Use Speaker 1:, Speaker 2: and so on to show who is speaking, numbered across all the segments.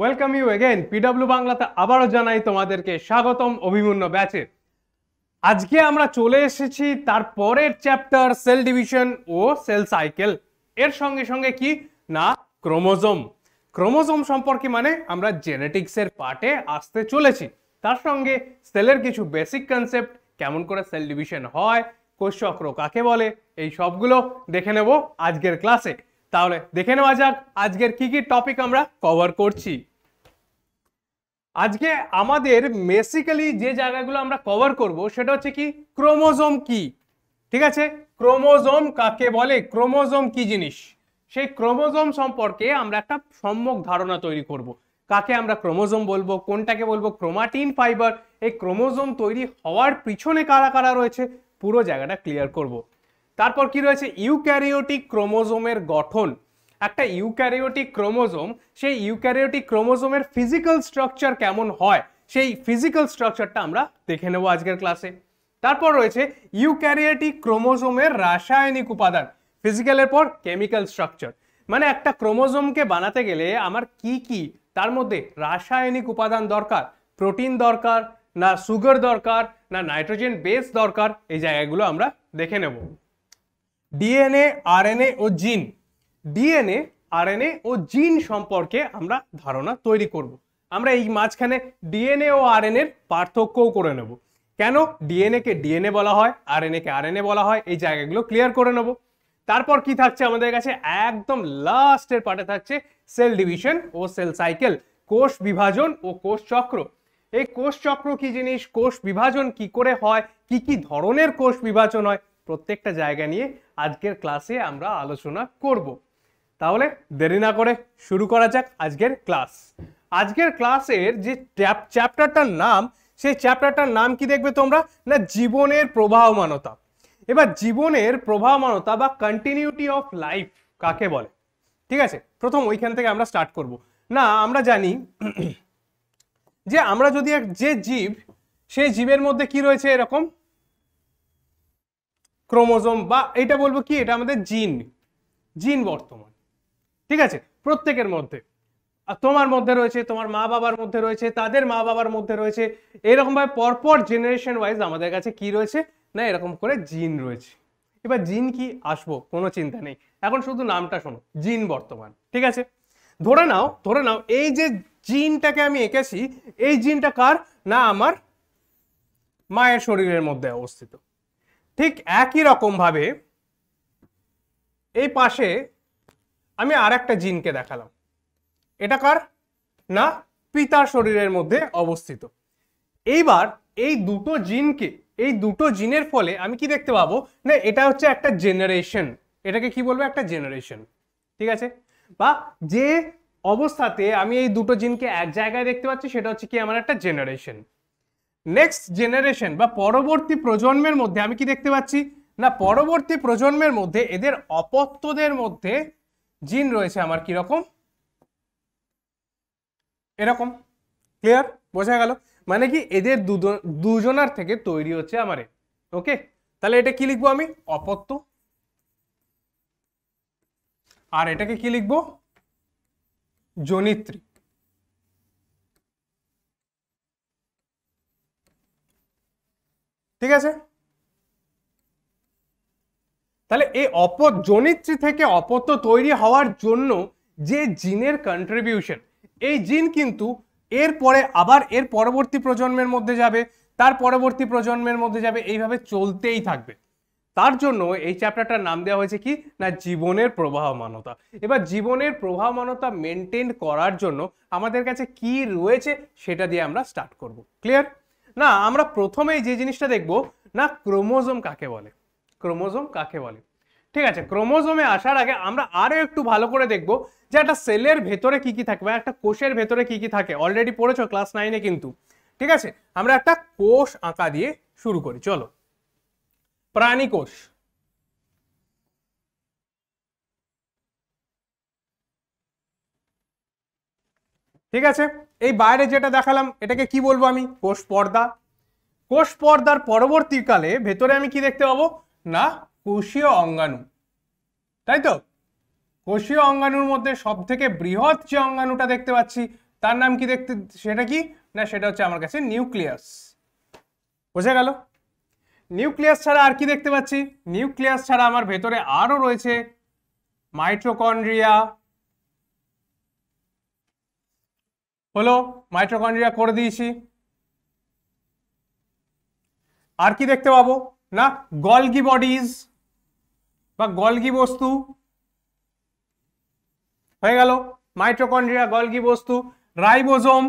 Speaker 1: Welcome you again PW বাংলাতে আবারও জানাই তোমাদেরকে স্বাগতম অভিমন্য ব্যাচে আজকে আমরা চলে এসেছি তার পরের চ্যাপ্টার সেল ডিভিশন ও সেল সাইকেল এর সঙ্গে সঙ্গে কি না ক্রোমোজোম ক্রোমোজোম সম্পর্কে মানে আমরা জেনেটিক্সের পার্টে আসতে চলেছি তার সঙ্গে সেলের কিছু বেসিক কনসেপ্ট কেমন করে সেল ডিভিশন হয় কোষচক্র কাকে বলে এই সবগুলো দেখে নেব আজকের ক্লাসে তাহলে দেখে নেওয়া যাক আজকের কি কি টপিক আমরা কভার করছি আজকে আমাদের বেসিক্যালি যে জায়গাগুলো আমরা কভার করব সেটা হচ্ছে কি ক্রোমোজোম কি ঠিক আছে ক্রোমোজোম কাকে বলে ক্রোমোজোম কি জিনিস সেই ক্রোমোজোম সম্পর্কে আমরা একটা সম্যক ধারণা তৈরি করব। কাকে আমরা ক্রোমোজোম বলবো কোনটাকে বলবো ক্রোমাটিন ফাইবার এই ক্রোমোজোম তৈরি হওয়ার পিছনে কারা কারা রয়েছে পুরো জায়গাটা ক্লিয়ার করব। তারপর কি রয়েছে ইউক্যারিওটিক ক্রোমোজোমের গঠন একটা ইউক্যারিওটিক ক্রোমোজোম সেই ইউক্যারিওটিক ক্রোমোজোমের ফিজিক্যাল স্ট্রাকচার কেমন হয় সেই ফিজিক্যাল স্ট্রাকচারটা আমরা দেখে নেব আজকের ক্লাসে তারপর রয়েছে ইউক্যারিওটিক ক্রোমোজোমের রাসায়নিক উপাদান ফিজিক্যালের পর কেমিক্যাল স্ট্রাকচার মানে একটা ক্রোমোজোমকে বানাতে গেলে আমার কি কি তার মধ্যে রাসায়নিক উপাদান দরকার প্রোটিন দরকার না সুগার দরকার না নাইট্রোজেন বেস দরকার এই জায়গাগুলো আমরা দেখে নেব ডিএনএ আরএনএ ও জিন ডিএনএ আরএনএ ও জিন সম্পর্কে আমরা ধারণা তৈরি করব। আমরা এই মাঝখানে ডিএনএ ও আরএনএর পার্থক্যও করে নেব কেন ডিএনএকে ডিএনএ বলা হয় আরএনএকে আরএনএ বলা হয় এই জায়গাগুলো ক্লিয়ার করে নেব তারপর কি থাকছে আমাদের কাছে একদম লাস্টের পার্টে থাকছে সেল ডিভিশন ও সেল সাইকেল কোষ বিভাজন ও কোষ চক্র এই কোষ চক্র কি জিনিস কোষ বিভাজন কি করে হয় কি কি ধরনের কোষ বিভাজন হয় প্রত্যেকটা জায়গা নিয়ে আজকের ক্লাসে আমরা আলোচনা করবো তাহলে দেরি না করে শুরু করা যাক আজকের ক্লাস আজকের ক্লাসের যে চ্যাপ্টারটার নাম সেই চ্যাপ্টারটার নাম কি দেখবে তোমরা না জীবনের প্রবাহমানতা এবার জীবনের প্রবাহমানতা বা কন্টিনিউটি অফ লাইফ কাকে বলে ঠিক আছে প্রথম ওইখান থেকে আমরা স্টার্ট করব না আমরা জানি যে আমরা যদি এক যে জীব সেই জীবের মধ্যে কি রয়েছে এরকম ক্রোমোজোম বা এটা বলবো কি এটা আমাদের জিন জিন বর্তমান ঠিক আছে প্রত্যেকের মধ্যে তোমার মধ্যে রয়েছে তোমার মা বাবার মধ্যে রয়েছে তাদের মা বাবার মধ্যে রয়েছে এরকমভাবে পরপর জেনারেশন ওয়াইজ আমাদের কাছে কি রয়েছে না এরকম করে জিন রয়েছে এবার জিন কি আসবো কোনো চিন্তা নেই এখন শুধু নামটা শোনো জিন বর্তমান ঠিক আছে ধরে নাও ধরে নাও এই যে জিনটাকে আমি এঁকেছি এই জিনটা কার না আমার মায়ের শরীরের মধ্যে অবস্থিত ঠিক একই রকমভাবে এই পাশে আমি আর একটা জিনকে দেখালাম এটা কার না পিতার শরীরের মধ্যে অবস্থিত এইবার এই দুটো জিনকে এই দুটো জিনের ফলে আমি কি দেখতে পাবো না এটা হচ্ছে একটা জেনারেশন এটাকে কি বলবো একটা জেনারেশন ঠিক আছে বা যে অবস্থাতে আমি এই দুটো জিনকে এক জায়গায় দেখতে পাচ্ছি সেটা হচ্ছে কি আমার একটা জেনারেশন নেক্সট জেনারেশন বা পরবর্তী প্রজন্মের মধ্যে আমি কি দেখতে পাচ্ছি না পরবর্তী প্রজন্মের মধ্যে এদের অপত্যদের মধ্যে জিন রয়েছে আমার কীরকম এরকম ক্লিয়ার বোঝা গেল মানে কি এদের দুজনার থেকে তৈরি হচ্ছে আমার ওকে তাহলে এটা কি লিখবো আমি অপত্য আর এটাকে কি লিখবো জনিত্রী ঠিক আছে তাহলে এই অপজনিত্রী থেকে অপত্য তৈরি হওয়ার জন্য যে জিনের কন্ট্রিবিউশন এই জিন কিন্তু এরপরে আবার এর পরবর্তী প্রজন্মের মধ্যে যাবে তার পরবর্তী প্রজন্মের মধ্যে যাবে এইভাবে চলতেই থাকবে তার জন্য এই চ্যাপ্টারটার নাম দেওয়া হয়েছে কি না জীবনের প্রবাহমানতা এবার জীবনের প্রবাহমানতা মেনটেন করার জন্য আমাদের কাছে কি রয়েছে সেটা দিয়ে আমরা স্টার্ট করব ক্লিয়ার না আমরা প্রথমেই যে জিনিসটা দেখব না ক্রোমোজোম কাকে বলে ক্রোমোজোম কাকে বলে ঠিক আছে ক্রোমোজোমে আসার আগে আমরা আরও একটু ভালো করে দেখব যে একটা সেলের ভেতরে কি কি থাকে বা একটা কোষের ভেতরে কি কি থাকে অলরেডি পড়েছো ক্লাস নাইনে কিন্তু ঠিক আছে আমরা একটা কোষ আঁকা দিয়ে শুরু করি চলো প্রাণী কোষ ঠিক আছে এই বাইরে যেটা দেখালাম এটাকে কি বলবো আমি কোষ পর্দা কোষ পর্দার পরবর্তীকালে ভেতরে আমি কি দেখতে পাবো না কোষীয় অঙ্গাণু তাই তো কোষীয় অঙ্গাণুর মধ্যে সব থেকে বৃহৎ যে অঙ্গাণুটা দেখতে পাচ্ছি তার নাম কি দেখতে সেটা কি না সেটা হচ্ছে আমার কাছে নিউক্লিয়াস বোঝা গেল নিউক্লিয়াস ছাড়া আর কি দেখতে পাচ্ছি নিউক্লিয়াস ছাড়া আমার ভেতরে আরও রয়েছে মাইট্রোকন্ড্রিয়া হলো মাইট্রোকন্ড্রিয়া করে দিয়েছি আর কি দেখতে পাবো না গলগি বডিজ বা গলগি বস্তু হয়ে গেল মাইট্রোকন্ড্রিয়া গলগি বস্তু রাইবোজোম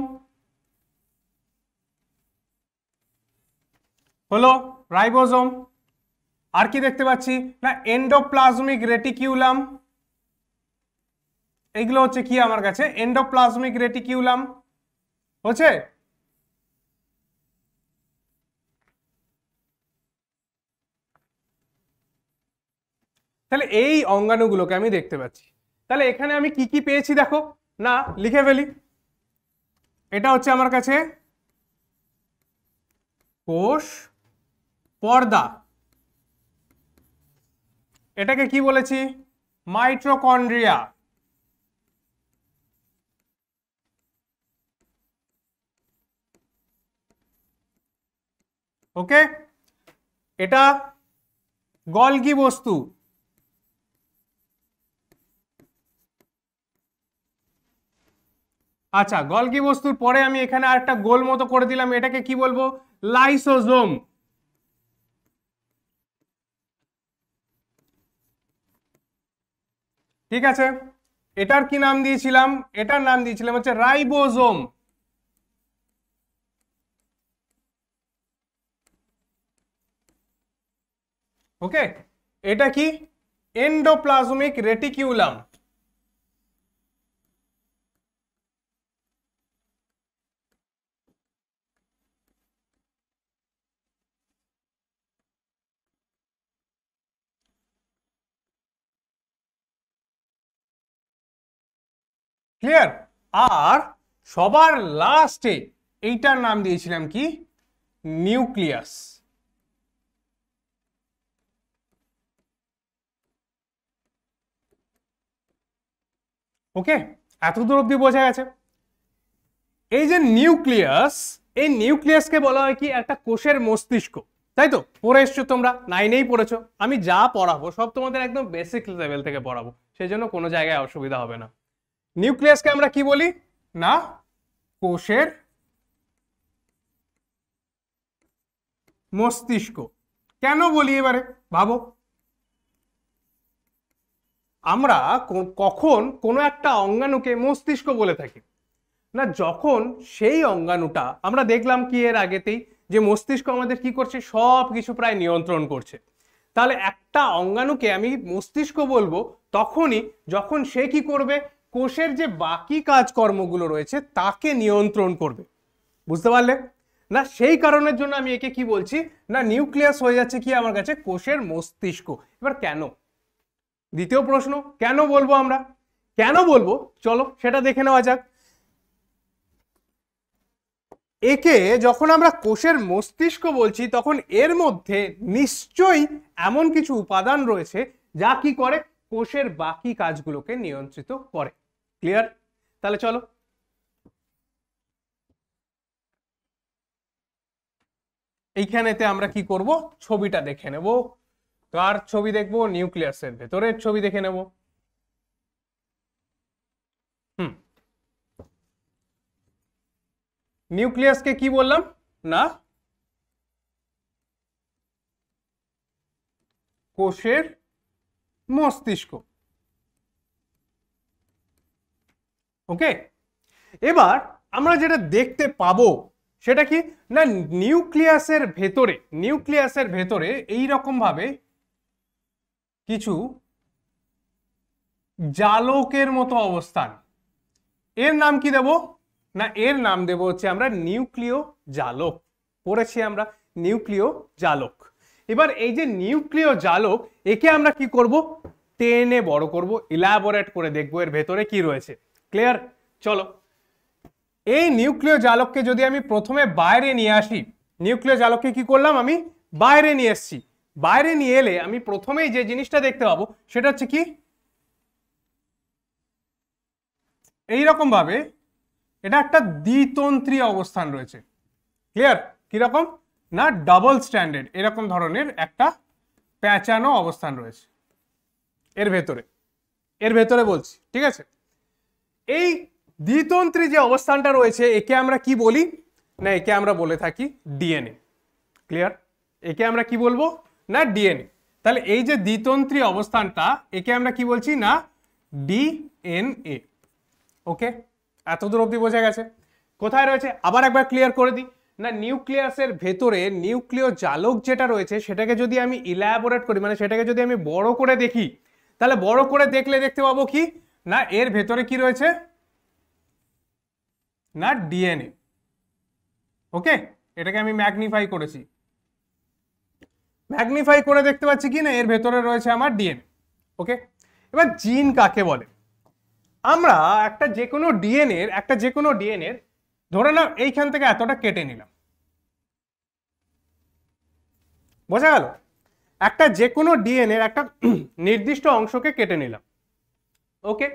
Speaker 1: হলো রাইবোজোম আর কি দেখতে পাচ্ছি না এন্ডোপ্লাজমিক রেটিকিউলাম এগুলো হচ্ছে কি আমার কাছে এন্ডোপ্লাজমিক রেটিকিউলাম হচ্ছে তাহলে এই অঙ্গাণুগুলোকে আমি দেখতে পাচ্ছি তাহলে এখানে আমি কি কি পেয়েছি দেখো না লিখে ফেলি এটা হচ্ছে আমার কাছে কোষ পর্দা এটাকে কি বলেছি মাইট্রোকন্ড্রিয়া ওকে এটা গলগি বস্তু আচ্ছা গলকি বস্তুর পরে আমি এখানে আর একটা গোল মতো করে দিলাম এটাকে কি বলবো লাইসোজোম ঠিক আছে এটার কি নাম দিয়েছিলাম এটার নাম দিয়েছিলাম হচ্ছে রাইবোজোম ওকে এটা কি এন্ডোপ্লাজমিক রেটিকিউলাম ক্লিয়ার আর সবার লাস্টে এইটার নাম দিয়েছিলাম কি নিউক্লিয়াস ওকে এতদূর অব্দি বোঝা গেছে এই যে নিউক্লিয়াস এই নিউক্লিয়াসকে বলা হয় কি একটা কোষের মস্তিষ্ক তাই তো পড়ে এসছো তোমরা নাইনেই পড়েছো আমি যা পড়াবো সব তোমাদের একদম বেসিক লেভেল থেকে পড়াবো সেই জন্য কোনো জায়গায় অসুবিধা হবে না নিউক্লিয়াসকে আমরা কি বলি না কোষের মস্তিষ্ক কেন বলি এবারে ভাবো আমরা কখন কোনো একটা অঙ্গাণুকে মস্তিষ্ক বলে থাকি না যখন সেই অঙ্গাণুটা আমরা দেখলাম কি এর আগেতেই যে মস্তিষ্ক আমাদের কি করছে সব কিছু প্রায় নিয়ন্ত্রণ করছে তাহলে একটা অঙ্গাণুকে আমি মস্তিষ্ক বলবো তখনই যখন সে কি করবে কোষের যে বাকি কাজকর্মগুলো রয়েছে তাকে নিয়ন্ত্রণ করবে বুঝতে পারলে না সেই কারণের জন্য আমি একে কি বলছি না নিউক্লিয়াস হয়ে যাচ্ছে কি আমার কাছে কোষের মস্তিষ্ক এবার কেন দ্বিতীয় প্রশ্ন কেন বলবো আমরা কেন বলবো চলো সেটা দেখে নেওয়া যাক একে যখন আমরা কোষের মস্তিষ্ক বলছি তখন এর মধ্যে নিশ্চয়ই এমন কিছু উপাদান রয়েছে যা কি করে কোষের বাকি কাজগুলোকে নিয়ন্ত্রিত করে ক্লিয়ার তাহলে চলো এইখানেতে আমরা কি করব ছবিটা দেখে নেব কার ছবি দেখব নিউক্লিয়াসের ভেতরের ছবি দেখে নেব নিউক্লিয়াস নিউক্লিয়াসকে কি বললাম না কোষের মস্তিষ্ক ওকে এবার আমরা যেটা দেখতে পাবো সেটা কি না নিউক্লিয়াসের ভেতরে নিউক্লিয়াসের ভেতরে এই ভাবে কিছু জালকের মতো অবস্থান এর নাম কি দেব না এর নাম দেব হচ্ছে আমরা নিউক্লিয় জালক পড়েছি আমরা নিউক্লিয় জালক এবার এই যে নিউক্লিয় জালক একে আমরা কি করব টেনে বড় করব ইলাবোরেট করে দেখবো এর ভেতরে কি রয়েছে ক্লিয়ার চলো এই নিউক্লিয় জালককে যদি আমি প্রথমে বাইরে নিয়ে আসি নিউক্লিয় জালককে কি করলাম আমি বাইরে নিয়ে এসছি বাইরে নিয়ে এলে আমি প্রথমেই যে জিনিসটা দেখতে পাবো সেটা হচ্ছে কি ভাবে এটা একটা দ্বিতন্ত্রী অবস্থান রয়েছে ক্লিয়ার কীরকম না ডাবল স্ট্যান্ডার্ড এরকম ধরনের একটা প্যাঁচানো অবস্থান রয়েছে এর ভেতরে এর ভেতরে বলছি ঠিক আছে এই দ্বিতন্ত্রী যে অবস্থানটা রয়েছে একে আমরা কি বলি না একে আমরা বলে থাকি ডিএনএ ক্লিয়ার একে আমরা কি বলবো না ডিএনএ তাহলে এই যে দ্বিতন্ত্রী অবস্থানটা একে আমরা কি বলছি না ডিএনএ ওকে এত দূর অব্দি বোঝা গেছে কোথায় রয়েছে আবার একবার ক্লিয়ার করে দিই না নিউক্লিয়াসের ভেতরে নিউক্লিয় জালক যেটা রয়েছে সেটাকে যদি আমি ইলাবোরেট করি মানে সেটাকে যদি আমি বড় করে দেখি তাহলে বড় করে দেখলে দেখতে পাবো কি না এর ভেতরে কি রয়েছে না ডিএনএ ওকে এটাকে আমি ম্যাগনিফাই করেছি ম্যাগনিফাই করে দেখতে পাচ্ছি কি না এর ভেতরে রয়েছে আমার ডিএনএ ওকে এবার জিন কাকে বলে আমরা একটা যে কোনো ডিএনএর একটা যে কোনো ডিএনএর ধরে নাও এইখান থেকে এতটা কেটে নিলাম বোঝা গেল একটা যে কোনো ডিএনএর একটা নির্দিষ্ট অংশকে কেটে নিলাম ওকে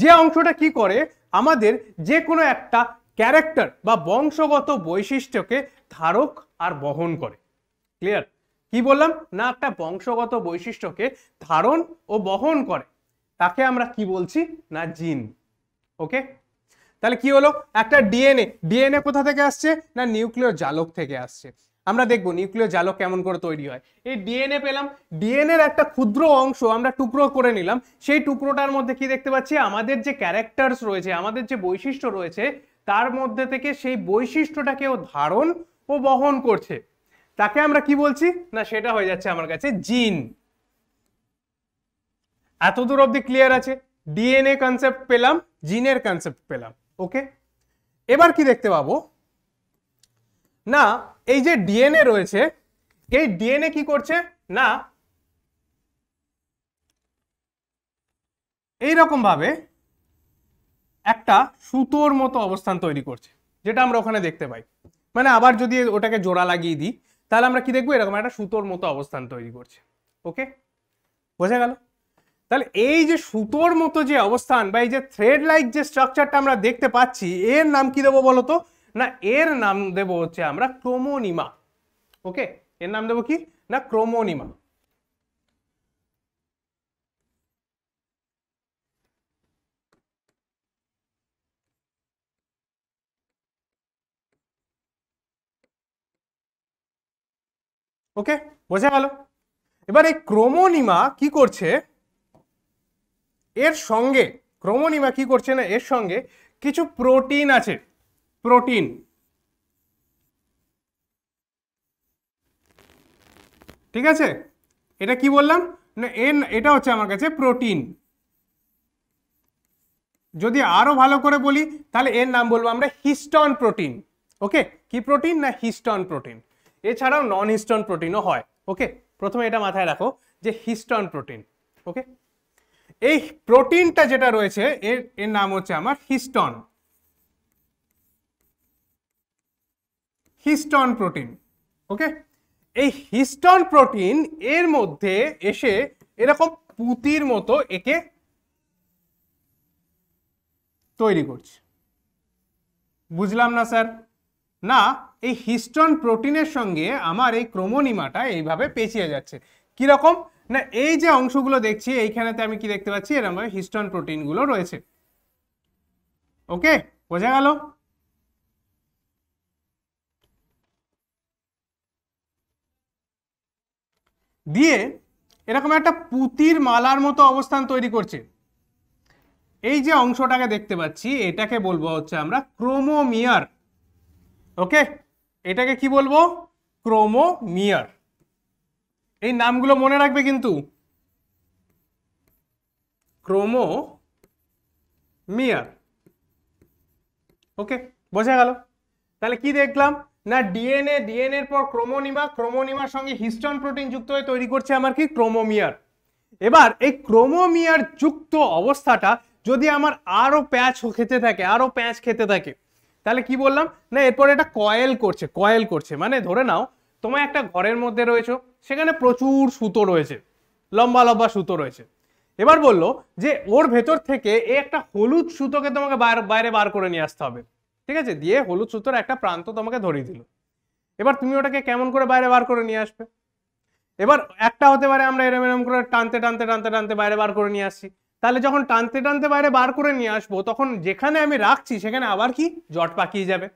Speaker 1: যে অংশটা কি করে আমাদের যে কোনো একটা ক্যারেক্টার বা বংশগত বৈশিষ্ট্যকে ধারক আর বহন করে ক্লিয়ার কি বললাম না একটা বংশগত বৈশিষ্ট্যকে ধারণ ও বহন করে তাকে আমরা কি বলছি না জিন ওকে তাহলে কি হলো একটা ডিএনএ ডিএনএ কোথা থেকে আসছে না নিউক্লিয়ার জালক থেকে আসছে আমরা দেখব নিউক্লিয় জালক কেমন করে তৈরি হয় এই ডিএনএ পেলাম ডিএনএর একটা ক্ষুদ্র অংশ আমরা টুকরো করে নিলাম সেই টুকরোটার মধ্যে কি দেখতে পাচ্ছি আমাদের যে ক্যারেক্টার্স রয়েছে আমাদের যে বৈশিষ্ট্য রয়েছে তার মধ্যে থেকে সেই বৈশিষ্ট্যটাকেও ধারণ ও বহন করছে তাকে আমরা কি বলছি না সেটা হয়ে যাচ্ছে আমার কাছে জিন এতদূর অব্দি ক্লিয়ার আছে ডিএনএ কনসেপ্ট পেলাম জিনের কনসেপ্ট পেলাম ওকে এবার কি দেখতে পাবো না এই যে ডিএনএ রয়েছে এই ডিএনএ কি করছে না এই রকম ভাবে একটা সুতোর মতো অবস্থান তৈরি করছে যেটা আমরা ওখানে দেখতে পাই মানে আবার যদি ওটাকে জোড়া লাগিয়ে দিই তাহলে আমরা কি দেখবো এরকম একটা সুতোর মতো অবস্থান তৈরি করছে ওকে বোঝা গেল তাহলে এই যে সুতোর মতো যে অবস্থান বা এই যে থ্রেড লাইক যে স্ট্রাকচারটা আমরা দেখতে পাচ্ছি এর নাম কি দেবো বলতো না এর নাম দেব হচ্ছে আমরা ক্রোমোনিমা ওকে এর নাম দেব কি না ক্রোমোনিমা ওকে বোঝা গেল এবার এই ক্রোমোনিমা কি করছে এর সঙ্গে ক্রোমোনিমা কি করছে না এর সঙ্গে কিছু প্রোটিন আছে প্রোটিন ঠিক আছে এটা কি বললাম না এটা হচ্ছে আমার কাছে প্রোটিন যদি আরও ভালো করে বলি তাহলে এর নাম বলবো আমরা হিস্টন প্রোটিন ওকে কি প্রোটিন না হিস্টন প্রোটিন এছাড়াও নন হিস্টন প্রোটিনও হয় ওকে প্রথমে এটা মাথায় রাখো যে হিস্টন প্রোটিন ওকে এই প্রোটিনটা যেটা রয়েছে এর এর নাম হচ্ছে আমার হিস্টন হিস্টন প্রোটিন ওকে এই হিস্টন প্রোটিন এর মধ্যে এসে এরকম পুতির মতো একে তৈরি করছে বুঝলাম না স্যার না এই হিস্টন প্রোটিনের সঙ্গে আমার এই ক্রমনিমাটা এইভাবে পেঁচিয়ে যাচ্ছে কীরকম না এই যে অংশগুলো দেখছি এইখানেতে আমি কি দেখতে পাচ্ছি এরমভাবে হিস্টন প্রোটিনগুলো রয়েছে ওকে বোঝা গেল দিয়ে এরকম একটা পুতির মালার মতো অবস্থান তৈরি করছে এই যে অংশটাকে দেখতে পাচ্ছি এটাকে বলবো হচ্ছে আমরা ক্রোমোমিয়ার ওকে এটাকে কি বলবো ক্রোমোমিয়ার এই নামগুলো মনে রাখবে কিন্তু ক্রোমো মিয়ার ওকে বোঝা গেল তাহলে কি দেখলাম না ডিএনএ ডিএনএর পর ক্রোমোনিমা ক্রোমোনিমার সঙ্গে হিস্টন প্রোটিন যুক্ত হয়ে তৈরি করছে আমার কি ক্রোমোমিয়ার এবার এই ক্রোমোমিয়ার যুক্ত অবস্থাটা যদি আমার আরও প্যাচ খেতে থাকে আরও প্যাচ খেতে থাকে তাহলে কি বললাম না এরপর এটা কয়েল করছে কয়েল করছে মানে ধরে নাও তোমার একটা ঘরের মধ্যে রয়েছে সেখানে প্রচুর সুতো রয়েছে লম্বা লম্বা সুতো রয়েছে এবার বলল যে ওর ভেতর থেকে এ একটা হলুদ সুতোকে তোমাকে বাইরে বাইরে বার করে নিয়ে আসতে হবে ঠিক আছে দিয়ে হলুদ সুতোর একটা প্রান্ত তোমাকে ধরিয়ে দিল এবার তুমি ওটাকে কেমন করে বাইরে বার করে নিয়ে আসবে এবার একটা হতে পারে আমরা এরম এরম করে টানতে টানতে টানতে টানতে বাইরে বার করে নিয়ে আসছি তাহলে যখন টানতে টানতে বাইরে বার করে নিয়ে আসবো তখন যেখানে আমি রাখছি সেখানে আবার কি জট পাকিয়ে যাবে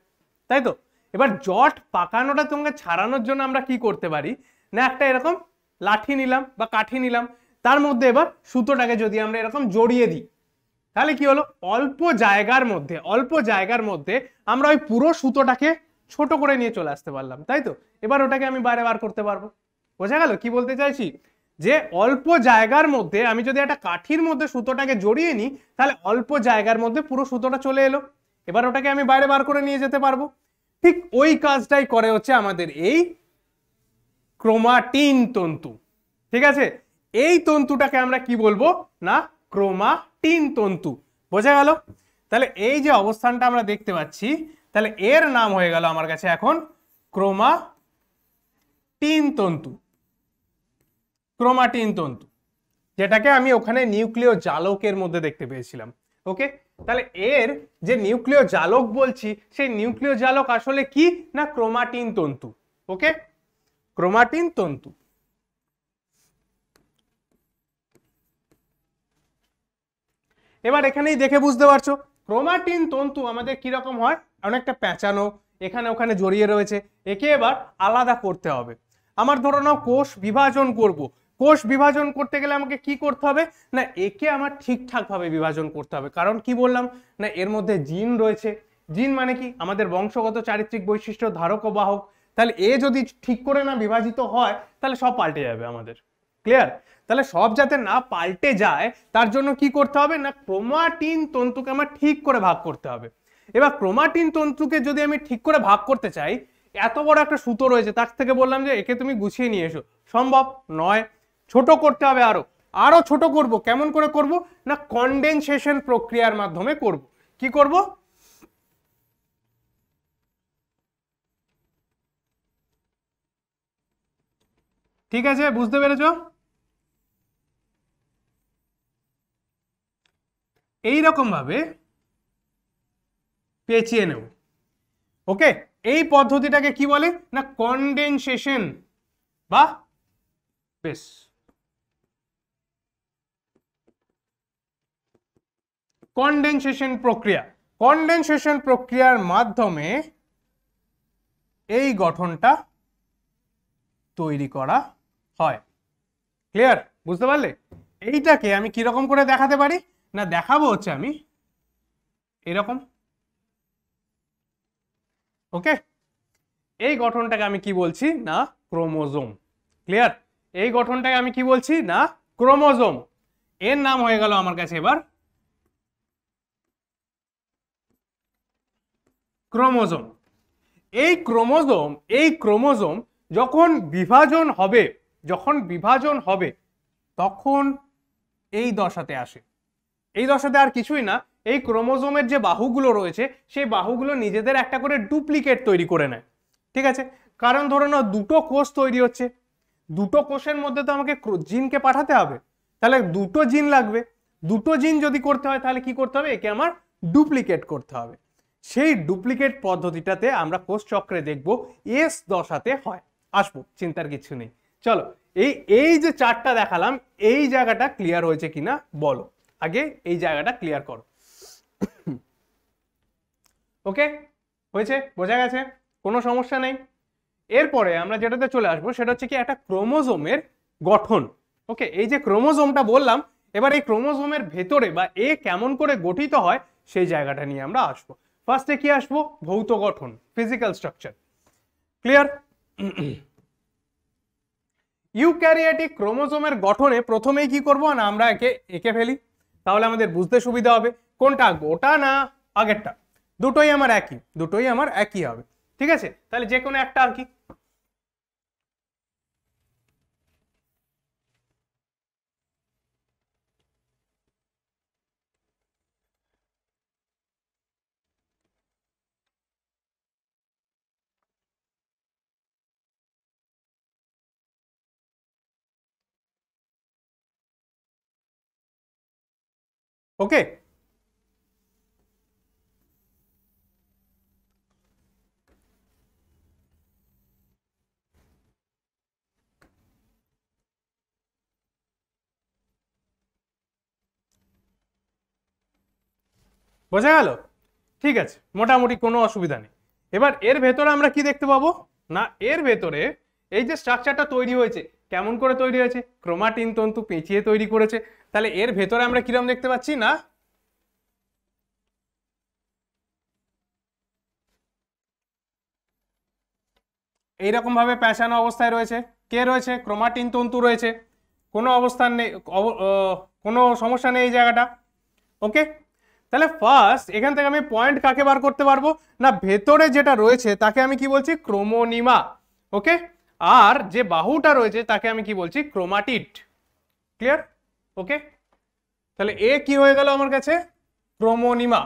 Speaker 1: তাই তো এবার জট পাকানোটা তোমাকে ছাড়ানোর জন্য আমরা কি করতে পারি না একটা এরকম লাঠি নিলাম বা কাঠি নিলাম তার মধ্যে এবার সুতোটাকে যদি আমরা এরকম জড়িয়ে দিই তাহলে কি হলো অল্প জায়গার মধ্যে অল্প জায়গার মধ্যে আমরা ওই পুরো সুতোটাকে ছোট করে নিয়ে চলে আসতে পারলাম তাই তো এবার ওটাকে আমি বাইরে বার করতে পারবো বোঝা গেল কি বলতে চাইছি যে অল্প জায়গার মধ্যে আমি যদি একটা কাঠির মধ্যে সুতোটাকে জড়িয়ে নিই তাহলে অল্প জায়গার মধ্যে পুরো সুতোটা চলে এলো এবার ওটাকে আমি বাইরে বার করে নিয়ে যেতে পারবো ঠিক ওই কাজটাই করে হচ্ছে আমাদের এই ক্রোমাটিন তন্তু ঠিক আছে এই তন্তুটাকে আমরা কি বলবো না ক্রোমা টিন তন্তু বোঝা গেল তাহলে এই যে অবস্থানটা আমরা দেখতে পাচ্ছি তাহলে এর নাম হয়ে গেল আমার কাছে এখন ক্রোমা টিন তন্তু ক্রোমাটিন তন্তু যেটাকে আমি ওখানে নিউক্লিয় জালকের মধ্যে দেখতে পেয়েছিলাম ওকে তাহলে এর যে নিউক্লিয় জালক বলছি সেই নিউক্লিয় জালক আসলে কি না ক্রোমাটিন তন্তু ওকে ক্রোমাটিন তন্তু এবার এখানেই দেখে বুঝতে পারছো ক্রোমাটিন তন্তু আমাদের কীরকম হয় অনেকটা প্যাঁচানো এখানে ওখানে জড়িয়ে রয়েছে একে এবার আলাদা করতে হবে আমার ধরো নাও কোষ বিভাজন করব। কোষ বিভাজন করতে গেলে আমাকে কি করতে হবে না একে আমার ঠিকঠাকভাবে বিভাজন করতে হবে কারণ কি বললাম না এর মধ্যে জিন রয়েছে জিন মানে কি আমাদের বংশগত চারিত্রিক বৈশিষ্ট্য ধারক বাহক তাহলে এ যদি ঠিক করে না বিভাজিত হয় তাহলে সব পাল্টে যাবে আমাদের ক্লিয়ার তাহলে সব যাতে না পাল্টে যায় তার জন্য কি করতে হবে না ক্রোমাটিন তন্তুকে আমার ঠিক করে ভাগ করতে হবে এবার ক্রোমাটিন তন্তুকে যদি আমি ঠিক করে ভাগ করতে চাই এত বড় একটা সুতো রয়েছে তার থেকে বললাম যে একে তুমি গুছিয়ে নিয়ে এসো সম্ভব নয় ছোট করতে হবে আরো আরও ছোট করব কেমন করে করব না কন্ডেনসেশন প্রক্রিয়ার মাধ্যমে করব কি করব ঠিক আছে বুঝতে পেরেছো এই ভাবে পেঁচিয়ে নেব ওকে এই পদ্ধতিটাকে কি বলে না কন্ডেনসেশন বা বেশ কন্ডেনসেশন প্রক্রিয়া কন্ডেনসেশন প্রক্রিয়ার মাধ্যমে এই গঠনটা তৈরি করা হয় ক্লিয়ার বুঝতে পারলে এইটাকে আমি কিরকম করে দেখাতে পারি না দেখাবো হচ্ছে আমি এরকম ওকে এই গঠনটাকে আমি কি বলছি না ক্রোমোজোম ক্লিয়ার এই গঠনটাকে আমি কি বলছি না ক্রোমোজোম এর নাম হয়ে গেল আমার কাছে এবার ক্রোমোজোম এই ক্রোমোজোম এই ক্রোমোজোম যখন বিভাজন হবে যখন বিভাজন হবে তখন এই দশাতে আসে এই দশাতে আর কিছুই না এই ক্রোমোজোমের যে বাহুগুলো রয়েছে সেই বাহুগুলো নিজেদের একটা করে ডুপ্লিকেট তৈরি করে নেয় ঠিক আছে কারণ ধরে নাও দুটো কোষ তৈরি হচ্ছে দুটো কোষের মধ্যে তো আমাকে জিনকে পাঠাতে হবে তাহলে দুটো জিন লাগবে দুটো জিন যদি করতে হয় তাহলে কি করতে হবে একে আমার ডুপ্লিকেট করতে হবে সেই ডুপ্লিকেট পদ্ধতিটাতে আমরা কোষ চক্রে দেখব এস দশাতে হয় আসবো চিন্তার কিছু নেই চলো এই এই যে চারটা দেখালাম এই জায়গাটা ক্লিয়ার হয়েছে কিনা বলো আগে এই জায়গাটা ক্লিয়ার করো ওকে হয়েছে বোঝা গেছে কোনো সমস্যা নেই এরপরে আমরা যেটাতে চলে আসবো সেটা হচ্ছে কি একটা ক্রোমোজোমের গঠন ওকে এই যে ক্রোমোজোমটা বললাম এবার এই ক্রোমোজোমের ভেতরে বা এ কেমন করে গঠিত হয় সেই জায়গাটা নিয়ে আমরা আসবো ফার্স্টে কি আসবো ভৌত গঠন ফিজিক্যাল স্ট্রাকচার ক্লিয়ার ইউক্যারিয়াটিক ক্রোমোজোমের গঠনে প্রথমেই কি করবো না আমরা একে এঁকে ফেলি তাহলে আমাদের বুঝতে সুবিধা হবে কোনটা গোটা না আগেরটা দুটোই আমার একই দুটোই আমার একই হবে ঠিক আছে তাহলে যে কোনো একটা আঁকি Okay. বোঝা গেল ঠিক আছে মোটামুটি কোনো অসুবিধা নেই এবার এর ভেতরে আমরা কি দেখতে পাবো না এর ভেতরে এই যে স্ট্রাকচারটা তৈরি হয়েছে কেমন করে তৈরি হয়েছে ক্রোমাটিন তন্তু পেঁচিয়ে তৈরি করেছে তাহলে এর ভেতরে আমরা কিরম দেখতে পাচ্ছি না এইরকম ভাবে প্যাশানো অবস্থায় রয়েছে কে রয়েছে ক্রোমাটিন তন্তু রয়েছে কোনো অবস্থান নেই কোনো সমস্যা নেই এই জায়গাটা ওকে তাহলে ফার্স্ট এখান থেকে আমি পয়েন্ট কাকে বার করতে পারবো না ভেতরে যেটা রয়েছে তাকে আমি কি বলছি ক্রোমোনিমা ওকে আর যে বাহুটা রয়েছে তাকে আমি কি বলছি ক্রোমাটিড ক্লিয়ার ওকে তাহলে এ কি হয়ে গেল আমার কাছে ক্রোমোনিমা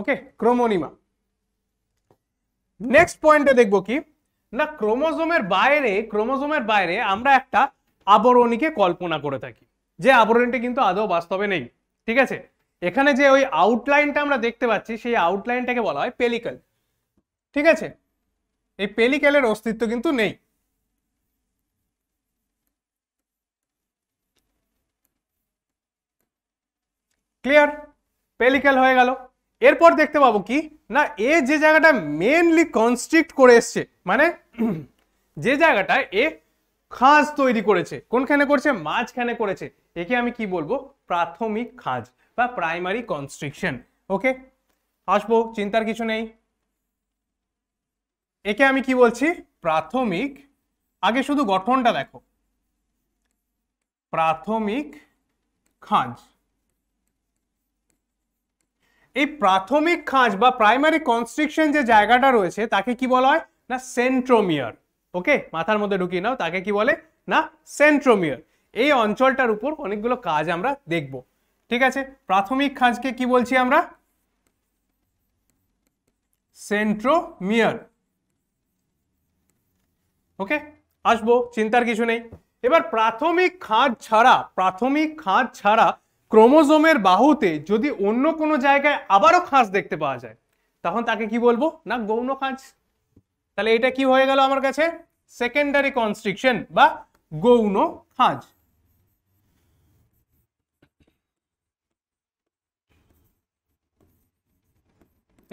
Speaker 1: ওকে ক্রোমোনিমা নেক্সট পয়েন্টে দেখব কি না ক্রোমোজোমের বাইরে ক্রোমোজোমের বাইরে আমরা একটা আবরণীকে কল্পনা করে থাকি যে আবরণীটি কিন্তু আদৌ বাস্তবে নেই ঠিক আছে এখানে যে ওই আউটলাইনটা আমরা দেখতে পাচ্ছি সেই আউটলাইনটাকে বলা হয় পেলিকাল ঠিক আছে এই পেলিক্যালের অস্তিত্ব কিন্তু নেই ক্লিয়ার পেলিক্যাল হয়ে গেল এরপর দেখতে পাবো কি না এ যে জায়গাটা মেনলি কনস্ট্রিক্ট করে এসছে মানে যে জায়গাটা এ খাঁজ তৈরি করেছে কোনখানে করছে মাঝখানে করেছে একে আমি কি বলবো প্রাথমিক খাঁজ বা প্রাইমারি কনস্ট্রিকশন ওকে আসবো চিন্তার কিছু নেই একে আমি কি বলছি প্রাথমিক আগে শুধু গঠনটা দেখো প্রাথমিক খাঁজ এই প্রাথমিক খাঁজ বা প্রাইমারি কনস্ট্রিকশন যে জায়গাটা রয়েছে তাকে কি বলা হয় না সেন্ট্রোমিয়ার ওকে মাথার মধ্যে ঢুকিয়ে নাও তাকে কি বলে না সেন্ট্রোমিয়ার এই অঞ্চলটার উপর অনেকগুলো কাজ আমরা দেখবো ঠিক আছে প্রাথমিক খাঁজকে কি বলছি আমরা সেন্ট্রোমিয়ার ওকে আসবো চিন্তার কিছু নেই এবার প্রাথমিক খাঁজ ছাড়া প্রাথমিক খাঁজ ছাড়া ক্রোমোজোমের বাহুতে যদি অন্য কোনো জায়গায় আবারও খাঁজ দেখতে পাওয়া যায় তখন তাকে কি বলবো না গৌণ খাঁজ তাহলে এটা কি হয়ে গেল আমার কাছে সেকেন্ডারি কনস্ট্রিকশন বা গৌণ খাঁজ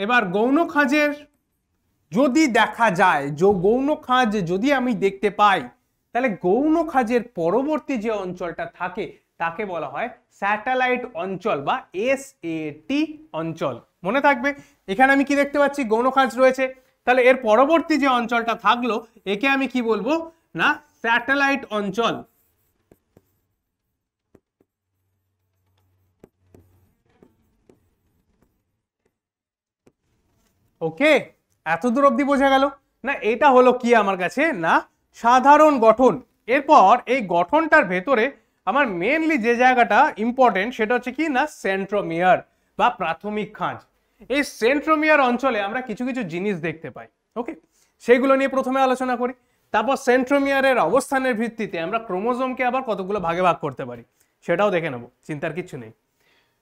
Speaker 1: এবার গৌণ খাঁজের যদি দেখা যায় যে গৌণ খাঁজ যদি আমি দেখতে পাই তাহলে গৌণ খাঁজের পরবর্তী যে অঞ্চলটা থাকে তাকে বলা হয় স্যাটেলাইট অঞ্চল বা এস টি অঞ্চল মনে থাকবে এখানে আমি কি দেখতে পাচ্ছি গৌণ খাঁজ রয়েছে তাহলে এর পরবর্তী যে অঞ্চলটা থাকলো একে আমি কি বলবো না স্যাটেলাইট অঞ্চল ওকে এত দূর অব্দি বোঝা গেল না এটা হলো কি আমার কাছে না সাধারণ গঠন এরপর এই গঠনটার ভেতরে আমার মেনলি যে জায়গাটা ইম্পর্টেন্ট সেটা হচ্ছে কি না সেন্ট্রোমিয়ার বা প্রাথমিক খাঁজ এই সেন্ট্রোমিয়ার অঞ্চলে আমরা কিছু কিছু জিনিস দেখতে পাই ওকে সেগুলো নিয়ে প্রথমে আলোচনা করি তারপর সেন্ট্রোমিয়ারের অবস্থানের ভিত্তিতে আমরা ক্রোমোজোমকে আবার কতগুলো ভাগে ভাগ করতে পারি সেটাও দেখে নেব চিন্তার কিছু নেই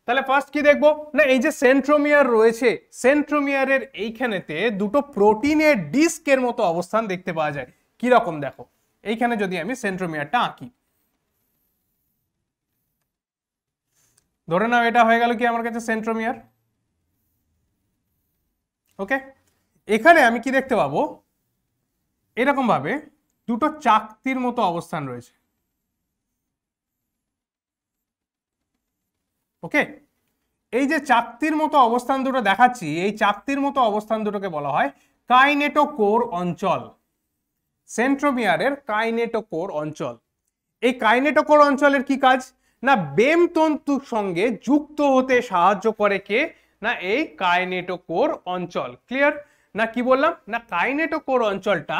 Speaker 1: তাহলে ফার্স্ট কি দেখব না এই যে সেন্ট্রোমিয়ার রয়েছে সেন্ট্রোমিয়ারের এইখানেতে দুটো প্রোটিনের ডিস্কের মতো অবস্থান দেখতে পাওয়া যায় কি রকম দেখো এইখানে যদি আমি সেন্ট্রোমিয়ারটা আঁকি ধরে নাও এটা হয়ে গেল কি আমার কাছে সেন্ট্রোমিয়ার ওকে এখানে আমি কি দেখতে পাবো এরকমভাবে দুটো চাকতির মতো অবস্থান রয়েছে ওকে এই যে চাকতির মতো অবস্থান দুটো দেখাচ্ছি এই চাকতির মতো অবস্থান দুটোকে বলা হয় কাইনেটোকোর অঞ্চল সেন্ট্রোমিয়ারের কাইনেটোকোর অঞ্চল এই কাইনেটোকোর অঞ্চলের কি কাজ না বেম তন্তুর সঙ্গে যুক্ত হতে সাহায্য করে কে না এই কাইনেটোকোর অঞ্চল ক্লিয়ার না কি বললাম না কাইনেটোকোর অঞ্চলটা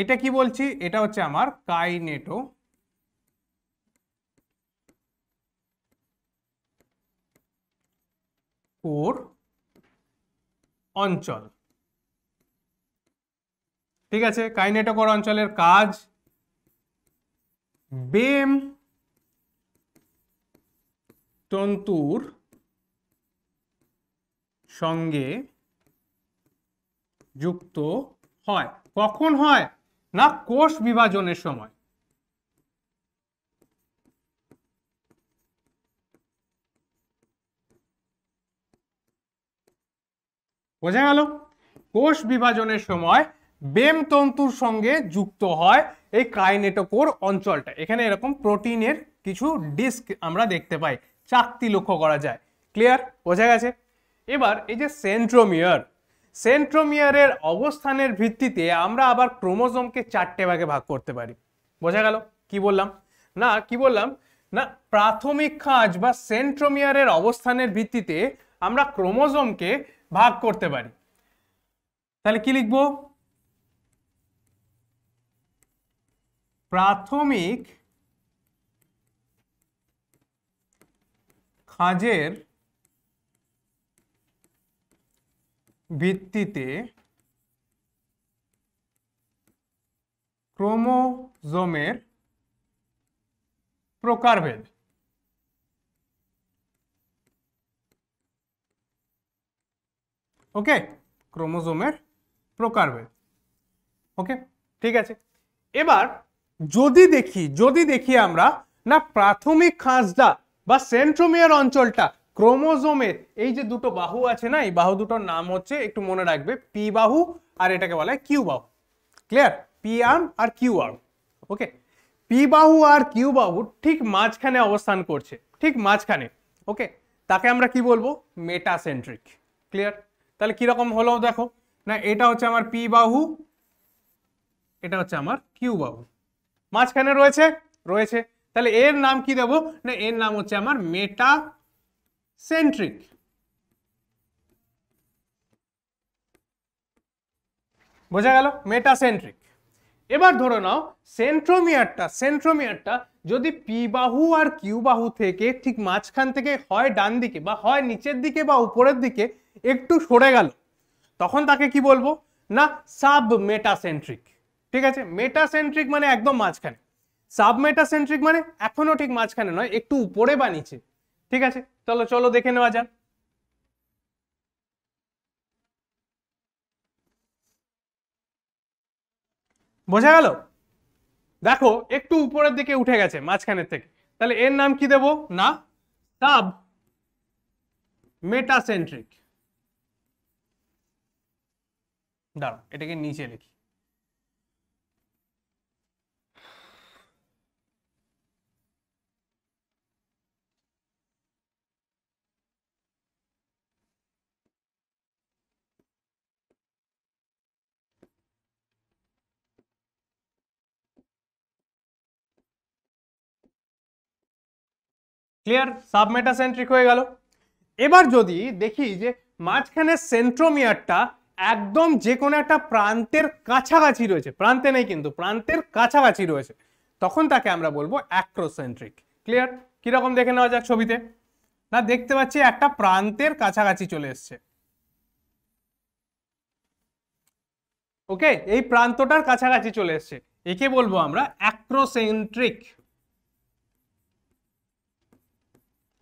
Speaker 1: এটা কি বলছি এটা হচ্ছে আমার কাইনেটো কোর অঞ্চল ঠিক আছে কাইনেটোকোর অঞ্চলের কাজ বেম তন্তুর সঙ্গে যুক্ত হয় কখন হয় না কোষ বিভাজনের সময় বোঝা গেল কোষ বিভাজনের সময় বেম তন্তুর সঙ্গে যুক্ত হয় এই কাইনেটোকোর অঞ্চলটা এখানে এরকম প্রোটিনের কিছু ডিস্ক আমরা দেখতে পাই চাকতি লক্ষ্য করা যায় ক্লিয়ার বোঝা গেছে এবার এই যে সেন্ট্রোমিয়ার সেন্ট্রোমিয়ারের অবস্থানের ভিত্তিতে আমরা আবার ক্রোমোজোমকে চারটে ভাগে ভাগ করতে পারি বোঝা গেল কি বললাম না কি বললাম না প্রাথমিক খাঁজ বা সেন্ট্রোমিয়ারের অবস্থানের ভিত্তিতে আমরা ক্রোমোজোমকে ভাগ করতে পারি তাহলে কি লিখব প্রাথমিক কাজের ভিত্তিতে ক্রোমোজোমের প্রকারভেদ ওকে ক্রোমোজোমের প্রকারভেদ ওকে ঠিক আছে এবার যদি দেখি যদি দেখি আমরা না প্রাথমিক খাঁজটা বা সেন্ট্রোমিয়ার অঞ্চলটা ক্রোমোজোমের এই যে দুটো বাহু আছে না এই বাহু দুটোর নাম হচ্ছে একটু মনে রাখবে পি বাহু আর এটাকে বলা হয় কিউ বাহু ক্লিয়ার পি আর্ম আর কিউ আর্ম ওকে পি বাহু আর কিউ বাহু ঠিক মাঝখানে অবস্থান করছে ঠিক মাঝখানে ওকে তাকে আমরা কি বলবো মেটাসেন্ট্রিক ক্লিয়ার তাহলে কীরকম হলো দেখো না এটা হচ্ছে আমার পি বাহু এটা হচ্ছে আমার কিউ বাহু মাঝখানে রয়েছে রয়েছে তাহলে এর নাম কি দেব না এর নাম হচ্ছে আমার মেটা সেন্ট্রিক বোঝা গেল সেন্ট্রিক এবার ধরে নাও সেন্ট্রোমিয়ারটা সেন্ট্রোমিয়ারটা যদি পি বাহু আর কিউ বাহু থেকে ঠিক মাঝখান থেকে হয় ডান দিকে বা হয় নিচের দিকে বা উপরের দিকে একটু সরে গেল তখন তাকে কি বলবো না সাব মেটাসেন্ট্রিক ঠিক আছে মেটাসেন্ট্রিক মানে একদম মাঝখানে সাব মেটাসেন্ট্রিক মানে এখনও ঠিক মাঝখানে নয় একটু উপরে বা নিচে ঠিক আছে চলো চলো দেখে নেওয়া যাক বোঝা গেল দেখো একটু উপরের দিকে উঠে গেছে মাঝখানের থেকে তাহলে এর নাম কি দেব না সাব মেটাসেন্ট্রিক দাঁড়া এটাকে নিচে লিখি ক্লিয়ার সাবমেটাসেন্ট্রিক হয়ে গেল এবার যদি দেখি যে মাঝখানে সেন্ট্রোমিয়ারটা একদম যে কোনো একটা প্রান্তের কাছাকাছি রয়েছে প্রান্তে নেই কিন্তু প্রান্তের কাছাকাছি রয়েছে তখন তাকে আমরা বলবো অ্যাক্রোসেন্ট্রিক ক্লিয়ার কীরকম দেখে নেওয়া যাক ছবিতে না দেখতে পাচ্ছি একটা প্রান্তের কাছাকাছি চলে এসছে ওকে এই প্রান্তটার কাছাকাছি চলে এসছে একে বলবো আমরা অ্যাক্রোসেন্ট্রিক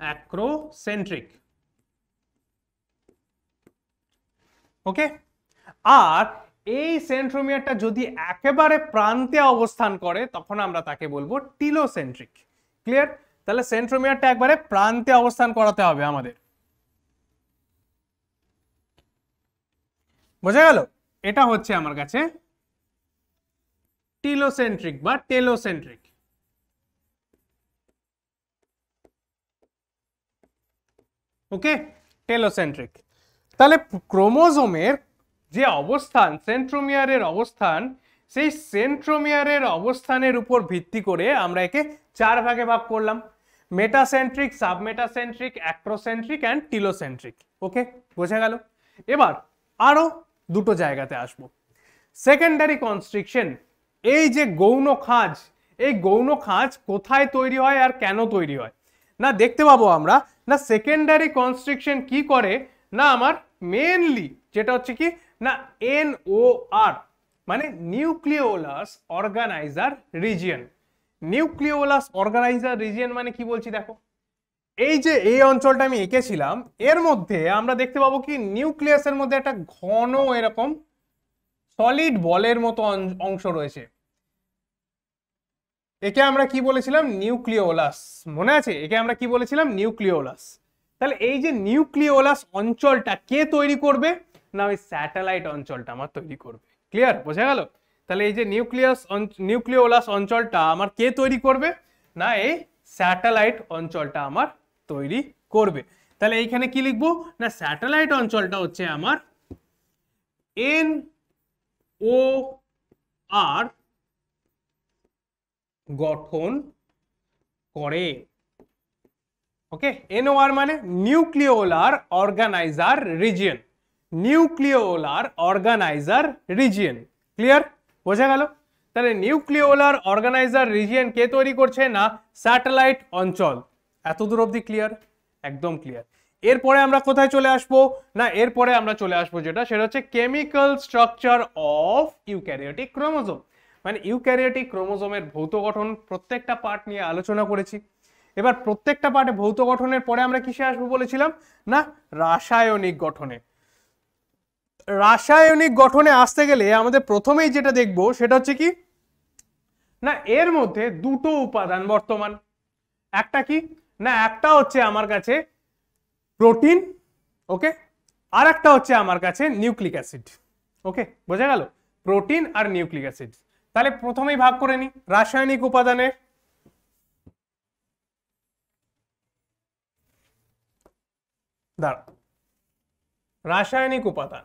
Speaker 1: অ্যাক্রোসেন্ট্রিক ওকে আর এই সেন্ট্রোমিয়ারটা যদি একেবারে প্রান্তে অবস্থান করে তখন আমরা তাকে বলবো টিলোসেন্ট্রিক ক্লিয়ার তাহলে সেন্ট্রোমিয়ারটা একবারে প্রান্তে অবস্থান করাতে হবে আমাদের বোঝা গেল এটা হচ্ছে আমার কাছে টিলোসেন্ট্রিক বা টেলোসেন্ট্রিক ওকে টেলোসেন্ট্রিক তাহলে ক্রোমোজোমের যে অবস্থান সেন্ট্রোমিয়ারের অবস্থান সেই সেন্ট্রোমিয়ারের অবস্থানের উপর ভিত্তি করে আমরা একে চার ভাগে ভাগ করলাম metacentric submetacentric acrocentric and telocentric okay বোঝা গেল এবার আরও দুটো জায়গাতে আসব সেকেন্ডারি কনস্ট্রিকশন এই যে গৌণ খাঁজ এই গৌণ খাঁজ কোথায় তৈরি হয় আর কেন তৈরি হয় না দেখতে পাবো আমরা না সেকেন্ডারি কনস্ট্রিকশন কি করে না আমার মেনলি যেটা হচ্ছে কি না এনওআর মানে nucleolus organiser region nucleolus organiser region মানে কি বলছি দেখো এই যে এই অঞ্চলটা আমি এঁকেছিলাম এর মধ্যে আমরা দেখতে পাবো কি নিউক্লিয়াসের মধ্যে একটা ঘন এরকম সলিড বলের মতো অংশ রয়েছে একে আমরা কি বলেছিলাম নিউক্লিওলাস মনে আছে একে আমরা কি বলেছিলাম নিউক্লিওলাস তাহলে এই যে নিউক্লিওলাস অঞ্চলটা কে তৈরি করবে না ওই স্যাটেলাইট অঞ্চলটা আমার তৈরি করবে ক্লিয়ার বোঝা গেল তাহলে এই যে নিউক্লিয়াস নিউক্লিওলাস অঞ্চলটা আমার কে তৈরি করবে না এই স্যাটেলাইট অঞ্চলটা আমার তৈরি করবে তাহলে এইখানে কি লিখবো না স্যাটেলাইট অঞ্চলটা হচ্ছে আমার এন ও আর গঠন করে ওকে এনওয়ার মানে nucleolar organiser region nucleolar organiser region clear বোঝা গেল তাহলে নিউক্লিওলার অর্গানাইজার রিজিয়ন কে তৈরি করছে না স্যাটেলাইট অঞ্চল এত দূর অবধি ক্লিয়ার একদম ক্লিয়ার এরপরে আমরা কোথায় চলে আসব না এরপরে আমরা চলে আসব যেটা সেটা হচ্ছে chemical structure of eukaryotic chromosome মানে ইউক্যারিওটিক ক্রোমোজোমের ভৌত গঠন প্রত্যেকটা পার্ট নিয়ে আলোচনা করেছি এবার প্রত্যেকটা পার্টে ভৌত গঠনের পরে আমরা কিসে আসবো বলেছিলাম না রাসায়নিক গঠনে রাসায়নিক গঠনে আসতে গেলে আমাদের প্রথমেই যেটা দেখব সেটা হচ্ছে কি না এর মধ্যে দুটো উপাদান বর্তমান একটা কি না একটা হচ্ছে আমার কাছে প্রোটিন ওকে আর একটা হচ্ছে আমার কাছে নিউক্লিক অ্যাসিড ওকে বোঝা গেল প্রোটিন আর নিউক্লিক অ্যাসিড তাহলে প্রথমেই ভাগ করে নি রাসায়নিক উপাদানের দাঁড়া রাসায়নিক উপাদান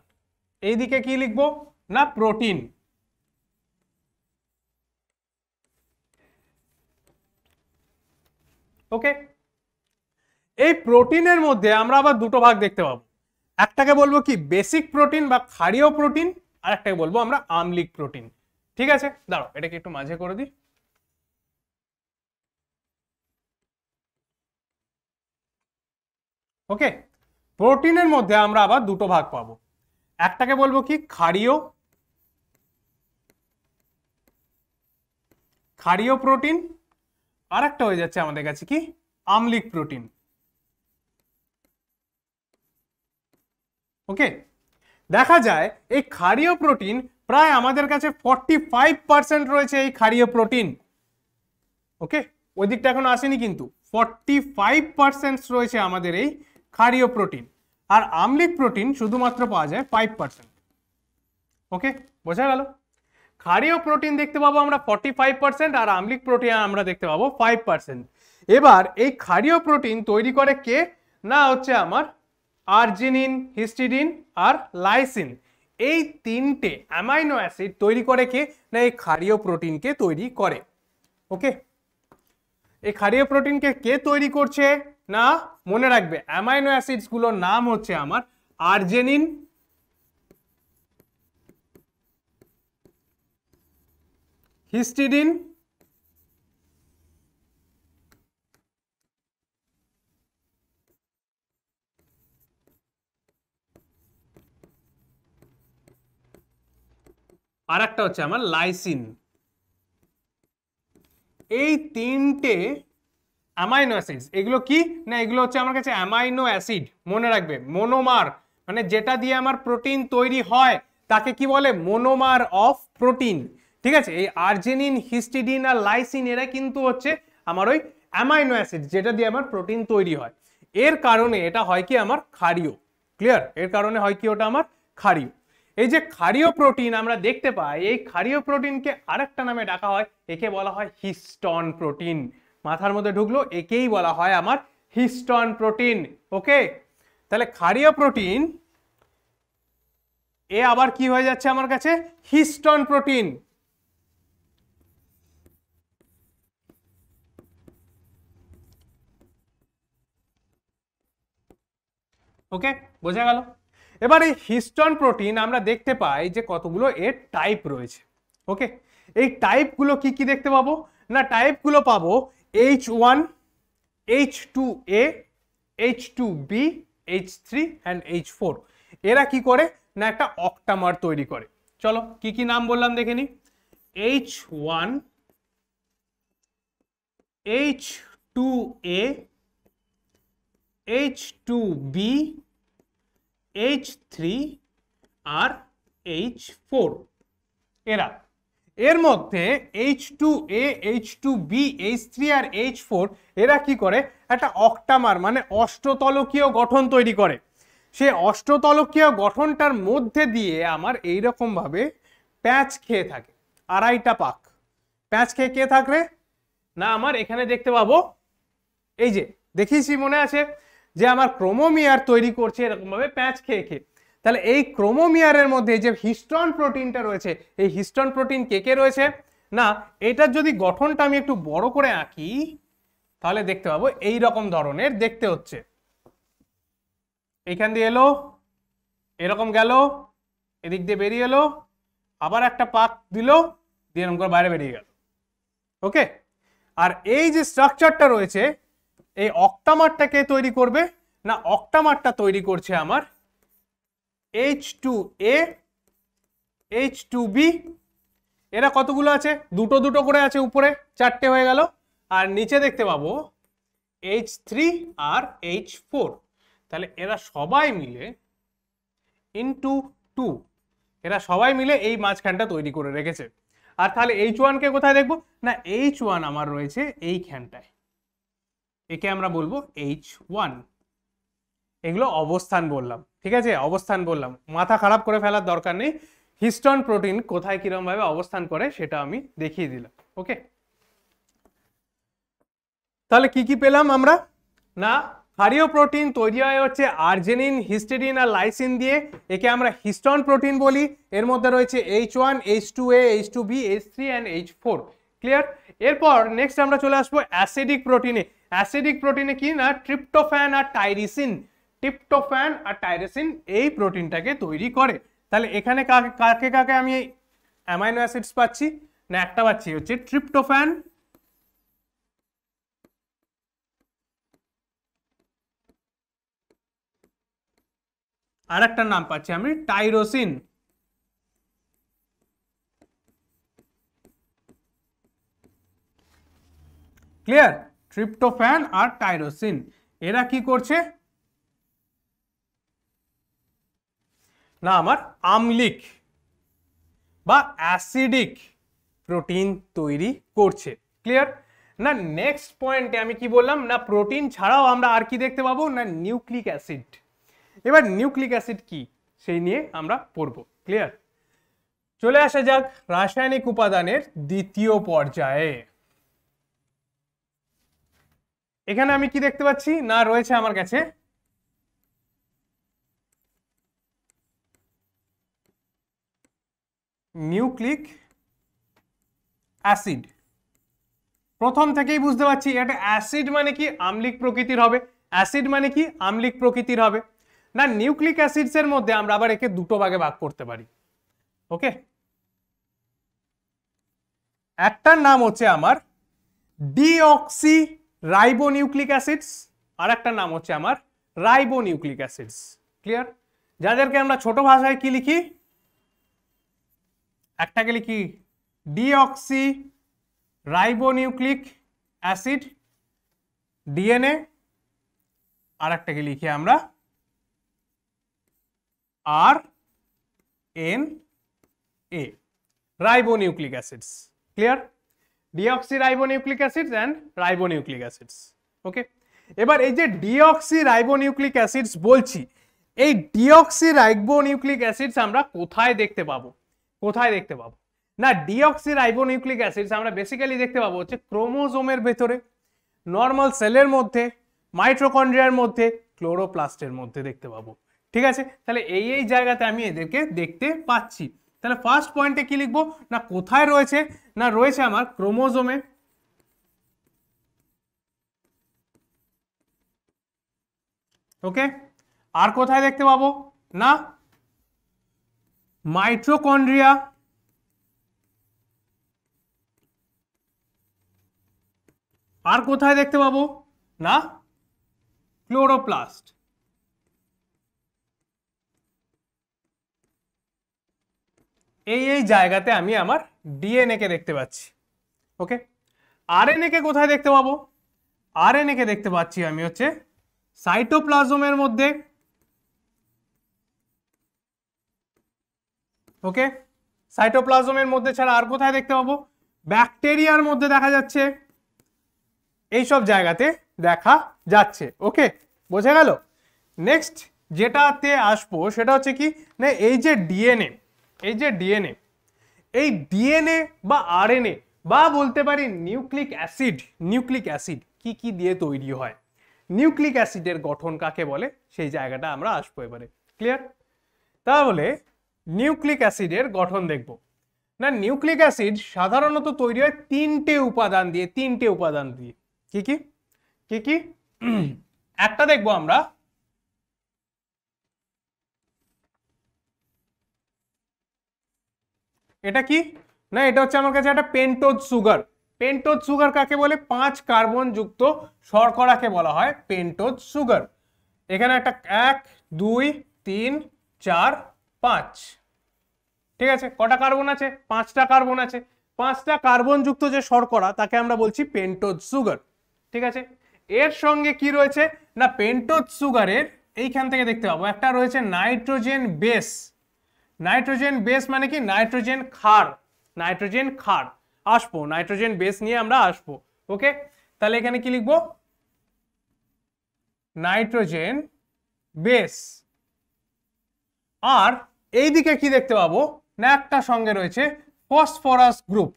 Speaker 1: এইদিকে কি লিখব না প্রোটিন ওকে এই প্রোটিনের মধ্যে আমরা আবার দুটো ভাগ দেখতে পাবো একটাকে বলবো কি বেসিক প্রোটিন বা ক্ষারীয় প্রোটিন আর একটাকে বলবো আমরা আমলিক প্রোটিন ঠিক আছে দাঁড়ো এটাকে একটু মাঝে করে দিই ওকে প্রোটিনের মধ্যে আমরা আবার দুটো ভাগ পাবো একটাকে বলবো কি ক্ষারীয় ক্ষারীয় প্রোটিন আর একটা হয়ে যাচ্ছে আমাদের কাছে কি আমলিক প্রোটিন ওকে দেখা যায় এই ক্ষারীয় প্রোটিন প্রায় আমাদের কাছে ফর্টি ফাইভ পার্সেন্ট রয়েছে এই ক্ষারীয় প্রোটিন ওকে ওই দিকটা এখনো আসেনি কিন্তু ফর্টি ফাইভ পার্সেন্ট রয়েছে আমাদের এই ক্ষারীয় প্রোটিন আর আমলিক প্রোটিন শুধুমাত্র পাওয়া যায় ফাইভ পার্সেন্ট ওকে বোঝা গেল ক্ষারীয় প্রোটিন দেখতে পাবো আমরা ফর্টি ফাইভ পার্সেন্ট আর আমলিক প্রোটিন আমরা দেখতে পাবো ফাইভ পার্সেন্ট এবার এই ক্ষারীয় প্রোটিন তৈরি করে কে না হচ্ছে আমার আর্জিনিন হিস্টিডিন আর লাইসিন এই তিনটে অ্যামাইনো অ্যাসিড তৈরি করে কে না এই ক্ষারীয় প্রোটিনকে তৈরি করে ওকে এই ক্ষারীয় প্রোটিনকে কে তৈরি করছে না মনে রাখবে অ্যামাইনো অ্যাসিডসগুলোর নাম হচ্ছে আমার আর্জেনিন হিস্টিডিন আর একটা হচ্ছে আমার লাইসিন এই তিনটে অ্যামাইনো অ্যাসিডস এগুলো কি না এগুলো হচ্ছে আমার কাছে অ্যামাইনো অ্যাসিড মনে রাখবে মোনোমার মানে যেটা দিয়ে আমার প্রোটিন তৈরি হয় তাকে কি বলে মোনোমার অফ প্রোটিন ঠিক আছে এই আর্জেনিন হিস্টিডিন আর লাইসিন এরা কিন্তু হচ্ছে আমার ওই অ্যামাইনো অ্যাসিড যেটা দিয়ে আমার প্রোটিন তৈরি হয় এর কারণে এটা হয় কি আমার ক্ষারীয় ক্লিয়ার এর কারণে হয় কি ওটা আমার ক্ষারীয় এই যে ক্ষারীয় প্রোটিন আমরা দেখতে পাই এই ক্ষারীয় প্রোটিনকে আরেকটা নামে ডাকা হয় একে বলা হয় হিস্টন প্রোটিন মাথার মধ্যে ঢুকলো একেই বলা হয় আমার হিস্টন প্রোটিন ওকে তাহলে ক্ষারীয় প্রোটিন এ আবার কি হয়ে যাচ্ছে আমার কাছে হিস্টন প্রোটিন ওকে বোঝা গেল এবার এই হিস্টন প্রোটিন আমরা দেখতে পাই যে কতগুলো এর টাইপ রয়েছে ওকে এই টাইপগুলো কি কি দেখতে পাবো না টাইপগুলো পাবো H one H two A H two B H three and H four এরা কি করে না একটা অক্টামার তৈরি করে চলো কি কি নাম বললাম দেখে নি H one H two A H two B H three আর এইচ ফোর এরা এর মধ্যে H two A H two B H three আর এইচ ফোর এরা কি করে একটা অক্টামার মানে অষ্টতলকীয় গঠন তৈরি করে সে অষ্টতলকীয় গঠনটার মধ্যে দিয়ে আমার এইরকমভাবে প্যাঁচ খেয়ে থাকে আড়াইটা পাক প্যাঁচ খেয়ে কে থাকবে না আমার এখানে দেখতে পাবো এই যে দেখিয়েছি মনে আছে যে আমার ক্রোমোমিয়ার তৈরি করছে এরকমভাবে প্যাঁচ খেয়ে খেয়ে তাহলে এই ক্রোমোমিয়ারের মধ্যে যে হিস্টন প্রোটিনটা রয়েছে এই হিস্টন প্রোটিন কে কে রয়েছে না এটার যদি গঠনটা আমি একটু বড় করে আঁকি তাহলে দেখতে পাবো এই রকম ধরনের দেখতে হচ্ছে এইখান দিয়ে এলো এরকম গেল এদিক দিয়ে বেরিয়ে এলো আবার একটা পাক দিল দিয়ে এরকম করে বাইরে বেরিয়ে গেল ওকে আর এই যে স্ট্রাকচারটা রয়েছে এই অক্টামারটা কে তৈরি করবে না অক্টামারটা তৈরি করছে আমার H two A H two B এরা কতগুলো আছে দুটো দুটো করে আছে উপরে চারটে হয়ে গেল আর নিচে দেখতে পাবো এইচ থ্রি আর এইচ ফোর তাহলে এরা সবাই মিলে ইনটু টু এরা সবাই মিলে এই মাঝখানটা তৈরি করে রেখেছে আর তাহলে এইচ ওয়ানকে কোথায় দেখবো না এইচ ওয়ান আমার রয়েছে এইখানটায় একে আমরা বলবো এইচ ওয়ান এগুলো অবস্থান বললাম ঠিক আছে অবস্থান বললাম মাথা খারাপ করে ফেলার দরকার নেই হিস্টন প্রোটিন কোথায় কীরকমভাবে অবস্থান করে সেটা আমি দেখিয়ে দিলাম ওকে তাহলে কি কি পেলাম আমরা না হারিও প্রোটিন তৈরি হয় হচ্ছে আর্জেনিন হিস্টেডিন আর লাইসিন দিয়ে একে আমরা হিস্টন প্রোটিন বলি এর মধ্যে রয়েছে H one H two A H two B H three and H four clear এরপর নেক্সট আমরা চলে আসবো অ্যাসিডিক প্রোটিনে অ্যাসিডিক প্রোটিনে কি না ট্রিপ্টোফ্যান আর টাইরিসিন ট্রিপ্টোফ্যান আর টাইরিসিন এই প্রোটিনটাকে তৈরি করে তাহলে এখানে কাকে কাকে কাকে আমি অ্যামাইনো অ্যাসিডস পাচ্ছি না একটা পাচ্ছি হচ্ছে ট্রিপ্টোফ্যান আর একটা নাম পাচ্ছি আমি টাইরোসিন ক্লিয়ার ট্রিপ্টোফ্যান আর টাইরোসিন এরা কি করছে না আমার আমলিক বা অ্যাসিডিক প্রোটিন তৈরি করছে ক্লিয়ার না নেক্সট পয়েন্টে আমি কি বললাম না প্রোটিন ছাড়াও আমরা আর কি দেখতে পাবো না নিউক্লিক অ্যাসিড এবার নিউক্লিক অ্যাসিড কি সেই নিয়ে আমরা পড়ব ক্লিয়ার চলে আসা যাক রাসায়নিক উপাদানের দ্বিতীয় পর্যায়ে এখানে আমি কি দেখতে পাচ্ছি না রয়েছে আমার কাছে নিউক্লিক অ্যাসিড প্রথম থেকেই বুঝতে পারছি এটা অ্যাসিড মানে কি আম্লিক প্রকৃতির হবে অ্যাসিড মানে কি আম্লিক প্রকৃতির হবে না নিউক্লিক অ্যাসিডসের মধ্যে আমরা আবার একে দুটো ভাগে ভাগ করতে পারি ওকে একটার নাম হচ্ছে আমার ডিঅক্সি রাইবোনিউক্লিক অ্যাসিডস আর একটা নাম হচ্ছে আমার রাইবো নিউক্লিক অ্যাসিডস ক্লিয়ার যাদেরকে আমরা ছোট ভাষায় কি লিখি একটাকে লিখি ডিঅক্সি রাইবোনিউক্লিক অ্যাসিড ডিএনএ আর একটাকে লিখি আমরা R N A ribo nucleic acids clear deoxyribonucleic acids and ribonucleic acids okay এবার এই যে ডিঅক্সিরাইবোনিউক্লিক অ্যাসিডস বলছি এই ডিঅক্সিরাইবোনিউক্লিক অ্যাসিডস আমরা কোথায় দেখতে পাবো কোথায় দেখতে পাবো না ডিঅক্সিরাইবোনিউক্লিক অ্যাসিডস আমরা বেসিক্যালি দেখতে পাবো হচ্ছে ক্রোমোজোমের ভেতরে নর্মাল সেলের মধ্যে মাইট্রোকন্ড্রিয়ার মধ্যে ক্লোরোপ্লাস্টের মধ্যে দেখতে পাবো ঠিক আছে তাহলে এই এই জায়গাতে আমি এদেরকে দেখতে পাচ্ছি তাহলে ফার্স্ট পয়েন্টে কি লিখবো না কোথায় রয়েছে না রয়েছে আমার ক্রোমোজোমে ওকে আর কোথায় দেখতে পাবো না মাইট্রোকন্ড্রিয়া আর কোথায় দেখতে পাবো না ক্লোরোপ্লাস্ট এই এই জায়গাতে আমি আমার ডিএনএকে দেখতে পাচ্ছি ওকে আরএনএকে কোথায় দেখতে পাবো আর কে দেখতে পাচ্ছি আমি হচ্ছে সাইটোপ্লাজমের মধ্যে ওকে সাইটোপ্লাজমের মধ্যে ছাড়া আর কোথায় দেখতে পাবো ব্যাকটেরিয়ার মধ্যে দেখা যাচ্ছে এই সব জায়গাতে দেখা যাচ্ছে ওকে বোঝা গেল নেক্সট যেটাতে আসবো সেটা হচ্ছে কি না এই যে ডিএনএ এই যে ডিএনএ এই ডিএনএ বা আরএনএ বা বলতে পারি নিউক্লিক অ্যাসিড নিউক্লিক অ্যাসিড কি কি দিয়ে তৈরি হয় নিউক্লিক অ্যাসিডের গঠন কাকে বলে সেই জায়গাটা আমরা আসবো এবারে ক্লিয়ার তাহলে নিউক্লিক অ্যাসিডের গঠন দেখব না নিউক্লিক অ্যাসিড সাধারণত তৈরি হয় তিনটে উপাদান দিয়ে তিনটে উপাদান দিয়ে কি কি কি কি একটা দেখবো আমরা এটা কি না এটা হচ্ছে আমার কাছে একটা পেন্টোজ সুগার পেন্টোজ সুগার কাকে বলে পাঁচ কার্বন যুক্ত শর্করাকে বলা হয় পেন্টোজ সুগার এখানে একটা এক দুই তিন চার পাঁচ ঠিক আছে কটা কার্বন আছে পাঁচটা কার্বন আছে পাঁচটা কার্বনযুক্ত যে শর্করা তাকে আমরা বলছি পেন্টোজ সুগার ঠিক আছে এর সঙ্গে কি রয়েছে না পেন্টোজ সুগারের এইখান থেকে দেখতে পাবো একটা রয়েছে নাইট্রোজেন বেস নাইট্রোজেন বেস মানে কি নাইট্রোজেন খার নাইট্রোজেন খার আসবো নাইট্রোজেন বেস নিয়ে আমরা আসবো ওকে তাহলে এখানে কি লিখবো নাইট্রোজেন বেস আর এই দিকে কি দেখতে পাবো না একটা সঙ্গে রয়েছে ফসফরাস গ্রুপ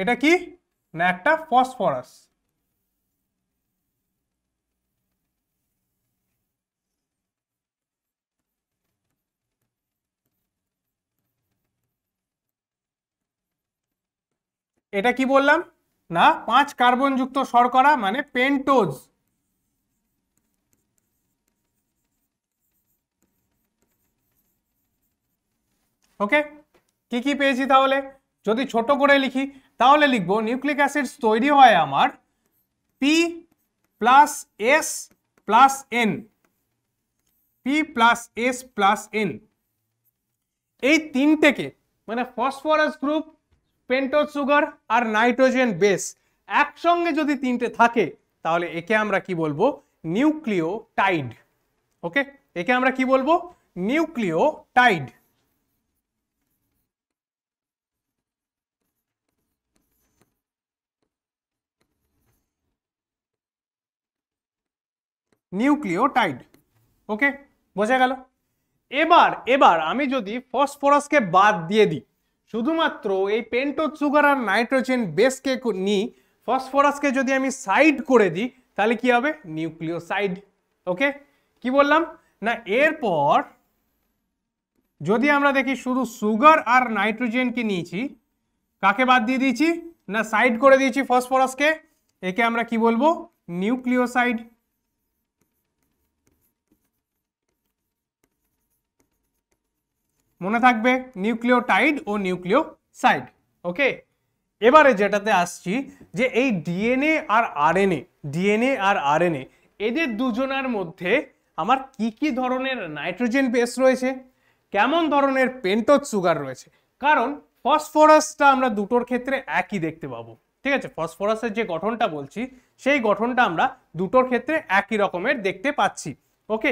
Speaker 1: এটা কি না একটা ফসফরাস এটা কি বললাম না পাঁচ কার্বনযুক্ত শর্করা মানে পেন্টোজ ওকে কি কি পেয়েছি তাহলে যদি ছোট করে লিখি তাহলে লিখবো নিউক্লিক অ্যাসিডস তৈরি হয় আমার P plus S plus N P plus S plus N এই তিনটেকে মানে ফসফরাস গ্রুপ পেন্টোজ সুগার আর নাইট্রোজেন বেস একসঙ্গে যদি তিনটে থাকে তাহলে একে আমরা কি বলবো নিউক্লিওটাইড ওকে একে আমরা কি বলবো নিউক্লিওটাইড নিউক্লিওটাইড ওকে বোঝা গেল এবার এবার আমি যদি ফসফরাসকে বাদ দিয়ে দিই শুধুমাত্র এই পেন্টোজ সুগার আর নাইট্রোজেন বেসকে নিই ফসফরাসকে যদি আমি সাইড করে দিই তাহলে কি হবে নিউক্লিওসাইড ওকে কি বললাম না এরপর যদি আমরা দেখি শুধু সুগার আর নাইট্রোজেনকে নিয়েছি কাকে বাদ দিয়ে দিয়েছি না সাইড করে দিয়েছি ফসফরাসকে একে আমরা কি বলবো নিউক্লিওসাইড মনে থাকবে নিউক্লিওটাইড ও নিউক্লিওসাইড ওকে এবারে যেটাতে আসছি যে এই ডিএনএ আর আরএনএ ডিএনএ আর আরএনএ এদের দুজনার মধ্যে আমার কি কি ধরনের নাইট্রোজেন বেস রয়েছে কেমন ধরনের পেন্টোজ সুগার রয়েছে কারণ ফসফরাসটা আমরা দুটোর ক্ষেত্রে একই দেখতে পাবো ঠিক আছে ফসফরাসের যে গঠনটা বলছি সেই গঠনটা আমরা দুটোর ক্ষেত্রে একই রকমের দেখতে পাচ্ছি ওকে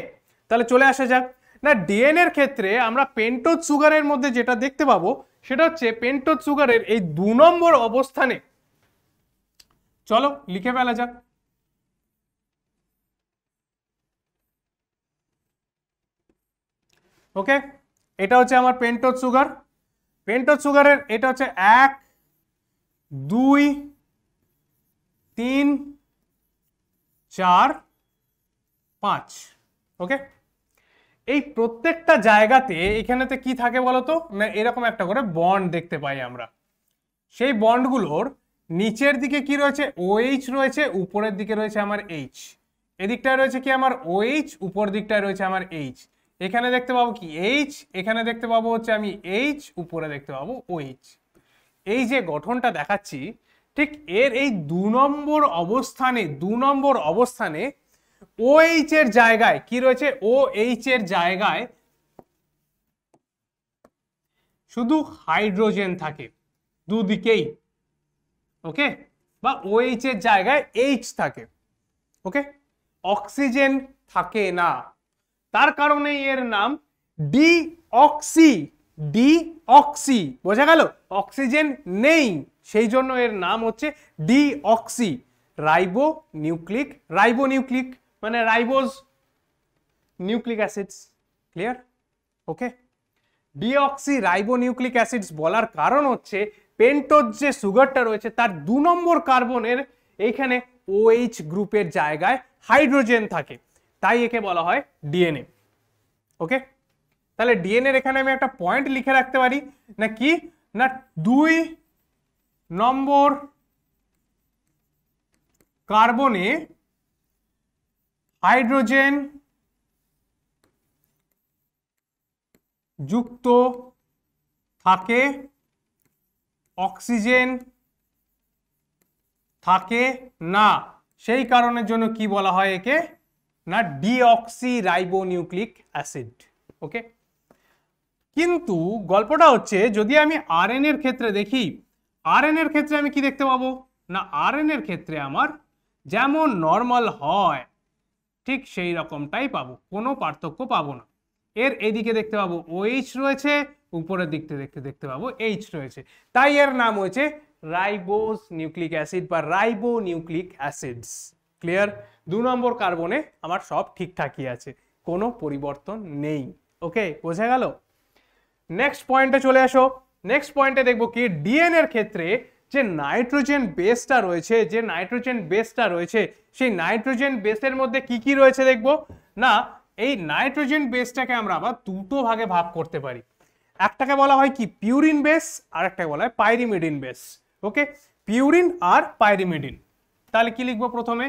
Speaker 1: তাহলে চলে আসা যাক না ডিএনএর ক্ষেত্রে আমরা পেন্টোজ সুগারের মধ্যে যেটা দেখতে পাবো সেটা হচ্ছে পেন্টোজ সুগারের এই দু নম্বর অবস্থানে চলো লিখে ফেলা যাক ওকে এটা হচ্ছে আমার পেন্টোজ সুগার পেন্টোজ সুগারের এটা হচ্ছে এক দুই তিন চার পাঁচ ওকে এই প্রত্যেকটা জায়গাতে এখানেতে কি থাকে বলতো না মানে এরকম একটা করে বন্ড দেখতে পাই আমরা সেই বন্ডগুলোর নিচের দিকে কি রয়েছে ওএইচ রয়েছে উপরের দিকে রয়েছে আমার এইচ এদিকটায় রয়েছে কি আমার ওএইচ উপর দিকটায় রয়েছে আমার এইচ এখানে দেখতে পাবো কি এইচ এখানে দেখতে পাবো হচ্ছে আমি এইচ উপরে দেখতে পাবো ওএইচ এই যে গঠনটা দেখাচ্ছি ঠিক এর এই দু নম্বর অবস্থানে দু নম্বর অবস্থানে ও এইচ এর জায়গায় কি রয়েছে ও এইচ এর জায়গায় শুধু হাইড্রোজেন থাকে দুদিকেই ওকে বা ও এইচ এর জায়গায় এইচ থাকে ওকে অক্সিজেন থাকে না তার কারণে এর নাম ডি অক্সি ডি অক্সি বোঝা গেল অক্সিজেন নেই সেই জন্য এর নাম হচ্ছে deoxyribonucleic ribonucleic মানে ribose nucleic acids clear okay ribo nucleic acids বলার কারণ হচ্ছে পেন্টোর যে সুগারটা রয়েছে তার দু নম্বর কার্বনের এইখানে ওএইচ গ্রুপের জায়গায় হাইড্রোজেন থাকে তাই একে বলা হয় ডিএনএ ওকে তাহলে ডিএনএর এখানে আমি একটা পয়েন্ট লিখে রাখতে পারি না কি না দুই নম্বর কার্বনে হাইড্রোজেন যুক্ত থাকে অক্সিজেন থাকে না সেই কারণের জন্য কি বলা হয় একে না ডিঅক্সিরাইবোনিউক্লিক অ্যাসিড ওকে কিন্তু গল্পটা হচ্ছে যদি আমি আর এর ক্ষেত্রে দেখি আরএন এর ক্ষেত্রে আমি কি দেখতে পাবো না আর এর ক্ষেত্রে আমার যেমন নর্মাল হয় ঠিক সেই রকমটাই পাবো কোনো পার্থক্য পাবো না এর এদিকে দেখতে পাবো ওইচ রয়েছে উপরের দিকতে দেখতে দেখতে পাবো এইচ রয়েছে তাই এর নাম হয়েছে রাইবোস নিউক্লিক অ্যাসিড বা রাইবো নিউক্লিক অ্যাসিডস ক্লিয়ার দু নম্বর কার্বনে আমার সব ঠিকঠাকই আছে কোনো পরিবর্তন নেই ওকে বোঝা গেল নেক্সট পয়েন্টে চলে আসো নেক্সট পয়েন্টে দেখবো কি ডিএনএর ক্ষেত্রে যে নাইট্রোজেন বেসটা রয়েছে যে নাইট্রোজেন বেসটা রয়েছে সেই নাইট্রোজেন বেসের মধ্যে কি কি রয়েছে দেখব না এই নাইট্রোজেন বেসটাকে আমরা আবার দুটো ভাগে ভাগ করতে পারি একটাকে বলা হয় কি পিউরিন বেস আর একটাকে বলা হয় পাইরিমিডিন বেস ওকে পিউরিন আর পাইরিমিডিন তাহলে কি লিখবো প্রথমে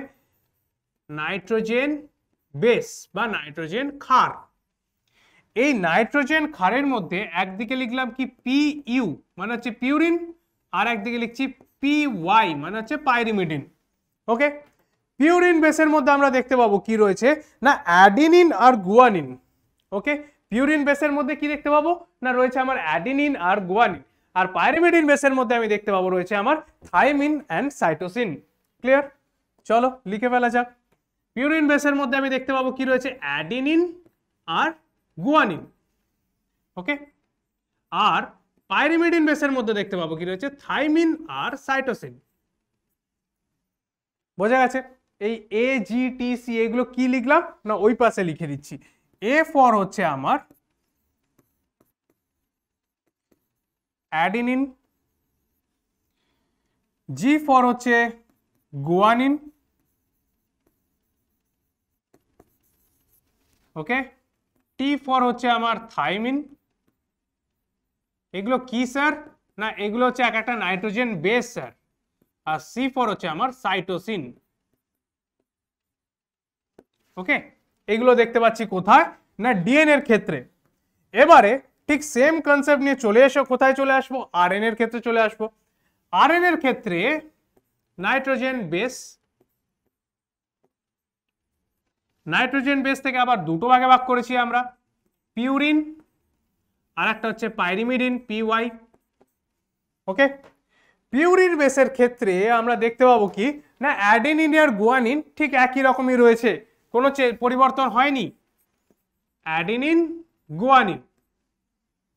Speaker 1: নাইট্রোজেন বেস বা নাইট্রোজেন খার এই নাইট্রোজেন খারের মধ্যে একদিকে লিখলাম কি পি ইউ মানে হচ্ছে পিউরিন আর একদিকে লিখছি পি ওয়াই মানে হচ্ছে পাইরিমিডিন ওকে পিউরিন বেসের মধ্যে আমরা দেখতে পাবো কি রয়েছে না অ্যাডিনিন আর গুয়ানিন ওকে পিউরিন বেসের মধ্যে কি দেখতে পাবো না রয়েছে আমার অ্যাডিনিন আর গুয়ানিন আর পাইরিমিডিন বেসের মধ্যে আমি দেখতে পাবো রয়েছে আমার থাইমিন অ্যান্ড সাইটোসিন ক্লিয়ার চলো লিখে ফেলা যাক পিউরিন বেসের মধ্যে আমি দেখতে পাবো কি রয়েছে অ্যাডিনিন আর গুয়ানিন ওকে আর পাইরিমিডিন বেসের মধ্যে দেখতে পাবো কি রয়েছে থাইমিন আর সাইটোসিন বোঝা গেছে এই এ জি টি সি এগুলো কি লিখলাম না ওই পাশে লিখে দিচ্ছি এ ফর হচ্ছে আমার অ্যাডিনিন জি ফর হচ্ছে গুয়ানিন ওকে টি ফর হচ্ছে আমার থাইমিন এগুলো কি স্যার না এগুলো হচ্ছে এক একটা নাইট্রোজেন বেস স্যার আর সি ফর হচ্ছে আমার সাইটোসিন ওকে এগুলো দেখতে পাচ্ছি কোথায় না ডিএনএ এর ক্ষেত্রে এবারে ঠিক সেম কনসেপ্ট নিয়ে চলে এসো কোথায় চলে আসবো আর এর ক্ষেত্রে চলে আসবো আর এর ক্ষেত্রে নাইট্রোজেন বেস নাইট্রোজেন বেস থেকে আবার দুটো ভাগে ভাগ করেছি আমরা পিউরিন আর একটা হচ্ছে পাইরিমিডিন পিওয়াই ওকে পিউরিন বেসের ক্ষেত্রে আমরা দেখতে পাবো কি না অ্যাডেনিন আর গুয়ানিন ঠিক একই রকমই রয়েছে কোনো পরিবর্তন হয়নি অ্যাডিনিন গুয়ানিন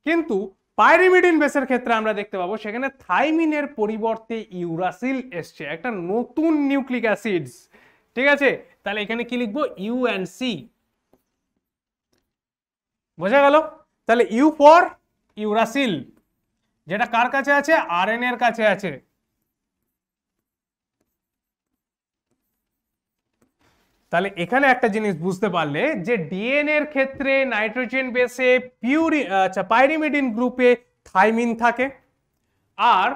Speaker 1: কিন্তু পাইরিমিডিন বেসের ক্ষেত্রে আমরা দেখতে পাবো সেখানে থাইমিনের পরিবর্তে ইউরাসিল এসছে একটা নতুন নিউক্লিক অ্যাসিডস ঠিক আছে তাহলে এখানে কি লিখবো ইউ অ্যান্ড সি বোঝা গেল তাহলে ইউ ফর ইউরাসিল যেটা কার কাছে আছে আর এর কাছে আছে তাহলে এখানে একটা জিনিস বুঝতে পারলে যে ডিএন এর ক্ষেত্রে নাইট্রোজেন বেসে পিউরি আচ্ছা পাইরিমিডিন গ্রুপে থাইমিন থাকে আর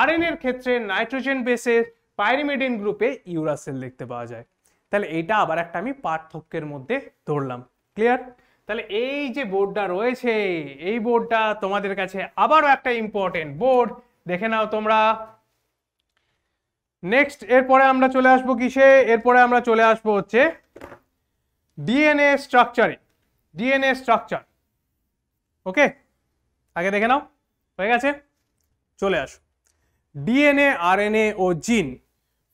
Speaker 1: আরএনএ এর ক্ষেত্রে নাইট্রোজেন বেসে পাইরিমিডিন গ্রুপে ইউরাসেল দেখতে পাওয়া যায় তাহলে এটা আবার একটা আমি পার্থক্যের মধ্যে ধরলাম ক্লিয়ার তাহলে এই যে বোর্ডটা রয়েছে এই বোর্ডটা তোমাদের কাছে আবারও একটা ইম্পর্টেন্ট বোর্ড দেখে নাও তোমরা নেক্সট এরপরে আমরা চলে আসবো কিসে এরপরে আমরা চলে আসবো হচ্ছে ডিএনএ স্ট্রাকচারে ডিএনএ স্ট্রাকচার ওকে আগে দেখে নাও হয়ে গেছে চলে আসো ডিএনএ এ ও জিন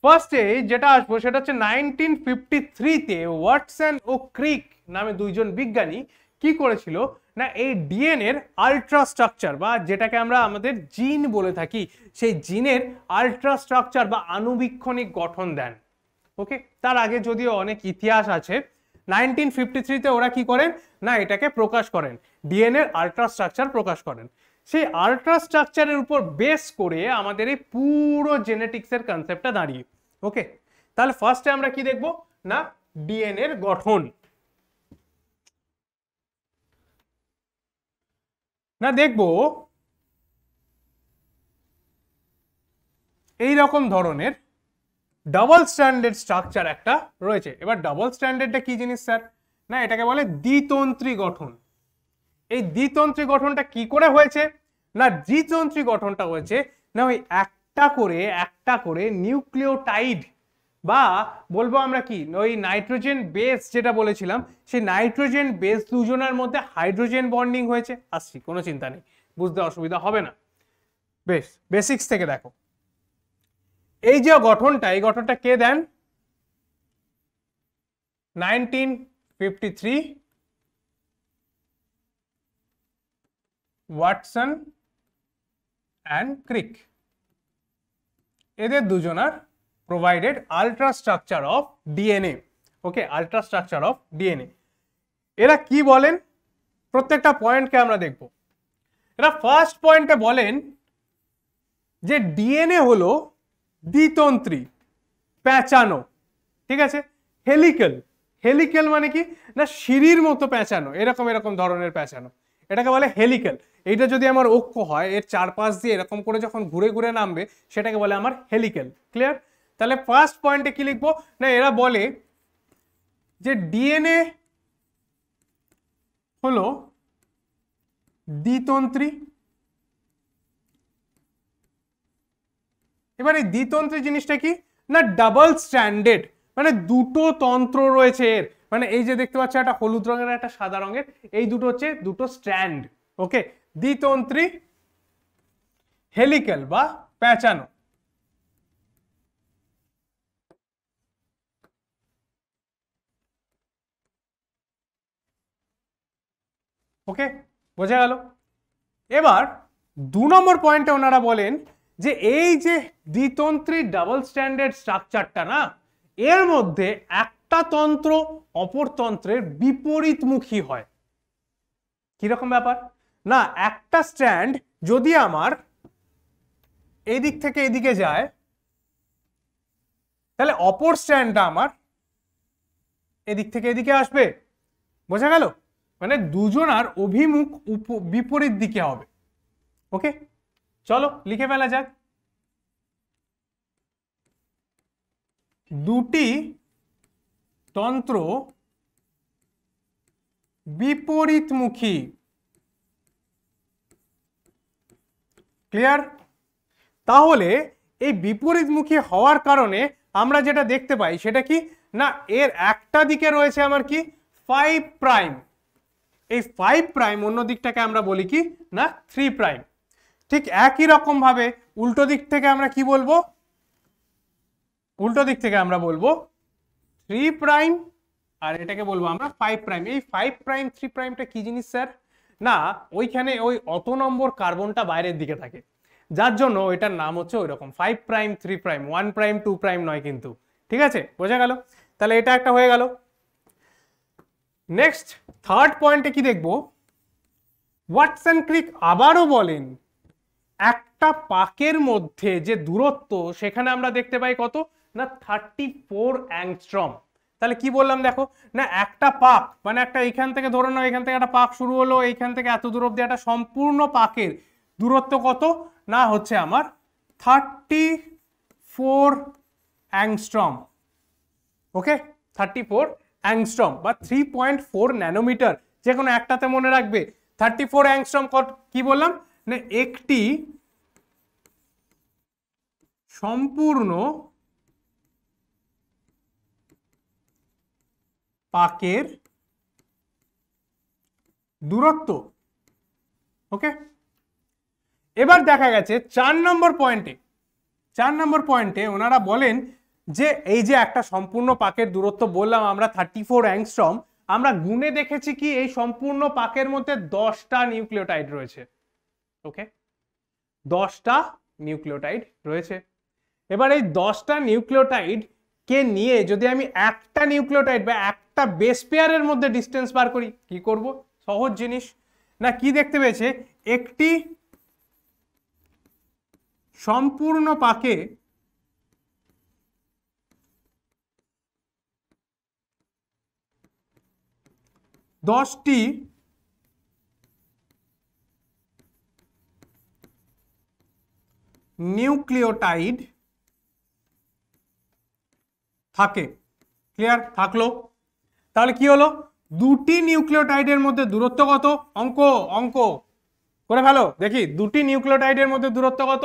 Speaker 1: ফার্স্টে যেটা আসবো সেটা হচ্ছে নাইনটিন ফিফটি থ্রিতে ওয়াটসন ও ক্রিক নামে দুইজন বিজ্ঞানী কি করেছিল না এই ডিএনএর আলট্রাস্ট্রাকচার বা যেটাকে আমরা আমাদের জিন বলে থাকি সেই জিনের আলট্রাস্ট্রাকচার বা আনুবীক্ষণিক গঠন দেন ওকে তার আগে যদিও অনেক ইতিহাস আছে নাইনটিন ফিফটি থ্রিতে ওরা কি করেন না এটাকে প্রকাশ করেন ডিএনএর আলট্রাস্ট্রাকচার প্রকাশ করেন সেই আলট্রাস্ট্রাকচারের উপর বেস করে আমাদের এই পুরো জেনেটিক্সের কনসেপ্টটা দাঁড়িয়ে ওকে তাহলে ফার্স্টে আমরা কি দেখব না ডিএনএর গঠন না দেখব এই রকম ধরনের ডাবল স্ট্যান্ডার্ড স্ট্রাকচার একটা রয়েছে এবার ডাবল স্ট্যান্ডার্ডটা কি জিনিস স্যার না এটাকে বলে দ্বিতন্ত্রী গঠন এই দ্বিতন্ত্রী গঠনটা কি করে হয়েছে না দ্বিতন্ত্রী গঠনটা হয়েছে না ওই একটা করে একটা করে নিউক্লিওটাইড বা বলবো আমরা কি ওই নাইট্রোজেন বেস যেটা বলেছিলাম সেই নাইট্রোজেন বেস দুজনের মধ্যে হাইড্রোজেন বন্ডিং হয়েছে আসছি কোনো চিন্তা নেই বুঝতে অসুবিধা হবে না বেশ বেসিক্স থেকে দেখো এই যে গঠনটা এই গঠনটা কে দেন nineteen fifty three Watson and Crick এদের দুজনার provided ultra structure of DNA. Okay ultra structure of DNA এরা কি বলেন প্রত্যেকটা পয়েন্টকে আমরা দেখব এরা ফার্স্ট পয়েন্টে বলেন যে ডিএনএ হলো দ্বিতন্ত্রী প্যাঁচানো ঠিক আছে হেলিকেল হেলিকেল মানে কি না সিঁড়ির মতো প্যাঁচানো এরকম এরকম ধরনের প্যাঁচানো এটাকে বলে হেলিকেল এইটা যদি আমার অক্ষ হয় এর চারপাশ দিয়ে এরকম করে যখন ঘুরে ঘুরে নামবে সেটাকে বলে আমার হেলিকেল ক্লিয়ার তাহলে ফার্স্ট পয়েন্টে কি লিখবো না এরা বলে যে ডিএনএ হলো দ্বিতন্ত্রী এবার এই দ্বিতন্ত্রী জিনিসটা কি না ডাবল স্ট্যান্ডার্ড মানে দুটো তন্ত্র রয়েছে এর মানে এই যে দেখতে পাচ্ছ একটা হলুদ রঙের একটা সাদা রঙের এই দুটো হচ্ছে দুটো স্ট্যান্ড ওকে দ্বিতন্ত্রী হেলিক্যাল বা প্যাঁচানো ওকে বোঝা গেল এবার দু নম্বর পয়েন্টে ওনারা বলেন যে এই যে দ্বিতন্ত্রী ডাবল স্ট্যান্ডার্ড স্ট্রাকচারটা না এর মধ্যে একটা তন্ত্র অপর তন্ত্রের বিপরীতমুখী হয় কীরকম ব্যাপার না একটা স্ট্যান্ড যদি আমার এই দিক থেকে এদিকে যায় তাহলে অপর স্ট্যান্ডটা আমার এদিক থেকে এদিকে আসবে বোঝা গেল মানে দুজনার অভিমুখ বিপরীত দিকে হবে ওকে চলো লিখে ফেলা যাক দুটি তন্ত্র বিপরীতমুখী ক্লিয়ার তাহলে এই বিপরীতমুখী হওয়ার কারণে আমরা যেটা দেখতে পাই সেটা কি না এর একটা দিকে রয়েছে আমার কি ফাইভ প্রাইম এই ফাইভ প্রাইম অন্য দিকটাকে আমরা বলি কি না থ্রি প্রাইম ঠিক একই রকমভাবে উল্টো দিক থেকে আমরা কি বলবো উল্টো দিক থেকে আমরা বলবো থ্রি প্রাইম আর এটাকে বলবো আমরা ফাইভ প্রাইম এই ফাইভ প্রাইম থ্রি প্রাইমটা কি জিনিস স্যার না ওইখানে ওই অত নম্বর কার্বনটা বাইরের দিকে থাকে যার জন্য ওইটার নাম হচ্ছে ওই রকম five prime three prime one prime two prime নয় কিন্তু ঠিক আছে বোঝা গেল তাহলে এটা একটা হয়ে গেল নেক্সট থার্ড পয়েন্টে কি দেখব ওয়াটসন ক্রিক আবারও বলেন একটা পাকের মধ্যে যে দূরত্ব সেখানে আমরা দেখতে পাই কত না থার্টি ফোর অ্যাংস্ট্রম তাহলে কি বললাম দেখো না একটা পাক মানে একটা এইখান থেকে ধরে নাও এখান থেকে একটা পাক শুরু হলো এইখান থেকে এত দূর অব্দি একটা সম্পূর্ণ পাকের দূরত্ব কত না হচ্ছে আমার thirty four angstrom okay thirty four angstrom বা থ্রি পয়েন্ট ফোর ন্যানোমিটার যে কোনো একটাতে মনে রাখবে থার্টি ফোর অ্যাংস্ট্রম কি বললাম না একটি সম্পূর্ণ পাকের দূরত্ব ওকে এবার দেখা গেছে চার নম্বর পয়েন্টে চার নম্বর পয়েন্টে ওনারা বলেন যে এই যে একটা সম্পূর্ণ পাকের দূরত্ব বললাম আমরা থার্টি ফোর অ্যাংস্ট্রম আমরা গুনে দেখেছি কি এই সম্পূর্ণ পাকের মধ্যে দশটা নিউক্লিওটাইড রয়েছে ওকে দশটা নিউক্লিওটাইড রয়েছে এবার এই দশটা নিউক্লিওটাইড কে নিয়ে যদি আমি একটা নিউক্লিওটাইড বা একটা বেস পেয়ারের মধ্যে ডিস্টেন্স বার করি কি করব সহজ জিনিস না কি দেখতে পেয়েছে একটি সম্পূর্ণ পাকে দশটি নিউক্লিওটাইড থাকে ক্লিয়ার থাকলো তাহলে কি হলো দুটি নিউক্লিওটাইডের মধ্যে দূরত্ব কত অঙ্ক অঙ্ক করে ভালো দেখি দুটি নিউক্লিওটাইডের মধ্যে দূরত্ব কত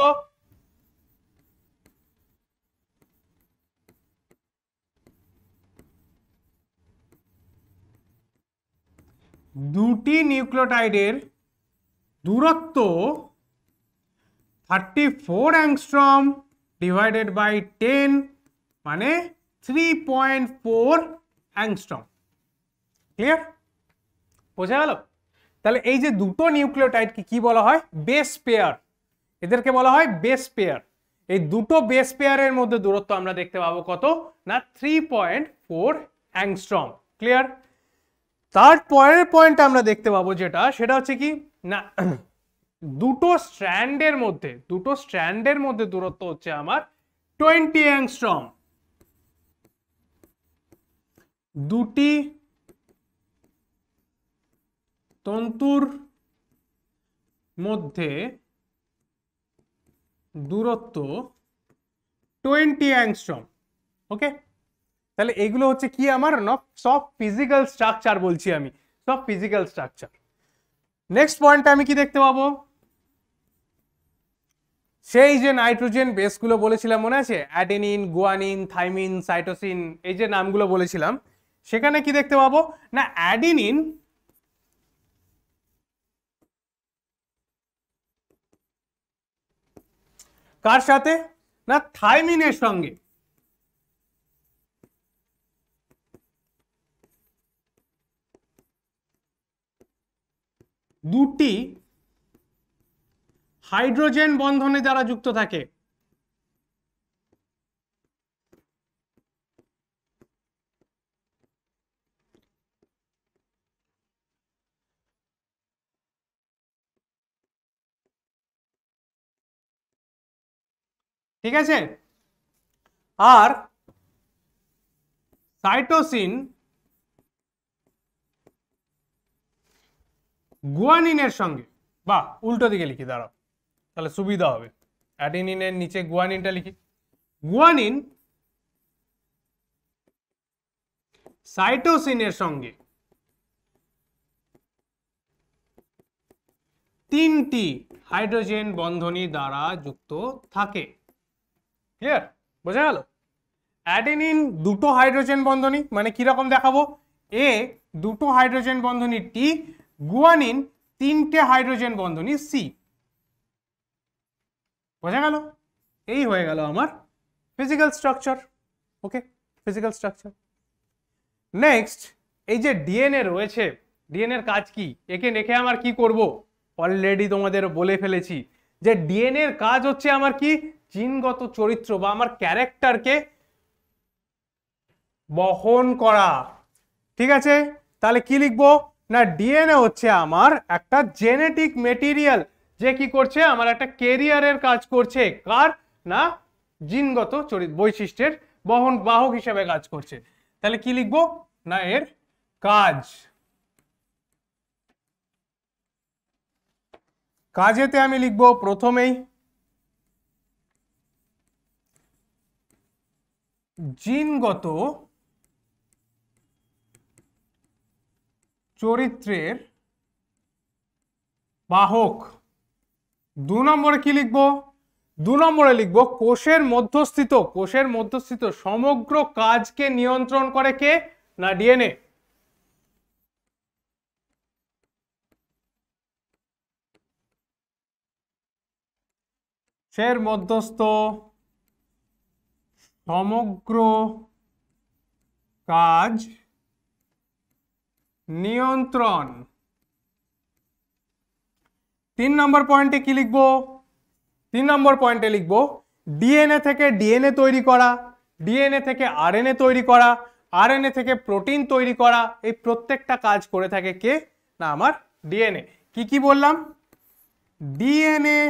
Speaker 1: দুটি নিউক্লিওটাইডের দূরত্ব thirty four angstrom divided by ten মানে three point four angstrom clear বোঝা গেল তাহলে এই যে দুটো নিউক্লিওটাইডকে কি বলা হয় বেস পেয়ার এদেরকে বলা হয় বেস পেয়ার এই দুটো বেস পেয়ারের মধ্যে দূরত্ব আমরা দেখতে পাবো কত না three point four angstrom clear তার পরের পয়েন্ট আমরা দেখতে পাবো যেটা সেটা হচ্ছে কি না দুটো স্ট্র্যান্ডের মধ্যে দুটো স্ট্র্যান্ডের মধ্যে দূরত্ব হচ্ছে আমার টোয়েন্টি অ্যাংস্ট্রম দুটি তন্তুর মধ্যে দূরত্ব টোয়েন্টি অ্যাংস্ট্রম ওকে তাহলে এগুলো হচ্ছে কি আমার না সব ফিজিক্যাল স্ট্রাকচার বলছি আমি সব ফিজিক্যাল স্ট্রাকচার নেক্সট পয়েন্টে আমি কি দেখতে পাবো সেই যে নাইট্রোজেন বেসগুলো বলেছিলাম মনে আছে অ্যাডেনিন গুয়ানিন থাইমিন সাইটোসিন এই যে নামগুলো বলেছিলাম সেখানে কি দেখতে পাবো না অ্যাডিনিন কার সাথে না থাইমিনের সঙ্গে দুটি হাইড্রোজেন বন্ধনে যারা যুক্ত থাকে ঠিক আছে আর সাইটোসিন গুয়ানিনের সঙ্গে বা উল্টো দিকে লিখি দাঁড়াও তাহলে সুবিধা হবে অ্যাডিনিনের নিচে গুয়ানিনটা লিখি গুয়ানিন সাইটোসিনের সঙ্গে তিনটি হাইড্রোজেন বন্ধনী দ্বারা যুক্ত থাকে ক্লিয়ার বোঝা গেল অ্যাডেনিন দুটো হাইড্রোজেন বন্ধনী মানে কিরকম দেখাবো এ দুটো হাইড্রোজেন বন্ধনী টি গুয়ানিন তিনটে হাইড্রোজেন বন্ধনী সি বোঝা গেল এই হয়ে গেল আমার physical structure okay physical structure next এই যে ডিএনএ রয়েছে ডিএনএর কাজ কি একে রেখে আমার কি করব অলরেডি তোমাদের বলে ফেলেছি যে ডিএনএর কাজ হচ্ছে আমার কি জিনগত চরিত্র বা আমার ক্যারেক্টারকে বহন করা ঠিক আছে তাহলে কি লিখবো না ডিএনএ হচ্ছে আমার একটা জেনেটিক মেটেরিয়াল যে কি করছে আমার একটা কেরিয়ারের কাজ করছে কার না জিনগত চরিত বৈশিষ্ট্যের বহন বাহক হিসেবে কাজ করছে তাহলে কি লিখবো না এর কাজ কাজেতে আমি লিখব প্রথমেই জিনগত চরিত্রের বাহক দু নম্বরে কি লিখব দু নম্বরে লিখব কোষের মধ্যস্থিত কোষের মধ্যস্থিত সমগ্র কাজকে নিয়ন্ত্রণ করে কে না ডিএনএ কোষের মধ্যস্থ সমগ্র কাজ নিয়ন্ত্রণ তিন নম্বর পয়েন্টে কি লিখব তিন নম্বর পয়েন্টে লিখব ডিএনএ থেকে ডিএনএ তৈরি করা ডিএনএ থেকে আরএনএ তৈরি করা আরএনএ থেকে প্রোটিন তৈরি করা এই প্রত্যেকটা কাজ করে থাকে কে না আমার ডিএনএ কি কি বললাম ডিএনএ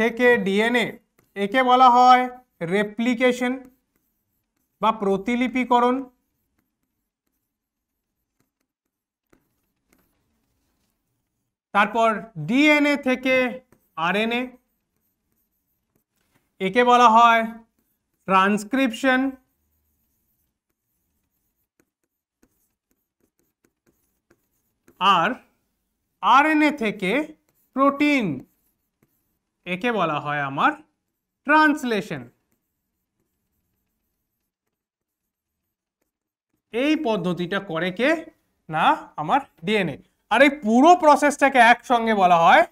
Speaker 1: থেকে ডিএনএ একে বলা হয় রেপ্লিকেশন বা প্রতিলিপিকরণ তারপর ডিএনএ থেকে আরএনএ একে বলা হয় ট্রান্সক্রিপশন আর আরএনএ থেকে প্রোটিন একে বলা হয় আমার ট্রান্সলেশন এই পদ্ধতিটা করে কে না আমার ডিএনএ আর এই পুরো প্রসেসটাকে একসঙ্গে বলা হয়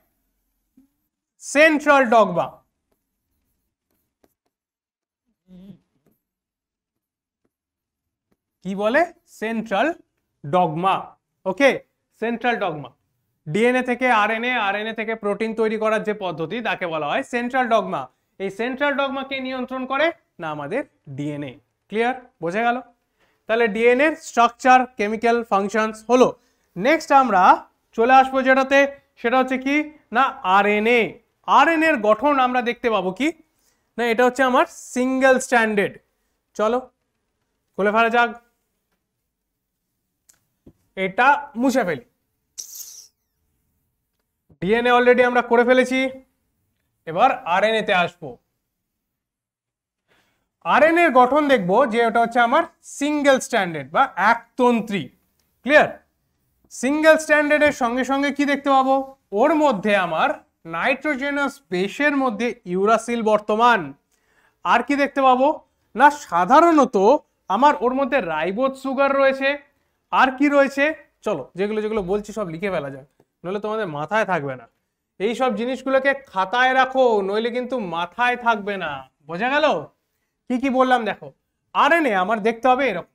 Speaker 1: সেন্ট্রাল ডগমা কি বলে central dogma okay central dogma DNA থেকে আর আর এনএ থেকে প্রোটিন তৈরি করার যে পদ্ধতি তাকে বলা হয় সেন্ট্রাল ডগমা এই সেন্ট্রাল ডগমাকে নিয়ন্ত্রণ করে না আমাদের ডিএনএ ক্লিয়ার বোঝা গেল তাহলে ডিএনএ স্ট্রাকচার কেমিক্যাল ফাংশনস হলো নেক্সট আমরা চলে আসবো যেটাতে সেটা হচ্ছে কি না আরএনএ আরএনএ এর গঠন আমরা দেখতে পাবো কি না এটা হচ্ছে আমার সিঙ্গেল স্ট্যান্ডার্ড চলো খুলে ফেলা যাক এটা মুছে ফেলি ডিএনএ অলরেডি আমরা করে ফেলেছি এবার আরএনএ তে আসবো আরএনএ এর গঠন দেখবো যে ওটা হচ্ছে আমার সিঙ্গেল স্ট্যান্ডার্ড বা একতন্ত্রী ক্লিয়ার সিঙ্গেল স্ট্যান্ডার্ডের সঙ্গে সঙ্গে কি দেখতে পাবো ওর মধ্যে আমার নাইট্রোজেনাস বেশের মধ্যে ইউরাসিল বর্তমান আর কি দেখতে পাবো না সাধারণত আমার ওর মধ্যে রাইবোথ সুগার রয়েছে আর কি রয়েছে চলো যেগুলো যেগুলো বলছি সব লিখে ফেলা যায় নইলে তোমাদের মাথায় থাকবে না এই সব জিনিসগুলোকে খাতায় রাখো নইলে কিন্তু মাথায় থাকবে না বোঝা গেল কি কি বললাম দেখো আর আমার দেখতে হবে এরকম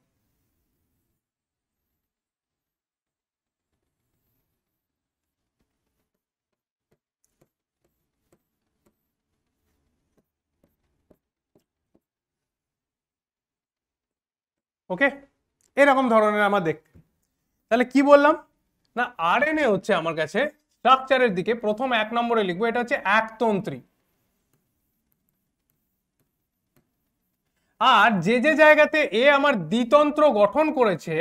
Speaker 1: ওকে এরকম ধরনের আমার দেখতে তাহলে কি বললাম না আর হচ্ছে আমার কাছে স্ট্রাকচারের দিকে প্রথম এক নম্বরে লিখবো এটা হচ্ছে একতন্ত্রী আর যে যে জায়গাতে এ আমার দ্বিতন্ত্র গঠন করেছে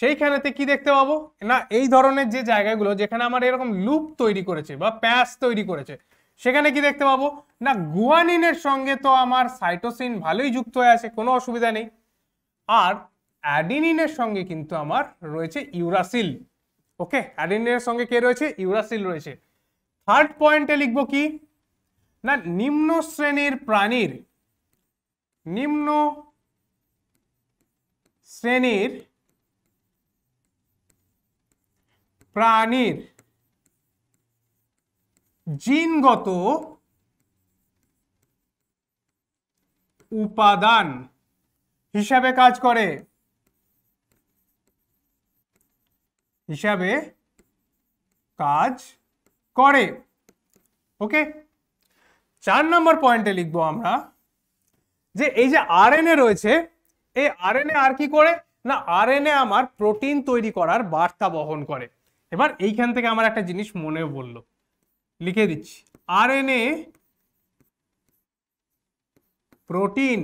Speaker 1: সেইখানেতে কি দেখতে পাবো না এই ধরনের যে জায়গাগুলো যেখানে আমার এরকম লুপ তৈরি করেছে বা প্যাস তৈরি করেছে সেখানে কি দেখতে পাবো না গুয়ানিনের সঙ্গে তো আমার সাইটোসিন ভালোই যুক্ত হয়ে আছে কোনো অসুবিধা নেই আর অ্যাডিনিনের সঙ্গে কিন্তু আমার রয়েছে ইউরাসিল ওকে অ্যাডিনিনের সঙ্গে কে রয়েছে ইউরাসিল রয়েছে থার্ড পয়েন্টে লিখব কি না নিম্ন শ্রেণীর প্রাণীর নিম্ন শ্রেণীর প্রাণীর জিনগত উপাদান হিসাবে কাজ করে হিসাবে কাজ করে ওকে চার নম্বর পয়েন্টে লিখব আমরা যে এই যে আরএনএ রয়েছে এই আরএনএ আর কি করে না আরএনএ আমার প্রোটিন তৈরি করার বার্তা বহন করে এবার এইখান থেকে আমার একটা জিনিস মনে বলল লিখে দিচ্ছি আরএনএ প্রোটিন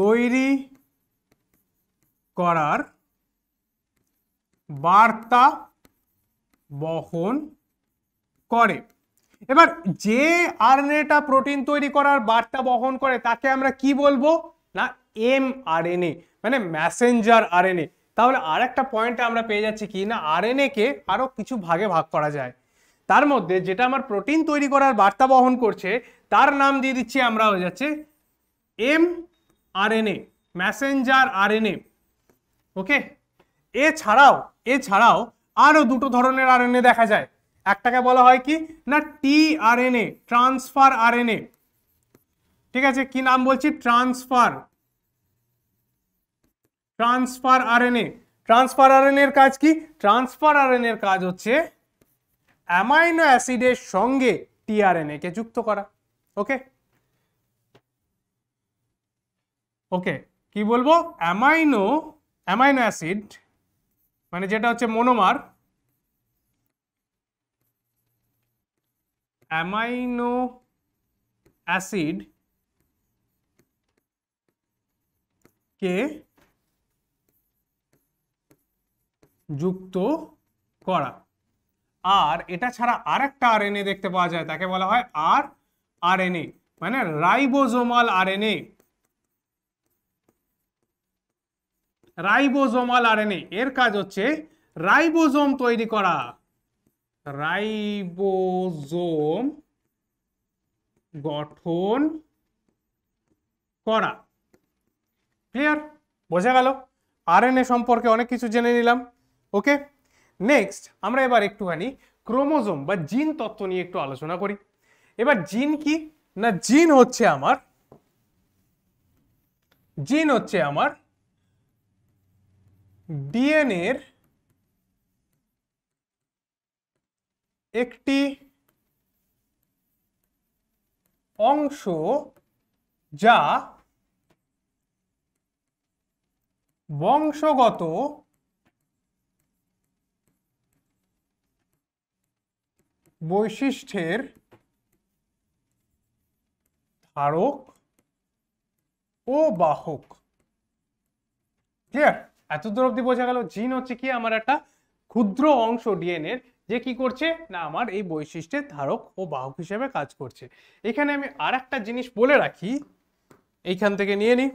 Speaker 1: তৈরি করার বার্তা বহন করে এবার যে এটা প্রোটিন তৈরি করার বার্তা বহন করে তাকে আমরা কি বলবো না এম এ মানে ম্যাসেঞ্জার এ তাহলে আর একটা পয়েন্টে আমরা পেয়ে যাচ্ছি কি না আর কে আরও কিছু ভাগে ভাগ করা যায় তার মধ্যে যেটা আমার প্রোটিন তৈরি করার বার্তা বহন করছে তার নাম দিয়ে দিচ্ছি আমরা হয়ে যাচ্ছে M RNA messenger RNA okay এছাড়াও এছাড়াও আরও দুটো ধরনের আরএনএ দেখা যায় একটাকে বলা হয় কি না টি এ ট্রান্সফার আরএনএ ঠিক আছে কি নাম বলছি ট্রান্সফার ট্রান্সফার আরএনএ ট্রান্সফার আর এর কাজ কি ট্রান্সফার আর এর কাজ হচ্ছে অ্যামাইনো অ্যাসিডের সঙ্গে টিআরএনএ কে যুক্ত করা ওকে ওকে কি বলবো অ্যামাইনো অ্যামাইনো অ্যাসিড মানে যেটা হচ্ছে মনোমার অ্যামাইনো অ্যাসিড কে যুক্ত করা আর এটা ছাড়া আর একটা আর দেখতে পাওয়া যায় তাকে বলা হয় আর আর মানে রাইবোজোমাল আর রাইবোজোমাল আরএনএ এর কাজ হচ্ছে রাইবোজোম তৈরি করা রাইবোজোম গঠন করা ক্লিয়ার বোঝা গেল আরএনএ সম্পর্কে অনেক কিছু জেনে নিলাম ওকে নেক্সট আমরা এবার একটুখানি ক্রোমোজোম বা জিন তত্ত্ব নিয়ে একটু আলোচনা করি এবার জিন কি না জিন হচ্ছে আমার জিন হচ্ছে আমার ডিএনএর একটি অংশ যা বংশগত বৈশিষ্ট্যের ধারক ও বাহক ক্লিয়ার এতদূর অবধি বোঝা গেল জিন হচ্ছে কি আমার একটা ক্ষুদ্র অংশ ডিএনএর যে কি করছে না আমার এই বৈশিষ্ট্যের ধারক ও বাহক হিসেবে কাজ করছে এখানে আমি আর একটা জিনিস বলে রাখি এইখান থেকে নিয়ে নিই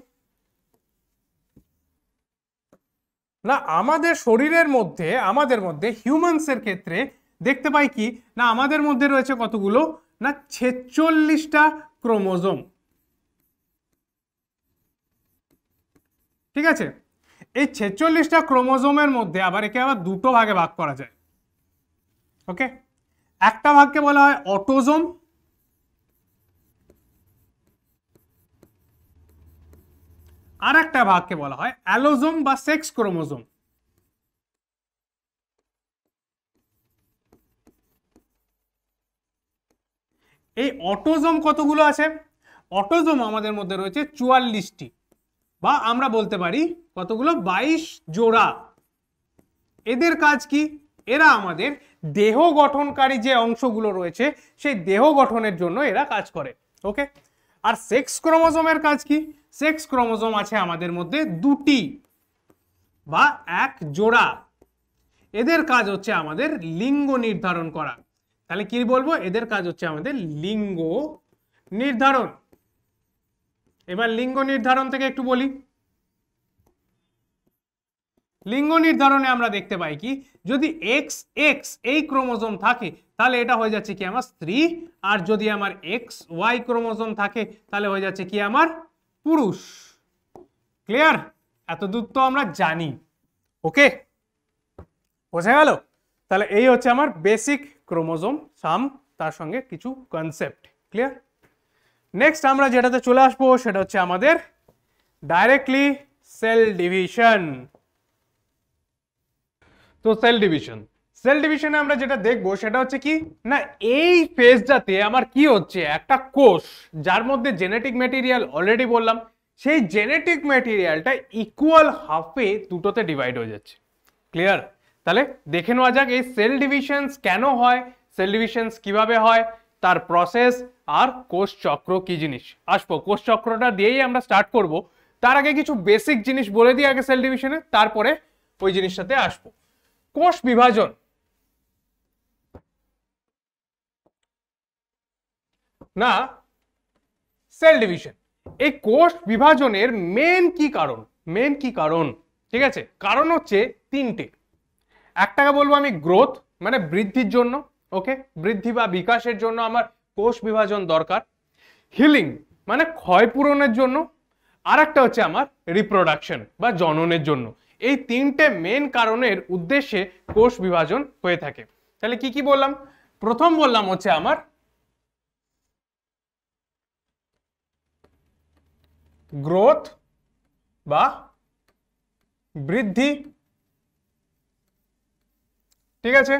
Speaker 1: না আমাদের শরীরের মধ্যে আমাদের মধ্যে হিউম্যান্সের ক্ষেত্রে দেখতে পাই কি না আমাদের মধ্যে রয়েছে কতগুলো না ছেচল্লিশটা ক্রোমোজোম ঠিক আছে এই ছেচল্লিশটা ক্রোমোজোমের মধ্যে আবার একে আবার দুটো ভাগে ভাগ করা যায় ওকে একটা ভাগকে বলা হয় অটোজোম আর একটা ভাগকে বলা হয় অ্যালোজোম বা সেক্স ক্রোমোজোম এই অটোজোম কতগুলো আছে অটোজোম আমাদের মধ্যে রয়েছে চুয়াল্লিশটি বা আমরা বলতে পারি কতগুলো ২২ জোড়া এদের কাজ কি এরা আমাদের দেহ গঠনকারী যে অংশগুলো রয়েছে সেই দেহ গঠনের জন্য এরা কাজ করে ওকে আর সেক্স ক্রোমোজোমের কাজ কি সেক্স ক্রোমোজোম আছে আমাদের মধ্যে দুটি বা এক জোড়া এদের কাজ হচ্ছে আমাদের লিঙ্গ নির্ধারণ করা তাহলে কি বলবো এদের কাজ হচ্ছে আমাদের লিঙ্গ নির্ধারণ এবার লিঙ্গ নির্ধারণ থেকে একটু বলি লিঙ্গ নির্ধারণে আমরা দেখতে পাই কি যদি এক্স এক্স এই ক্রোমোজোম থাকে তাহলে এটা হয়ে যাচ্ছে কি আমার স্ত্রী আর যদি আমার এক্স ওয়াই ক্রোমোজোম থাকে তাহলে হয়ে যাচ্ছে কি আমার পুরুষ ক্লিয়ার এত দূর তো আমরা জানি ওকে বোঝা গেল তাহলে এই হচ্ছে আমার বেসিক ক্রোমোজোম সাম তার সঙ্গে কিছু কনসেপ্ট ক্লিয়ার নেক্সট আমরা যেটাতে চলে আসবো সেটা হচ্ছে আমাদের ডাইরেক্টলি সেল ডিভিশন তো সেল ডিভিশন সেল ডিভিশনে আমরা যেটা দেখবো সেটা হচ্ছে কি না এই ফেজটাতে আমার কি হচ্ছে একটা কোষ যার মধ্যে জেনেটিক মেটেরিয়াল অলরেডি বললাম সেই জেনেটিক মেটেরিয়ালটা ইকুয়াল হাফে দুটোতে ডিভাইড হয়ে যাচ্ছে ক্লিয়ার তাহলে দেখে নেওয়া যাক এই সেল ডিভিশনস কেন হয় সেল ডিভিশনস কিভাবে হয় তার প্রসেস আর কোষ চক্র কি জিনিস আসবো কোষ চক্রটা দিয়েই আমরা স্টার্ট করব তার আগে কিছু বেসিক জিনিস বলে দিই আগে সেল ডিভিশনে তারপরে ওই জিনিসটাতে আসবো কোষ বিভাজন না সেল ডিভিশন এই কোষ বিভাজনের মেন কি কারণ মেন কি কারণ ঠিক আছে কারণ হচ্ছে তিনটে একটাকে বলবো আমি গ্রোথ মানে বৃদ্ধির জন্য ওকে বৃদ্ধি বা বিকাশের জন্য আমার কোষ বিভাজন দরকার হিলিং মানে ক্ষয় পূরণের জন্য আর একটা হচ্ছে আমার রিপ্রোডাকশন বা জননের জন্য এই তিনটে মেন কারণের উদ্দেশ্যে কোষ বিভাজন হয়ে থাকে তাহলে কি কি বললাম প্রথম বললাম হচ্ছে আমার গ্রোথ বা বৃদ্ধি ঠিক আছে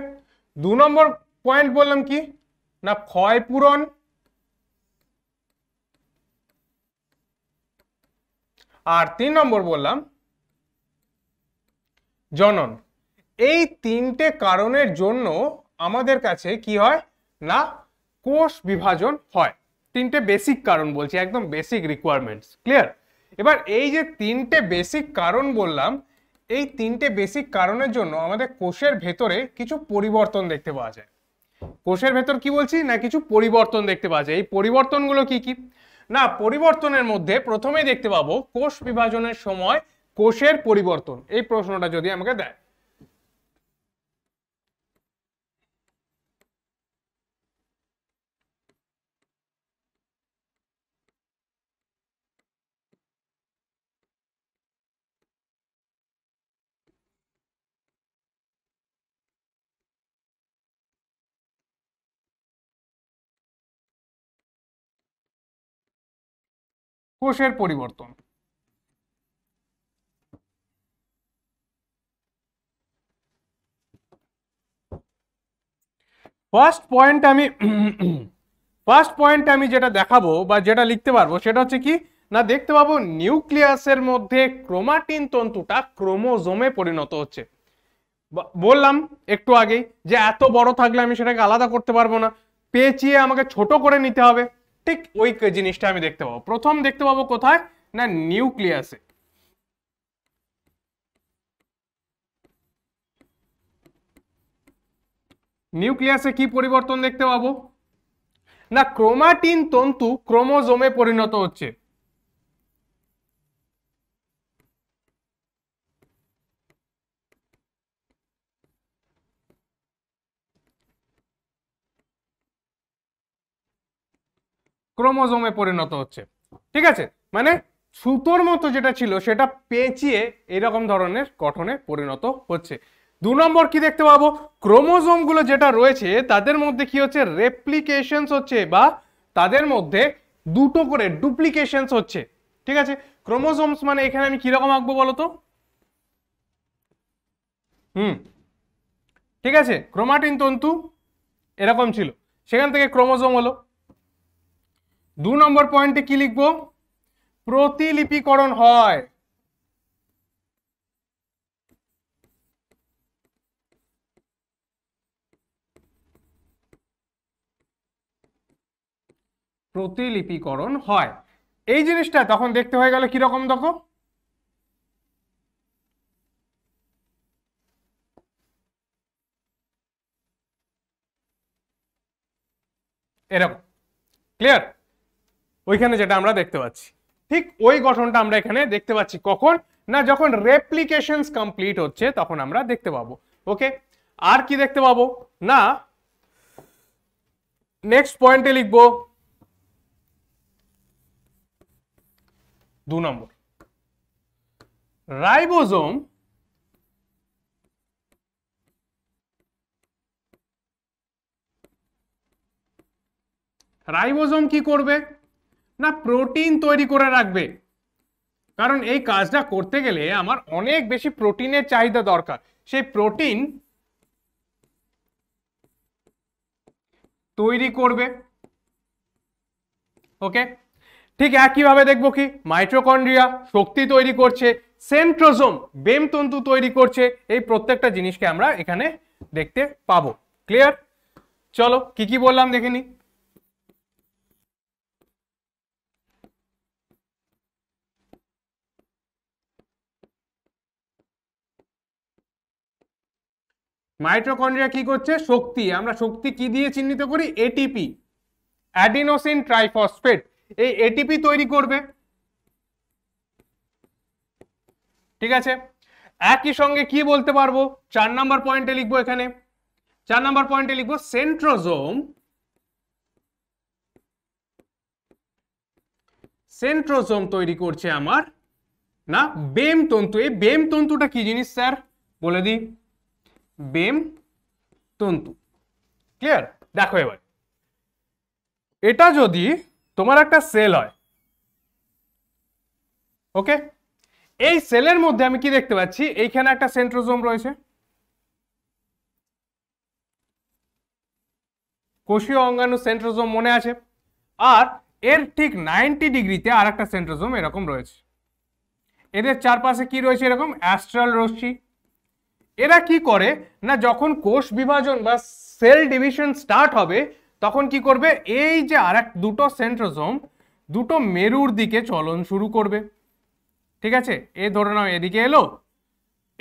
Speaker 1: দু নম্বর পয়েন্ট বললাম কি না ক্ষয় পূরণ আর তিন নম্বর বললাম জনন এই তিনটে কারণের জন্য আমাদের কাছে কি হয় না কোষ বিভাজন হয় তিনটে বেসিক কারণ বলছি একদম বেসিক রিকোয়ারমেন্টস ক্লিয়ার এবার এই যে তিনটে বেসিক কারণ বললাম এই তিনটে বেসিক কারণের জন্য আমাদের কোষের ভেতরে কিছু পরিবর্তন দেখতে পাওয়া যায় কোষের ভেতর কি বলছি না কিছু পরিবর্তন দেখতে পাওয়া যায় এই পরিবর্তনগুলো কি কি না পরিবর্তনের মধ্যে প্রথমেই দেখতে পাবো কোষ বিভাজনের সময় কোষের পরিবর্তন এই প্রশ্নটা যদি আমাকে দেয় কোষের পরিবর্তন ফার্স্ট পয়েন্ট আমি ফার্স্ট পয়েন্ট আমি যেটা দেখাবো বা যেটা লিখতে পারবো সেটা হচ্ছে কি না দেখতে পাবো নিউক্লিয়াসের মধ্যে ক্রোমাটিন তন্তুটা ক্রোমোজোমে পরিণত হচ্ছে বললাম একটু আগেই যে এত বড় থাকলে আমি সেটাকে আলাদা করতে পারবো না পেঁচিয়ে আমাকে ছোট করে নিতে হবে ঠিক ওই জিনিসটা আমি দেখতে পাবো প্রথম দেখতে পাবো কোথায় না নিউক্লিয়াসে নিউক্লিয়াসে কি পরিবর্তন দেখতে পাবো না ক্রোমাটিন তন্তু ক্রোমোজোমে পরিণত হচ্ছে ক্রোমোজোমে পরিণত হচ্ছে ঠিক আছে মানে সুতোর মতো যেটা ছিল সেটা পেঁচিয়ে এরকম ধরনের গঠনে পরিণত হচ্ছে দু নম্বর কি দেখতে পাবো ক্রোমোজোমগুলো যেটা রয়েছে তাদের মধ্যে কি হচ্ছে রেপ্লিকেশনস হচ্ছে বা তাদের মধ্যে দুটো করে ডুপ্লিকেশনস হচ্ছে ঠিক আছে ক্রোমোজোমস মানে এখানে আমি কিরকম আঁকবো বলতো হুম ঠিক আছে ক্রোমাটিন তন্তু এরকম ছিল সেখান থেকে ক্রোমোজোম হলো দু নম্বর পয়েন্টে কি লিখব প্রতিলিপিকরণ হয় প্রতিলিপিকরণ হয় এই জিনিসটা তখন দেখতে হয়ে গেল কিরকম দেখো এরকম ক্লিয়ার ওইখানে যেটা আমরা দেখতে পাচ্ছি ঠিক ওই গঠনটা আমরা এখানে দেখতে পাচ্ছি কখন না যখন রেপ্লিকেশনস কমপ্লিট হচ্ছে তখন আমরা দেখতে পাবো ওকে আর কি দেখতে পাবো না নেক্সট পয়েন্টে লিখবো দু নম্বর রাইবোজোম রাইবোজোম কি করবে না প্রোটিন তৈরি করে রাখবে কারণ এই কাজটা করতে গেলে আমার অনেক বেশি প্রোটিনের চাহিদা দরকার সেই প্রোটিন তৈরি করবে ওকে ঠিক একইভাবে দেখবো কি মাইট্রোকন্ড্রিয়া শক্তি তৈরি করছে সেন্ট্রোজোম বেম তন্তু তৈরি করছে এই প্রত্যেকটা জিনিসকে আমরা এখানে দেখতে পাবো ক্লিয়ার চলো কি কি বললাম দেখে নিই মাইট্রোকন্ড্রিয়া কি করছে শক্তি আমরা শক্তি কি দিয়ে চিহ্নিত করি এটিপি অ্যাডিনোসিন ট্রাইফসফেট এই এটিপি তৈরি করবে ঠিক আছে একই সঙ্গে কি বলতে পারবো চার নাম্বার পয়েন্টে লিখবো এখানে চার নাম্বার পয়েন্টে লিখবো সেন্ট্রোজোম সেন্ট্রোজোম তৈরি করছে আমার না বেম তন্তু এই বেম তন্তুটা কি জিনিস স্যার বলে দিই বেম তন্তু ক্লিয়ার দেখো এবার এটা যদি তোমার একটা সেল হয় ওকে এই সেলের মধ্যে আমি কি দেখতে পাচ্ছি এইখানে একটা সেন্ট্রোজোম রয়েছে কোষীয় অঙ্গাণু সেন্ট্রোজোম মনে আছে আর এর ঠিক নাইনটি ডিগ্রিতে আর একটা সেন্ট্রোজোম এরকম রয়েছে এদের চারপাশে কি রয়েছে এরকম অ্যাস্ট্রাল রশ্মি এরা কি করে না যখন কোষ বিভাজন বা সেল ডিভিশন স্টার্ট হবে তখন কি করবে এই যে আর দুটো সেন্ট্রোজোম দুটো মেরুর দিকে চলন শুরু করবে ঠিক আছে এ ধরে নাও এদিকে এলো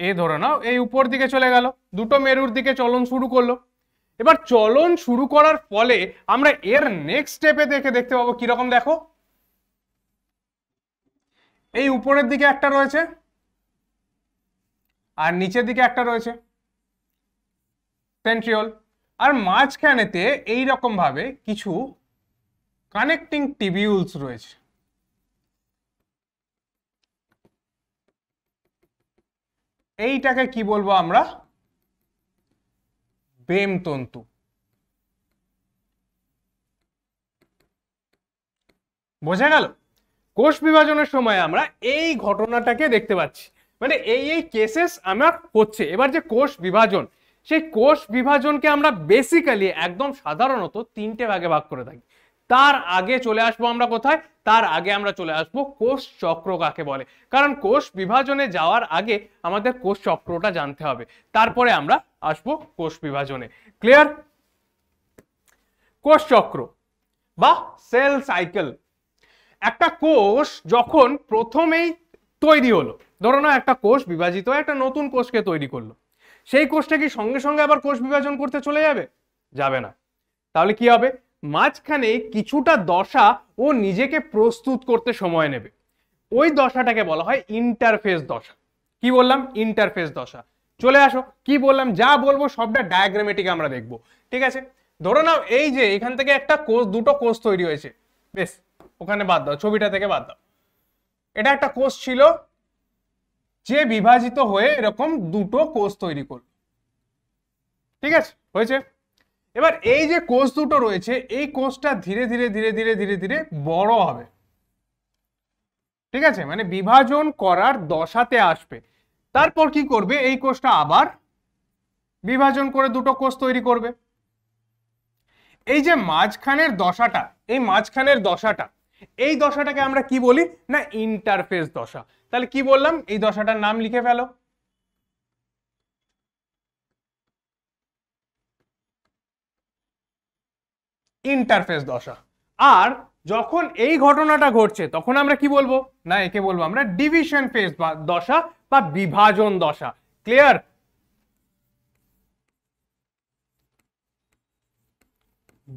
Speaker 1: এ ধরে নাও এই উপর দিকে চলে গেল দুটো মেরুর দিকে চলন শুরু করলো এবার চলন শুরু করার ফলে আমরা এর নেক্সট স্টেপে দেখে দেখতে পাবো কিরকম দেখো এই উপরের দিকে একটা রয়েছে আর নিচের দিকে একটা রয়েছে সেন্ট্রিওল আর মাঝখানেতে এই ভাবে কিছু কানেক্টিং টিবিউলস রয়েছে এইটাকে কি বলবো আমরা বেম তন্তু বোঝা গেল কোষ বিভাজনের সময় আমরা এই ঘটনাটাকে দেখতে পাচ্ছি মানে এই এই কেসেস আমার হচ্ছে এবার যে কোষ বিভাজন সেই কোষ বিভাজনকে আমরা বেসিক্যালি একদম সাধারণত তিনটে ভাগে ভাগ করে থাকি তার আগে চলে আসবো আমরা কোথায় তার আগে আমরা চলে আসবো কোষ চক্র কাকে বলে কারণ কোষ বিভাজনে যাওয়ার আগে আমাদের কোষ চক্রটা জানতে হবে তারপরে আমরা আসবো কোষ বিভাজনে ক্লিয়ার কোষ চক্র বা সেল সাইকেল একটা কোষ যখন প্রথমেই তৈরি হলো ধরো না একটা কোষ বিভাজিত একটা নতুন কোষকে তৈরি করলো সেই কোষটা কি সঙ্গে সঙ্গে আবার কোষ বিভাজন করতে চলে যাবে যাবে না তাহলে কি হবে মাঝখানে কিছুটা দশা ও নিজেকে প্রস্তুত করতে সময় নেবে ওই দশাটাকে বলা হয় ইন্টারফেস দশা কি বললাম ইন্টারফেস দশা চলে আসো কি বললাম যা বলবো সবটা ডায়াগ্রামেটিক আমরা দেখব ঠিক আছে ধরো নাও এই যে এখান থেকে একটা কোষ দুটো কোষ তৈরি হয়েছে বেশ ওখানে বাদ দাও ছবিটা থেকে বাদ দাও এটা একটা কোষ ছিল যে বিভাজিত হয়ে এরকম দুটো কোষ তৈরি করবে ঠিক আছে হয়েছে এবার এই যে কোষ দুটো রয়েছে এই কোষটা ধীরে ধীরে ধীরে ধীরে ধীরে ধীরে বড় হবে ঠিক আছে মানে বিভাজন করার দশাতে আসবে তারপর কি করবে এই কোষটা আবার বিভাজন করে দুটো কোষ তৈরি করবে এই যে মাঝখানের দশাটা এই মাঝখানের দশাটা এই দশাটাকে আমরা কি বলি না ইন্টারফেস দশা তাহলে কি বললাম এই দশাটার নাম লিখে ফেলো ইন্টারফেস দশা আর যখন এই ঘটনাটা ঘটছে তখন আমরা কি বলবো না একে বলবো আমরা ডিভিশন ফেস বা দশা বা বিভাজন দশা ক্লিয়ার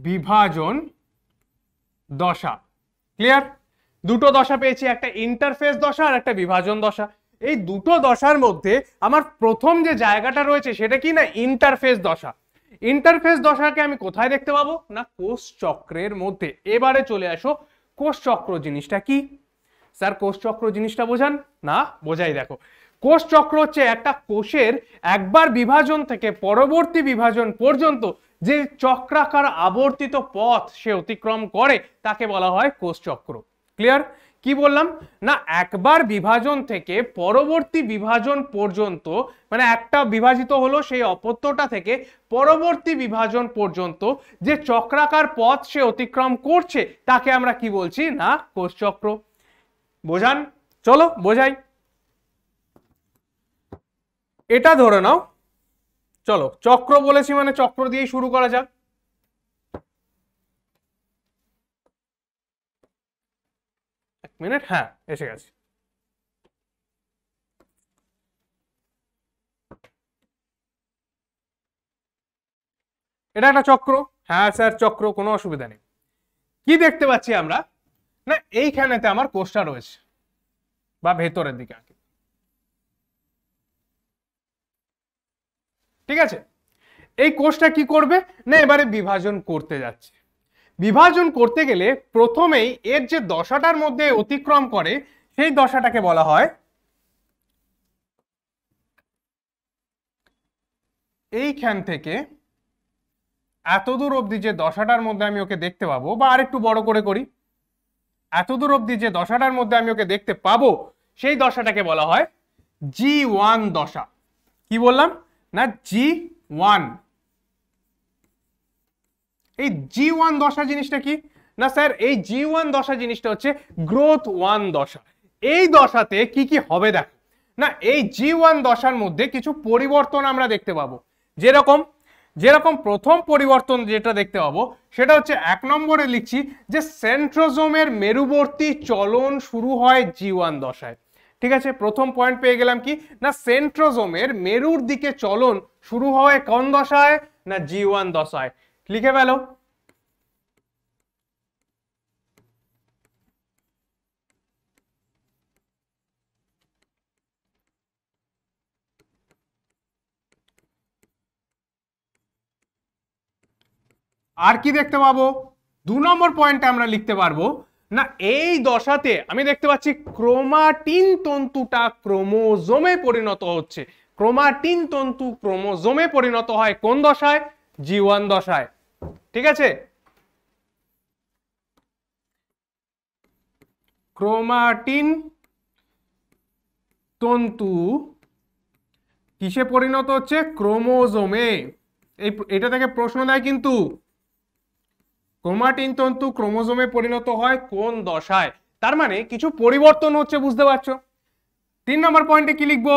Speaker 1: বিভাজন দশা ক্লিয়ার দুটো দশা পেয়েছি একটা ইন্টারফেস দশা আর একটা বিভাজন দশা এই দুটো দশার মধ্যে আমার প্রথম যে জায়গাটা রয়েছে সেটা কি না ইন্টারফেস দশা ইন্টারফেস দশাকে আমি কোথায় দেখতে পাবো না কোষ চক্রের মধ্যে এবারে চলে আসো কোষ চক্র জিনিসটা কি স্যার কোষ চক্র জিনিসটা বোঝান না বোঝাই দেখো কোষ চক্র হচ্ছে একটা কোষের একবার বিভাজন থেকে পরবর্তী বিভাজন পর্যন্ত যে চক্রাকার আবর্তিত পথ সে অতিক্রম করে তাকে বলা হয় কোষ চক্র ক্লিয়ার কি বললাম না একবার বিভাজন থেকে পরবর্তী বিভাজন পর্যন্ত মানে একটা বিভাজিত হলো সেই অপত্যটা থেকে পরবর্তী বিভাজন পর্যন্ত যে চক্রাকার পথ সে অতিক্রম করছে তাকে আমরা কি বলছি না কোষচক্র বোঝান চলো বোঝাই এটা ধরে নাও চলো চক্র বলেছি মানে চক্র দিয়েই শুরু করা যাক মিনিট হ্যাঁ এসে গেছে এটা একটা চক্র হ্যাঁ স্যার চক্র কোনো অসুবিধা নেই কি দেখতে পাচ্ছি আমরা না এইখানেতে আমার কোষটা রয়েছে বা ভেতরের দিকে আঁকি ঠিক আছে এই কোষটা কি করবে না এবারে বিভাজন করতে যাচ্ছে বিভাজন করতে গেলে প্রথমেই এর যে দশাটার মধ্যে অতিক্রম করে সেই দশাটাকে বলা হয় এইখান থেকে এতদূর অবধি যে দশাটার মধ্যে আমি ওকে দেখতে পাবো বা আর একটু বড় করে করি এতদূর অবধি যে দশাটার মধ্যে আমি ওকে দেখতে পাবো সেই দশাটাকে বলা হয় জি ওয়ান দশা কি বললাম না জি ওয়ান এই জি ওয়ান দশা জিনিসটা কি না স্যার এই জি ওয়ান দশা জিনিসটা হচ্ছে গ্রোথ ওয়ান দশা এই দশাতে কি কি হবে দেখ না এই জি ওয়ান দশার মধ্যে কিছু পরিবর্তন আমরা দেখতে পাবো যেরকম যেরকম প্রথম পরিবর্তন যেটা দেখতে পাবো সেটা হচ্ছে এক নম্বরে লিখছি যে সেন্ট্রোজোমের মেরুবর্তী চলন শুরু হয় জি ওয়ান দশায় ঠিক আছে প্রথম পয়েন্ট পেয়ে গেলাম কি না সেন্ট্রোজোমের মেরুর দিকে চলন শুরু হয় কোন দশায় না জি ওয়ান দশায় লিখে ফেলো আর কি দেখতে পাবো দু নম্বর পয়েন্টে আমরা লিখতে পারবো না এই দশাতে আমি দেখতে পাচ্ছি ক্রোমাটিন তন্তুটা ক্রোমোজোমে পরিণত হচ্ছে ক্রোমাটিন তন্তু ক্রোমোজোমে পরিণত হয় কোন দশায় জি ওয়ান দশায় ঠিক আছে ক্রোমাটিন তন্তু কিসে পরিণত হচ্ছে ক্রোমোজোমে এই এটা থেকে প্রশ্ন দেয় কিন্তু ক্রোমাটিন তন্তু ক্রোমোজোমে পরিণত হয় কোন দশায় তার মানে কিছু পরিবর্তন হচ্ছে বুঝতে পারছো তিন নম্বর পয়েন্টে কি লিখবো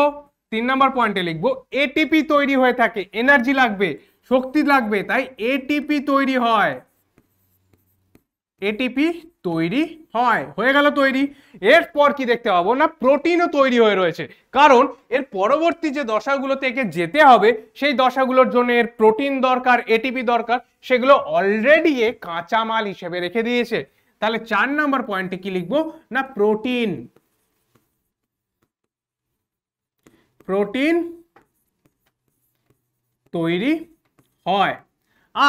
Speaker 1: তিন নম্বর পয়েন্টে লিখবো এটিপি তৈরি হয়ে থাকে এনার্জি লাগবে শক্তি লাগবে তাই এটিপি তৈরি হয় এটিপি তৈরি হয় হয়ে গেল তৈরি এরপর কি দেখতে পাবো না প্রোটিনও তৈরি হয়ে রয়েছে কারণ এর পরবর্তী যে দশাগুলো থেকে যেতে হবে সেই দশাগুলোর জন্য এর প্রোটিন দরকার এটিপি দরকার সেগুলো অলরেডি এ কাঁচামাল হিসেবে রেখে দিয়েছে তাহলে চার নম্বর পয়েন্টে কি লিখবো না প্রোটিন প্রোটিন তৈরি হয়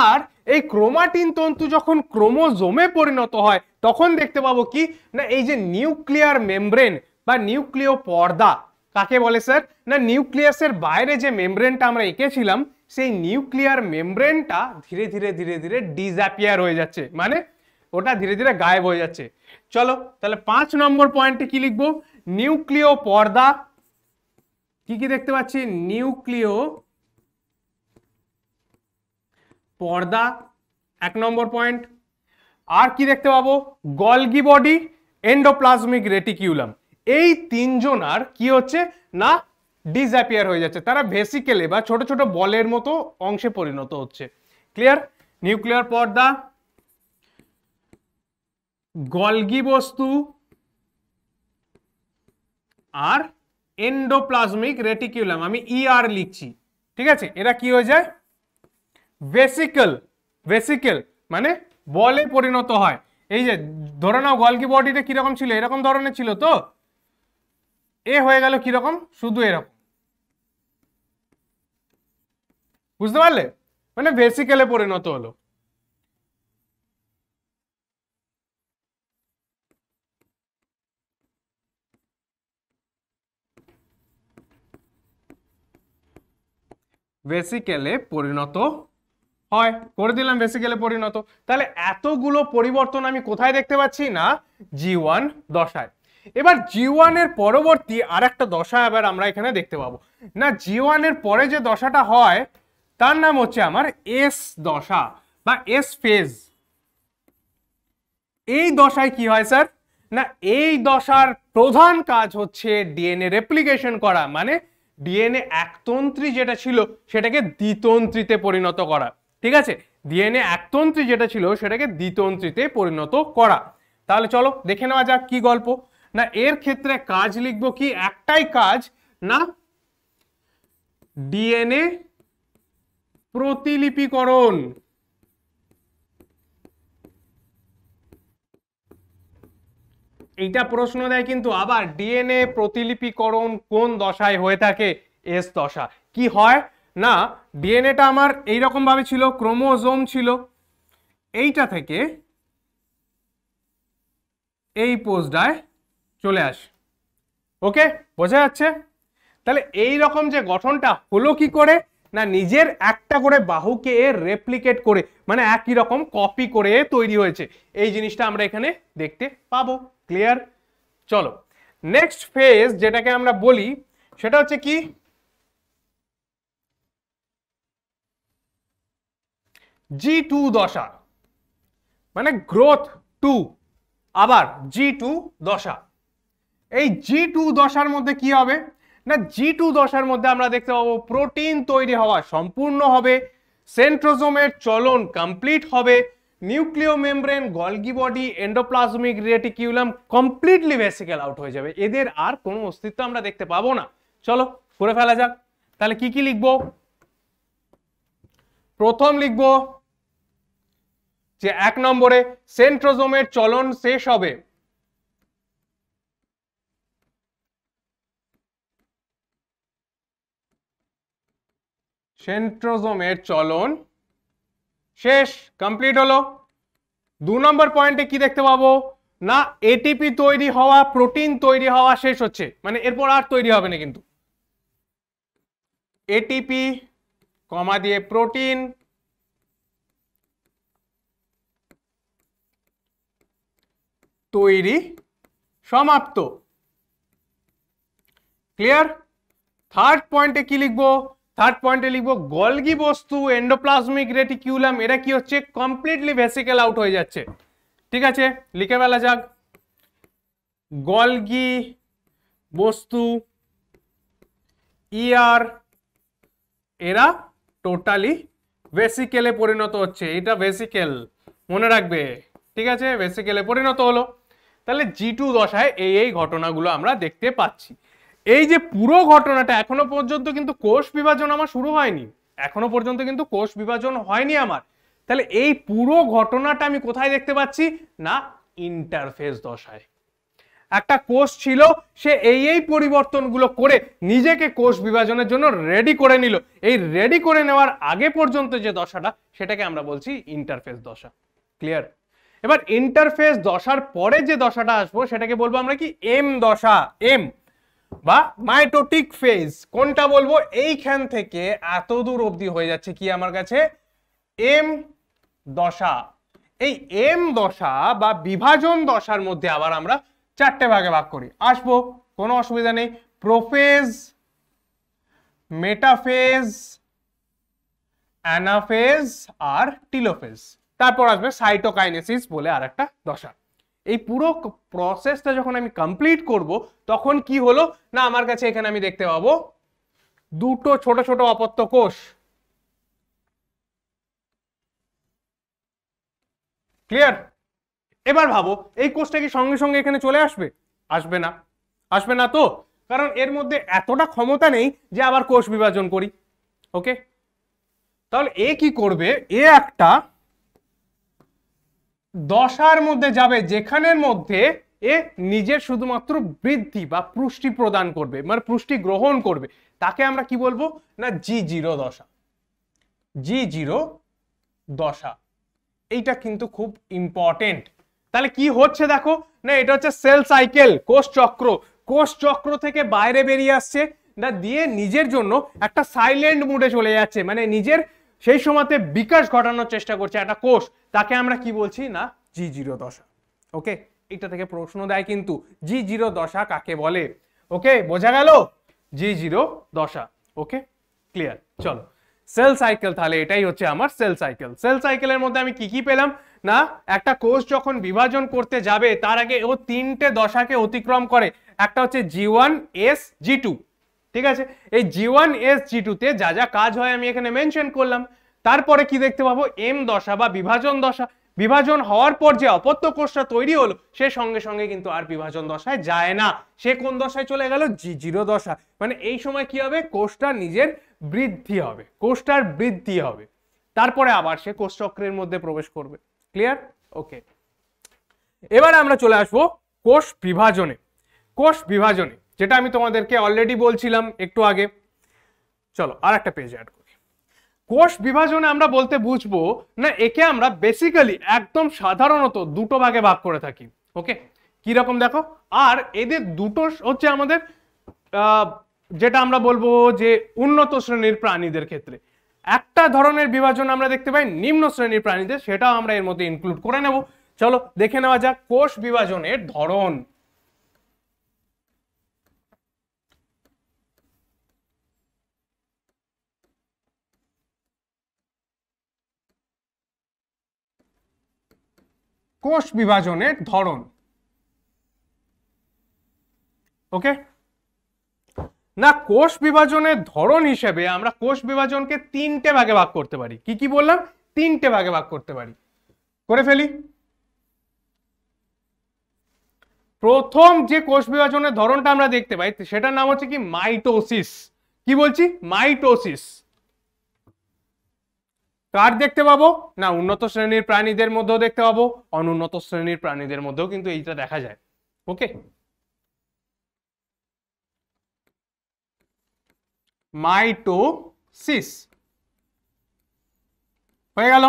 Speaker 1: আর এই ক্রোমাটিন তন্তু যখন ক্রোমোজোমে পরিণত হয় তখন দেখতে পাবো কি না এই যে নিউক্লিয়ার মেমব্রেন বা নিউক্লিয় পর্দা কাকে বলে স্যার না নিউক্লিয়াসের বাইরে যে মেমব্রেনটা আমরা এঁকেছিলাম সেই নিউক্লিয়ার মেমব্রেনটা ধীরে ধীরে ধীরে ধীরে ডিজ্যাপিয়ার হয়ে যাচ্ছে মানে ওটা ধীরে ধীরে গায়েব হয়ে যাচ্ছে চলো তাহলে পাঁচ নম্বর পয়েন্টে কি লিখবো নিউক্লিয় পর্দা কি কি দেখতে পাচ্ছি নিউক্লিয় পর্দা এক নম্বর পয়েন্ট আর কি দেখতে পাবো গলগি বডি এন্ডোপ্লাজমিক রেটিকিউলাম এই তিনজনার কি হচ্ছে না ডিসঅ্যাপিয়ার হয়ে যাচ্ছে তারা ভেসিকেলে বা ছোট ছোট বলের মতো অংশে পরিণত হচ্ছে ক্লিয়ার নিউক্লিয়ার পর্দা গলগি বস্তু আর এন্ডোপ্লাজমিক রেটিকিউলাম আমি ই e আর লিখছি ঠিক আছে এরা কি হয়ে যায় ভেসিকল ভেসিকেল মানে বলে পরিণত হয় এই যে ধরে নাও গলকি বডিটা কিরকম ছিল এরকম ধরনের ছিল তো এ হয়ে গেল কিরকম শুধু এরকম বুঝতে পারলে মানে ভেসিকেলে পরিণত হলো ভেসিকেলে পরিণত হয় করে দিলাম বেসিক্যালে পরিণত তাহলে এতগুলো পরিবর্তন আমি কোথায় দেখতে পাচ্ছি না জি ওয়ান দশায় এবার জি ওয়ানের পরবর্তী আর একটা দশা এবার আমরা এখানে দেখতে পাবো না জি ওয়ানের পরে যে দশাটা হয় তার নাম হচ্ছে আমার এস দশা বা এস ফেজ এই দশায় কি হয় স্যার না এই দশার প্রধান কাজ হচ্ছে ডিএনএ রেপ্লিকেশন করা মানে ডিএনএ একতন্ত্রী যেটা ছিল সেটাকে দ্বিতন্ত্রীতে পরিণত করা ঠিক আছে ডিএনএ একতন্ত্রী যেটা ছিল সেটাকে দ্বিতন্ত্রীতে পরিণত করা তাহলে চলো দেখে নেওয়া যাক কি গল্প না এর ক্ষেত্রে কাজ লিখব কি একটাই কাজ না ডিএনএ প্রতিলিপিকরণ এইটা প্রশ্ন দেয় কিন্তু আবার ডিএনএ প্রতিলিপিকরণ কোন দশায় হয়ে থাকে এস দশা কি হয় না ডিএনএটা আমার এই রকমভাবে ছিল ক্রোমোজোম ছিল এইটা থেকে এই পোস্টটায় চলে আসে ওকে বোঝা যাচ্ছে তাহলে এই রকম যে গঠনটা হলো কি করে না নিজের একটা করে বাহুকে রেপ্লিকেট করে মানে একই রকম কপি করে তৈরি হয়েছে এই জিনিসটা আমরা এখানে দেখতে পাবো ক্লিয়ার চলো নেক্সট ফেজ যেটাকে আমরা বলি সেটা হচ্ছে কি জি টু দশা মানে গ্রোথ টু আবার জি টু দশা এই জি টু দশার মধ্যে কি হবে না জি টু দশার মধ্যে আমরা দেখতে পাবো প্রোটিন তৈরি হওয়া সম্পূর্ণ হবে সেন্ট্রোজোমের চলন কমপ্লিট হবে নিউক্লিয় membrane Golgi body endoplasmic reticulum completely basically out হয়ে যাবে এদের আর কোনো অস্তিত্ব আমরা দেখতে পাবো না চলো করে ফেলা যাক তাহলে কি কি লিখবো প্রথম লিখবো যে এক নম্বরে সেন্ট্রোজোমের চলন শেষ হবে সেন্ট্রোজোমের চলন শেষ কমপ্লিট হলো দু নম্বর পয়েন্টে কি দেখতে পাবো না এটিপি তৈরি হওয়া প্রোটিন তৈরি হওয়া শেষ হচ্ছে মানে এরপর আর তৈরি হবে না কিন্তু এটিপি কমা দিয়ে প্রোটিন তৈরি সমাপ্ত ক্লিয়ার থার্ড পয়েন্টে কি লিখবো থার্ড পয়েন্টে লিখবো গলগি বস্তু এন্ডোপ্লাজমিক রেটিকিউলাম এটা কি হচ্ছে কমপ্লিটলি ভেসিক্যাল আউট হয়ে যাচ্ছে ঠিক আছে লিখে ফেলা যাক গলগি বস্তু ইয়ার e এরা টোটালি ভেসিকেলে পরিণত হচ্ছে এটা ভেসিকেল মনে রাখবে ঠিক আছে ভেসিকেলে পরিণত হলো তাহলে জি টু দশায় এই এই ঘটনাগুলো আমরা দেখতে পাচ্ছি এই যে পুরো ঘটনাটা এখনো পর্যন্ত কিন্তু কোষ বিভাজন আমার শুরু হয়নি এখনো পর্যন্ত কিন্তু কোষ বিভাজন হয়নি আমার তাহলে এই পুরো ঘটনাটা আমি কোথায় দেখতে পাচ্ছি না ইন্টারফেস দশায় একটা কোষ ছিল সে এই এই পরিবর্তনগুলো করে নিজেকে কোষ বিভাজনের জন্য রেডি করে নিল এই রেডি করে নেওয়ার আগে পর্যন্ত যে দশাটা সেটাকে আমরা বলছি ইন্টারফেস দশা ক্লিয়ার এবার ইন্টারফেস দশার পরে যে দশাটা আসবো সেটাকে বলবো আমরা কি এম দশা এম বা মাইটোটিক ফেজ কোনটা বলবো এইখান থেকে এত দূর অবধি হয়ে যাচ্ছে কি আমার কাছে এম দশা এই এম দশা বা বিভাজন দশার মধ্যে আবার আমরা চারটে ভাগে ভাগ করি আসবো কোনো অসুবিধা নেই প্রোফেজ মেটাফেজ অ্যানাফেজ আর টিলোফেজ তারপর আসবে সাইটোকাইনেসিস বলে আর একটা দশা এই পুরো প্রসেসটা যখন আমি কমপ্লিট করব তখন কি হলো না আমার কাছে এখানে আমি দেখতে পাবো দুটো ছোট ছোট অপত্য কোষ ক্লিয়ার এবার ভাবো এই কোষটা কি সঙ্গে সঙ্গে এখানে চলে আসবে আসবে না আসবে না তো কারণ এর মধ্যে এতটা ক্ষমতা নেই যে আবার কোষ বিভাজন করি ওকে তাহলে এ কি করবে এ একটা দশার মধ্যে যাবে যেখানের মধ্যে এ নিজের শুধুমাত্র বৃদ্ধি বা পুষ্টি প্রদান করবে মানে পুষ্টি গ্রহণ করবে তাকে আমরা কি বলবো না জি জিরো দশা জি জিরো দশা এইটা কিন্তু খুব ইম্পর্টেন্ট তাহলে কি হচ্ছে দেখো না এটা হচ্ছে সেল সাইকেল কোষ চক্র কোষ চক্র থেকে বাইরে বেরিয়ে আসছে না দিয়ে নিজের জন্য একটা সাইলেন্ট মুডে চলে যাচ্ছে মানে নিজের সেই সময়তে বিকাশ ঘটানোর চেষ্টা করছে একটা কোষ তাকে আমরা কি বলছি না জি জিরো দশা ওকে এটা থেকে প্রশ্ন দেয় কিন্তু জি জিরো দশা কাকে বলে ওকে বোঝা গেল জি জিরো দশা ওকে ক্লিয়ার চলো সেল সাইকেল তাহলে এটাই হচ্ছে আমার সেল সাইকেল সেল সাইকেলের মধ্যে আমি কি কি পেলাম না একটা কোষ যখন বিভাজন করতে যাবে তার আগে ও তিনটে দশাকে অতিক্রম করে একটা হচ্ছে G one S G two ঠিক আছে এই জি ওয়ান এস জি টুতে যা যা কাজ হয় আমি এখানে মেনশন করলাম তারপরে কি দেখতে পাবো এম দশা বা বিভাজন দশা বিভাজন হওয়ার পর যে অপত্য কোষটা তৈরি হলো সে সঙ্গে সঙ্গে কিন্তু আর বিভাজন দশায় যায় না সে কোন দশায় চলে গেল জি জিরো দশা মানে এই সময় কি হবে কোষটা নিজের বৃদ্ধি হবে কোষটার বৃদ্ধি হবে তারপরে আবার সে কোষচক্রের মধ্যে প্রবেশ করবে ক্লিয়ার ওকে এবার আমরা চলে আসবো কোষ বিভাজনে কোষ বিভাজনে যেটা আমি তোমাদেরকে অলরেডি বলছিলাম একটু আগে চলো আর একটা পেজ অ্যাড করি কোষ বিভাজনে আমরা বলতে বুঝবো না একে আমরা বেসিক্যালি একদম সাধারণত দুটো ভাগে ভাগ করে থাকি ওকে কীরকম দেখো আর এদের দুটো হচ্ছে আমাদের যেটা আমরা বলবো যে উন্নত শ্রেণীর প্রাণীদের ক্ষেত্রে একটা ধরনের বিভাজন আমরা দেখতে পাই নিম্ন শ্রেণীর প্রাণীদের সেটাও আমরা এর মধ্যে ইনক্লুড করে নেব চলো দেখে নেওয়া যাক কোষ বিভাজনের ধরন কোষ বিভাজনের ধরন ওকে না কোষ বিভাজনের ধরন হিসেবে আমরা কোষ বিভাজনকে তিনটে ভাগে ভাগ করতে পারি কি কি বললাম তিনটে ভাগে ভাগ করতে পারি করে ফেলি প্রথম যে কোষ বিভাজনের ধরনটা আমরা দেখতে পাই সেটার নাম হচ্ছে কি মাইটোসিস কি বলছি মাইটোসিস কার দেখতে পাবো না উন্নত শ্রেণীর প্রাণীদের মধ্যেও দেখতে পাবো অনুন্নত শ্রেণীর প্রাণীদের মধ্যেও কিন্তু এইটা দেখা যায় ওকে মাইটোসিস হয়ে গেল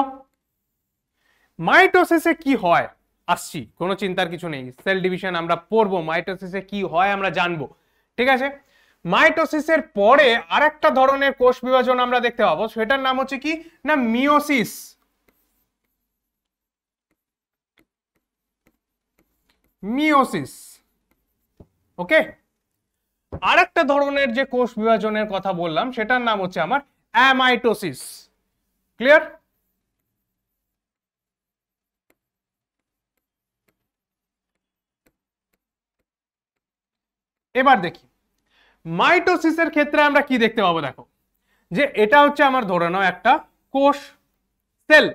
Speaker 1: মাইটোসিসে কি হয় আসছি কোনো চিন্তার কিছু নেই সেল ডিভিশন আমরা পড়বো মাইটোসিসে কি হয় আমরা জানবো ঠিক আছে মাইটোসিসের পরে আর একটা ধরনের কোষ বিভাজন আমরা দেখতে পাবো সেটার নাম হচ্ছে কি না মিওসিস মিওসিস ওকে আর একটা ধরনের যে কোষ বিভাজনের কথা বললাম সেটার নাম হচ্ছে আমার অ্যামাইটোসিস ক্লিয়ার এবার দেখি মাইটোসিসের ক্ষেত্রে আমরা কি দেখতে পাবো দেখো যে এটা হচ্ছে আমার ধরে নাও একটা কোষ সেল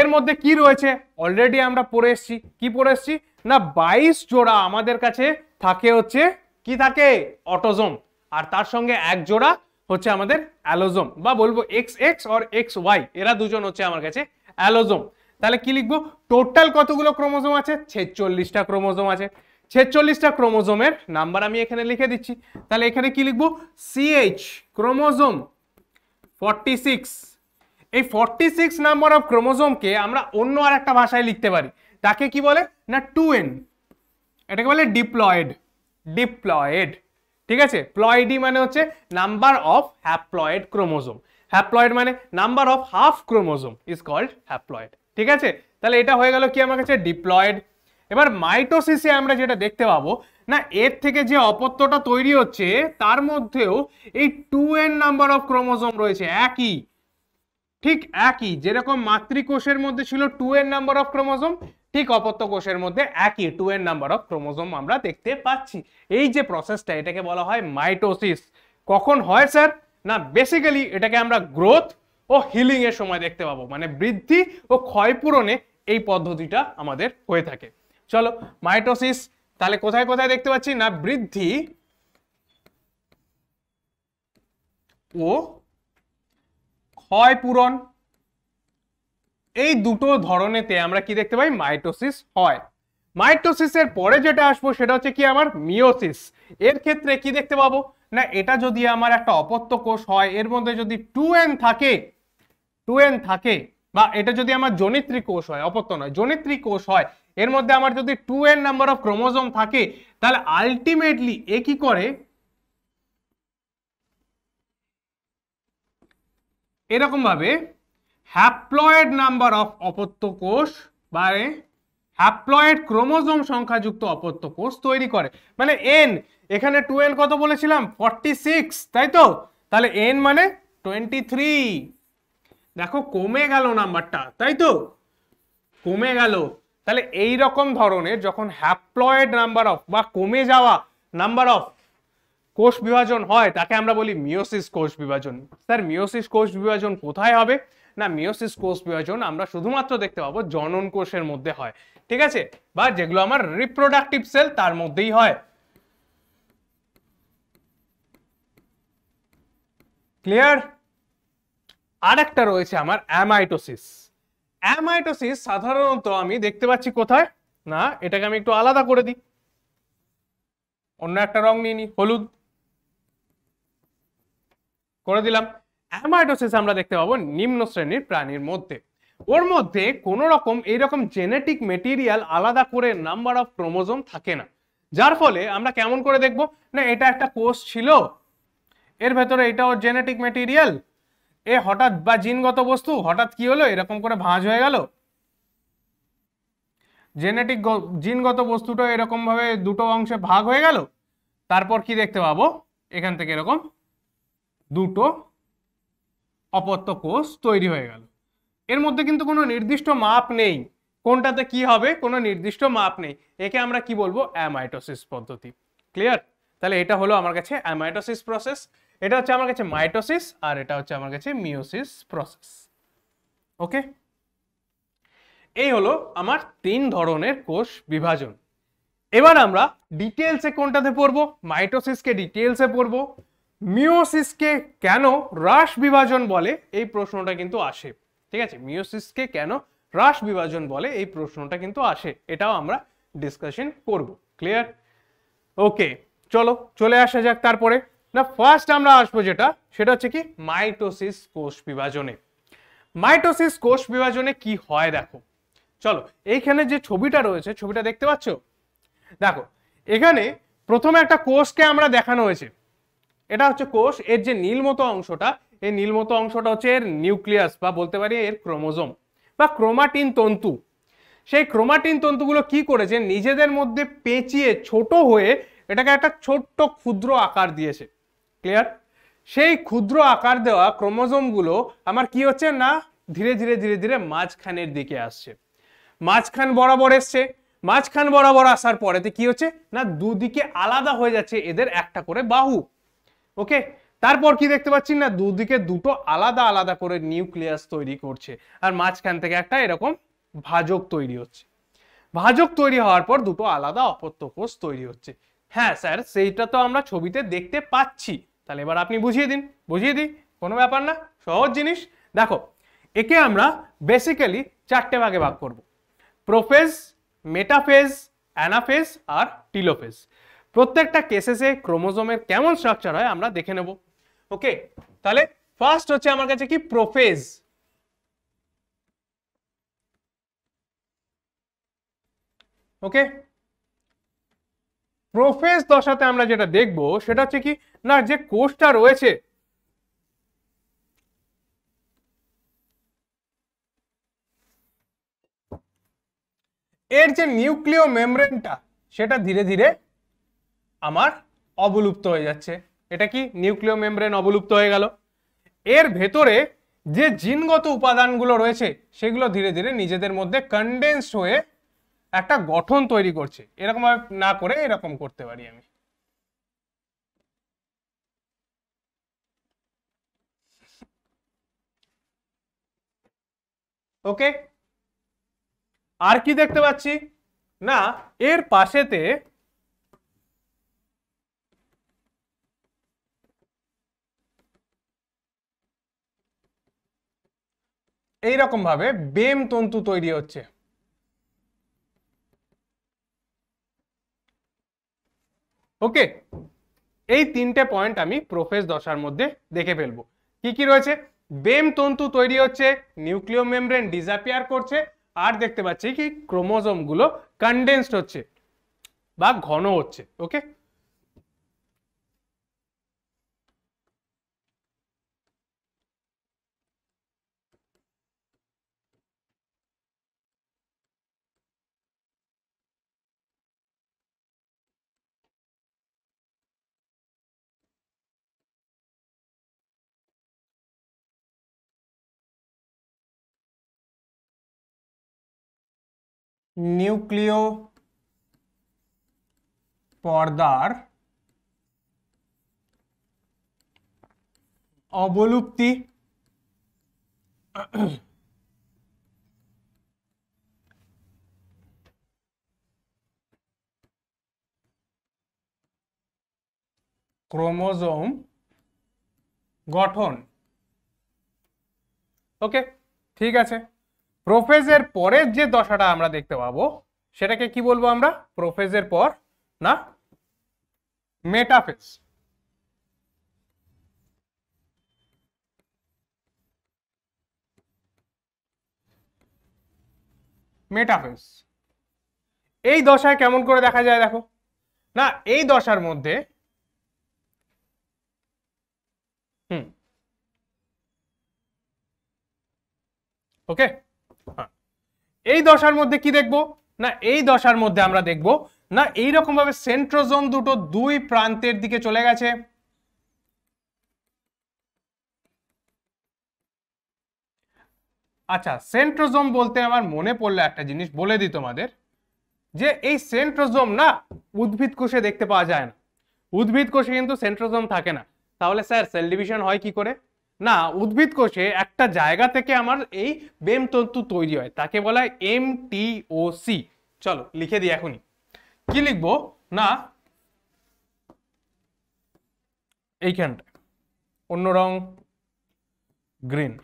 Speaker 1: এর মধ্যে কি রয়েছে অলরেডি আমরা পড়ে এসছি কি পড়ে এসছি না বাইশ জোড়া আমাদের কাছে থাকে হচ্ছে কি থাকে অটোজোম আর তার সঙ্গে এক জোড়া হচ্ছে আমাদের অ্যালোজোম বা বলবো এক্স এক্স আর এক্স ওয়াই এরা দুজন হচ্ছে আমার কাছে অ্যালোজোম তাহলে কি লিখবো টোটাল কতগুলো ক্রোমোজোম আছে ছেচল্লিশটা ক্রোমোজোম আছে ছেচল্লিশটা ক্রোমোজোমের নাম্বার আমি এখানে লিখে দিচ্ছি তাহলে এখানে কি লিখবো সিএইচ ক্রোমোজোম ফর্টি সিক্স এই ফর্টি সিক্স নাম্বার অফ ক্রোমোজোমকে আমরা অন্য আর একটা ভাষায় লিখতে পারি তাকে কি বলে না টু এন এটাকে বলে ডিপ্লয়েড ডিপ্লয়েড ঠিক আছে প্লয়েডি মানে হচ্ছে number of haploid chromosome haploid মানে number of half chromosome is called haploid ঠিক আছে তাহলে এটা হয়ে গেল কি আমার কাছে ডিপ্লয়েড এবার মাইটোসিসে আমরা যেটা দেখতে পাবো না এর থেকে যে অপত্যটা তৈরি হচ্ছে তার মধ্যেও এই two N number of chromosome রয়েছে একই ঠিক একই যেরকম মাতৃকোষের মধ্যে ছিল টু এর নাম্বার অফ ক্রোমোজোম ঠিক অপত্য কোষের মধ্যে একই টু এর নাম্বার অফ ক্রোমোজোম আমরা দেখতে পাচ্ছি এই যে প্রসেসটা এটাকে বলা হয় মাইটোসিস কখন হয় স্যার না বেসিক্যালি এটাকে আমরা গ্রোথ ও হিলিং এর সময় দেখতে পাবো মানে বৃদ্ধি ও ক্ষয়পূরণে এই পদ্ধতিটা আমাদের হয়ে থাকে চলো মাইটোসিস তাহলে কোথায় কোথায় দেখতে পাচ্ছি না বৃদ্ধি ও ক্ষয় পূরণ এই দুটো ধরনেতে আমরা কি দেখতে পাই মাইটোসিস হয় মাইটোসিসের পরে যেটা আসবো সেটা হচ্ছে কি আমার মিওসিস এর ক্ষেত্রে কি দেখতে পাবো না এটা যদি আমার একটা অপত্য কোষ হয় এর মধ্যে যদি টু এন থাকে টু এন থাকে বা এটা যদি আমার জনিত্রী কোষ হয় অপত্য নয় জনিত্রী কোষ হয় এর মধ্যে আমার যদি two N number of chromosome থাকে তাহলে আলটিমেটলি এ কি করে এরকমভাবে হ্যাপ্লয়েড নাম্বার অফ অপত্য কোষ বা হ্যাপ্লয়েড ক্রোমোজোম সংখ্যাযুক্ত অপত্য কোষ তৈরি করে মানে এন এখানে টু কত বলেছিলাম ফর্টি সিক্স তাই তো তাহলে এন মানে টোয়েন্টি থ্রি দেখো কমে গেল নাম্বারটা তাই তো কমে গেল তাহলে এই রকম ধরনের যখন হ্যাপ্লয়েড নাম্বার অফ বা কমে যাওয়া নাম্বার অফ কোষ বিভাজন হয় তাকে আমরা বলি মিওসিস কোষ বিভাজন স্যার মিওসিস কোষ বিভাজন কোথায় হবে না মিওসিস কোষ বিভাজন আমরা শুধুমাত্র দেখতে পাবো জনন কোষের মধ্যে হয় ঠিক আছে বা যেগুলো আমার রিপ্রোডাক্টিভ সেল তার মধ্যেই হয় ক্লিয়ার আর একটা রয়েছে আমার অ্যামাইটোসিস অ্যামাইটোসিস সাধারণত আমি দেখতে পাচ্ছি কোথায় না এটাকে আমি একটু আলাদা করে দিই অন্য একটা রং নিয়ে নিই হলুদ করে দিলাম অ্যামাইটোসিস আমরা দেখতে পাবো নিম্ন শ্রেণীর প্রাণীর মধ্যে ওর মধ্যে কোনো রকম এইরকম জেনেটিক মেটেরিয়াল আলাদা করে নাম্বার অফ ক্রোমোজম থাকে না যার ফলে আমরা কেমন করে দেখব না এটা একটা কোষ ছিল এর ভেতরে এটাও জেনেটিক মেটেরিয়াল এ হঠাৎ বা জিনগত বস্তু হঠাৎ কি হলো এরকম করে ভাঁজ হয়ে গেল জেনেটিক জিনগত বস্তুটা এরকমভাবে দুটো অংশে ভাগ হয়ে গেল তারপর কি দেখতে পাবো এখান থেকে এরকম দুটো অপত্য কোষ তৈরি হয়ে গেল এর মধ্যে কিন্তু কোনো নির্দিষ্ট মাপ নেই কোনটাতে কি হবে কোনো নির্দিষ্ট মাপ নেই একে আমরা কি বলবো অ্যামাইটোসিস পদ্ধতি ক্লিয়ার তাহলে এটা হলো আমার কাছে অ্যামাইটোসিস প্রসেস এটা হচ্ছে আমার কাছে মাইটোসিস আর এটা হচ্ছে আমার কাছে মিওসিস প্রসেস ওকে এই হলো আমার তিন ধরনের কোষ বিভাজন এবার আমরা ডিটেলসে কোনটাতে পড়বো মাইটোসিসকে ডিটেলসে পড়বো মিওসিসকে কেন হ্রাস বিভাজন বলে এই প্রশ্নটা কিন্তু আসে ঠিক আছে মিওসিসকে কেন হ্রাস বিভাজন বলে এই প্রশ্নটা কিন্তু আসে এটাও আমরা ডিসকাশন করব ক্লিয়ার ওকে চলো চলে আসা যাক তারপরে না ফার্স্ট আমরা আসবো যেটা সেটা হচ্ছে কি মাইটোসিস কোষ বিভাজনে মাইটোসিস কোষ বিভাজনে কি হয় দেখো চলো এইখানে যে ছবিটা রয়েছে ছবিটা দেখতে পাচ্ছ দেখো এখানে প্রথমে একটা কোষকে আমরা দেখানো হয়েছে এটা হচ্ছে কোষ এর যে নীলমতো অংশটা এই নীলমতো অংশটা হচ্ছে এর নিউক্লিয়াস বা বলতে পারি এর ক্রোমোজোম বা ক্রোমাটিন তন্তু সেই ক্রোমাটিন তন্তুগুলো কি করেছে নিজেদের মধ্যে পেঁচিয়ে ছোট হয়ে এটাকে একটা ছোট্ট ক্ষুদ্র আকার দিয়েছে ক্লিয়ার সেই ক্ষুদ্র আকার দেওয়া ক্রোমোজোমগুলো আমার কি হচ্ছে না ধীরে ধীরে ধীরে ধীরে মাঝখানের দিকে আসছে মাঝখান বরাবর এসছে মাঝখান বরাবর আসার পরেতে কি হচ্ছে না দুদিকে আলাদা হয়ে যাচ্ছে এদের একটা করে বাহু ওকে তারপর কি দেখতে পাচ্ছি না দুদিকে দুটো আলাদা আলাদা করে নিউক্লিয়াস তৈরি করছে আর মাঝখান থেকে একটা এরকম ভাজক তৈরি হচ্ছে ভাজক তৈরি হওয়ার পর দুটো আলাদা অপত্য কোষ তৈরি হচ্ছে হ্যাঁ স্যার সেইটা তো আমরা ছবিতে দেখতে পাচ্ছি তাহলে এবার আপনি বুঝিয়ে দিন বুঝিয়ে দিই কোনো ব্যাপার না সহজ জিনিস দেখো একে আমরা বেসিক্যালি চারটে ভাগে ভাগ করব প্রোফেজ মেটাফেজ অ্যানাফেজ আর টিলোফেজ প্রত্যেকটা কেসেসে ক্রোমোজোমের কেমন স্ট্রাকচার হয় আমরা দেখে নেব ওকে তাহলে ফার্স্ট হচ্ছে আমার কাছে কি প্রোফেজ ওকে প্রোফেজ দশাতে আমরা যেটা দেখব সেটা হচ্ছে কি না যে কোষটা রয়েছে এর যে নিউক্লিয় মেমব্রেনটা সেটা ধীরে ধীরে আমার অবলুপ্ত হয়ে যাচ্ছে এটা কি নিউক্লিয় মেমব্রেন অবলুপ্ত হয়ে গেল এর ভেতরে যে জিনগত উপাদানগুলো রয়েছে সেগুলো ধীরে ধীরে নিজেদের মধ্যে কনডেন্সড হয়ে একটা গঠন তৈরি করছে এরকমভাবে না করে এরকম করতে পারি আমি ওকে আর কি দেখতে পাচ্ছি না এর পাশেতে এইরকম ভাবে বেম তন্তু তৈরি হচ্ছে ওকে এই তিনটে পয়েন্ট আমি প্রফেস দশার মধ্যে দেখে ফেলবো কি কি রয়েছে বেম তন্তু তৈরি হচ্ছে নিউক্লিয় মেমব্রেন ডিজাপিয়ার করছে আর দেখতে পাচ্ছি কি ক্রোমোজোমগুলো কনডেন্সড হচ্ছে বা ঘন হচ্ছে ওকে पर्दार अवलुप्ति क्रोमोजोम गठन ओके ठीक है প্রোফেজের পরের যে দশাটা আমরা দেখতে পাবো সেটাকে কি বলবো আমরা প্রোফেজের পর না মেটাফেজ মেটাফেজ এই দশায় কেমন করে দেখা যায় দেখো না এই দশার মধ্যে হুম ওকে হ্যাঁ। এই দশার মধ্যে কি দেখব না এই দশার মধ্যে আমরা দেখব না এই রকম ভাবে সেন্ট্রোজোন দুটো দুই প্রান্তের দিকে চলে গেছে আচ্ছা সেন্ট্রোজোম বলতে আমার মনে পড়লো একটা জিনিস বলে দিই তোমাদের যে এই সেন্ট্রোজোম না উদ্ভিদ কোষে দেখতে পাওয়া যায় না উদ্ভিদ কোষে কিন্তু সেন্ট্রোজোম থাকে না তাহলে স্যার সেল ডিভিশন হয় কি করে না উদ্ভিদ কোষে একটা জায়গা থেকে আমার এই বেম তন্তু তৈরি হয় তাকে বলা হয় এম সি চলো লিখে দিই এখনই কি লিখবো না এইখানটা অন্য রং গ্রিন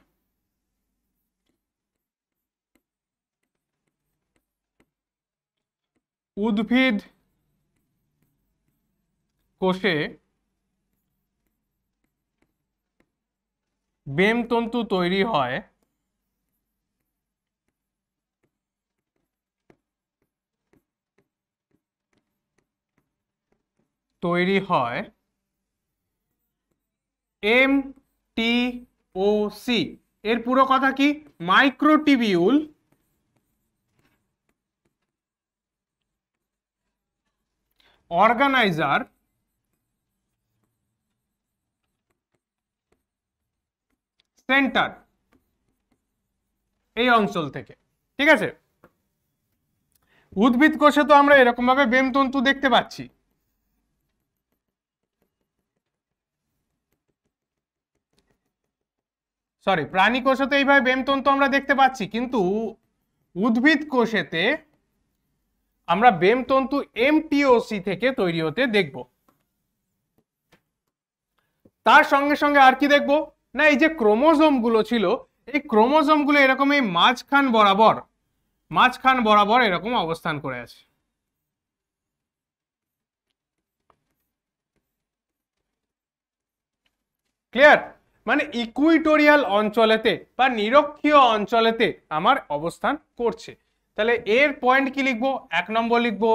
Speaker 1: উদ্ভিদ কোষে বেম তন্তু তৈরি হয় তৈরি হয় এম টি ও সি এর পুরো কথা কি মাইক্রোটিবিউল অর্গানাইজার সেন্টার এই অঞ্চল থেকে ঠিক আছে উদ্ভিদ কোষে তো আমরা এরকম এরকমভাবে বেমতন্তু দেখতে পাচ্ছি সরি প্রাণী কোষে তো এইভাবে বেমতন্তু আমরা দেখতে পাচ্ছি কিন্তু উদ্ভিদ কোষেতে আমরা বেমতন্তু এমটিওসি থেকে তৈরি হতে দেখব তার সঙ্গে সঙ্গে আর কি দেখবো না এই যে ক্রোমোজোমগুলো ছিল এই ক্রোমোজোমগুলো এরকম এই মাঝখান বরাবর মাঝখান বরাবর এরকম অবস্থান করে আছে ক্লিয়ার মানে ইকুইটোরিয়াল অঞ্চলেতে বা নিরক্ষীয় অঞ্চলেতে আমার অবস্থান করছে তাহলে এর পয়েন্ট কি লিখবো এক নম্বর লিখবো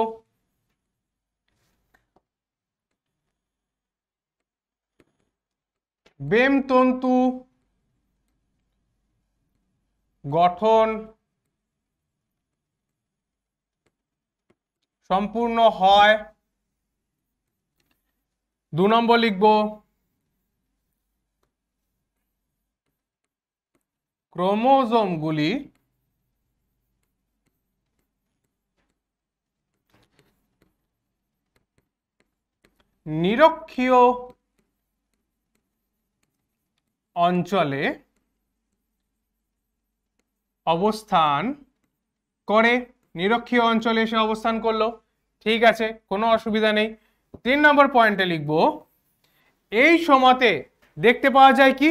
Speaker 1: বেম তন্তু গঠন সম্পূর্ণ হয় দু নম্বর লিখব ক্রোমোজোমগুলি নিরক্ষীয় অঞ্চলে অবস্থান করে নিরক্ষীয় অঞ্চলে এসে অবস্থান করলো ঠিক আছে কোনো অসুবিধা নেই তিন নম্বর পয়েন্টে লিখব এই সময়তে দেখতে পাওয়া যায় কি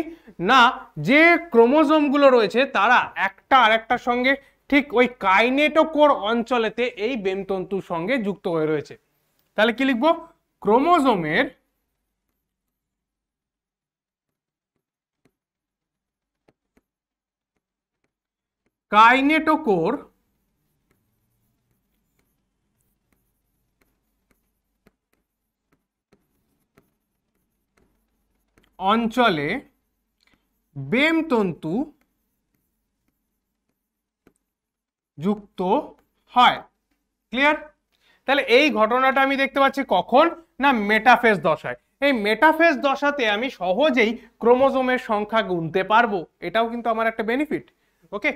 Speaker 1: না যে ক্রোমোজোমগুলো রয়েছে তারা একটা আরেকটার সঙ্গে ঠিক ওই কাইনেটোকোর অঞ্চলেতে এই বেমতন্তুর সঙ্গে যুক্ত হয়ে রয়েছে তাহলে কি লিখব ক্রোমোজোমের কাইনেটোকোর অঞ্চলে বেম তন্তু যুক্ত হয় ক্লিয়ার তাহলে এই ঘটনাটা আমি দেখতে পাচ্ছি কখন না মেটাফেজ দশায় এই মেটাফেজ দশাতে আমি সহজেই ক্রোমোজোমের সংখ্যা গুনতে পারবো এটাও কিন্তু আমার একটা বেনিফিট ওকে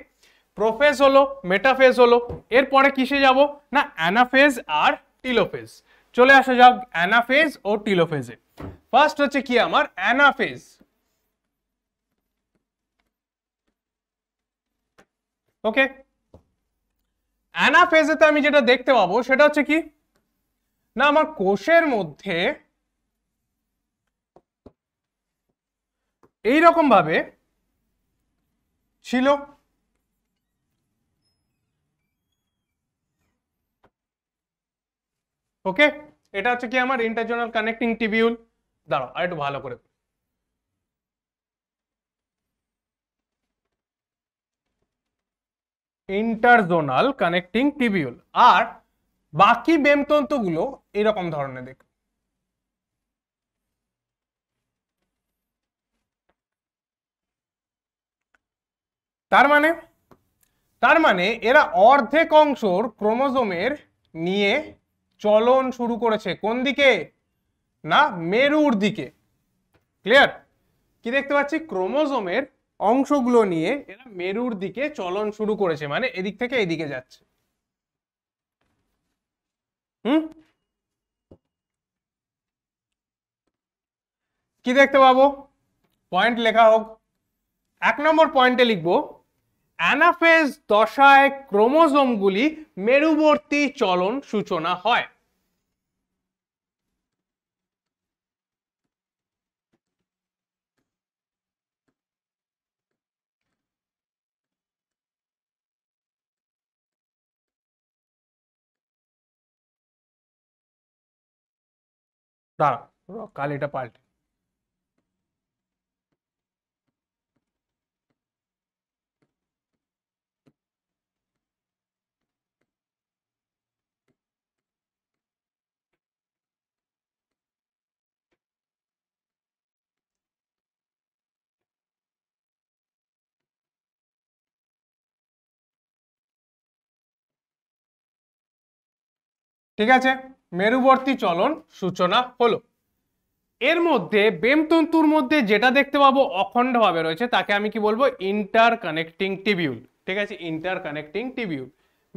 Speaker 1: প্রোফেজ হলো মেটাফেজ হলো এরপরে কিসে যাব না অ্যানাফেজ আর টিলোফেজ চলে আসা যাক অ্যানাফেজ ও টিলোফেজে ফার্স্ট হচ্ছে কি আমার অ্যানাফেজ ওকে অ্যানাফেজেতে আমি যেটা দেখতে পাবো সেটা হচ্ছে কি না আমার কোষের মধ্যে এই রকম ভাবে ছিল ওকে এটা হচ্ছে কি আমার ইন্টারজোনাল কানেক্টিং টিবিউল দাঁড়া আর একটু ভালো করে ইন্টারজোনাল কানেক্টিং টিবিউল আর বাকি গুলো এরকম ধরনের দেখ তার মানে তার মানে এরা অর্ধেক অংশর ক্রোমোজোমের নিয়ে চলন শুরু করেছে কোন দিকে না মেরুর দিকে ক্লিয়ার কি দেখতে পাচ্ছি ক্রোমোজোমের অংশগুলো নিয়ে এরা মেরুর দিকে চলন শুরু করেছে মানে এদিক থেকে এদিকে যাচ্ছে হুম কি দেখতে পাবো পয়েন্ট লেখা হোক এক নম্বর পয়েন্টে লিখবো অ্যানাফেজ দশায় ক্রোমোজোমগুলি মেরুবর্তী চলন সূচনা হয় দাঁড়া এটা পাল্টে ঠিক আছে মেরুবর্তী চলন সূচনা হলো এর মধ্যে বেমতন্তুর মধ্যে যেটা দেখতে পাবো অখণ্ডভাবে রয়েছে তাকে আমি কি বলবো ইন্টার কানেক্টিং টিবিউল ঠিক আছে ইন্টার কানেক্টিং টিবিউল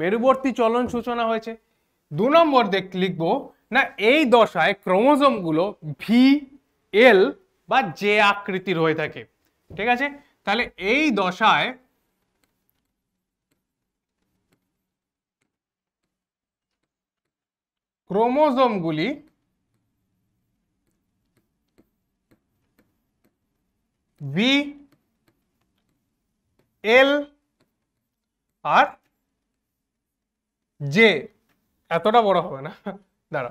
Speaker 1: মেরুবর্তী চলন সূচনা হয়েছে দু নম্বর দেখ লিখবো না এই দশায় ক্রোমোজোমগুলো ভি এল বা জে আকৃতির হয়ে থাকে ঠিক আছে তাহলে এই দশায় ক্রোমোজোমগুলি বি এল আর জে এতটা বড় হবে না দাঁড়া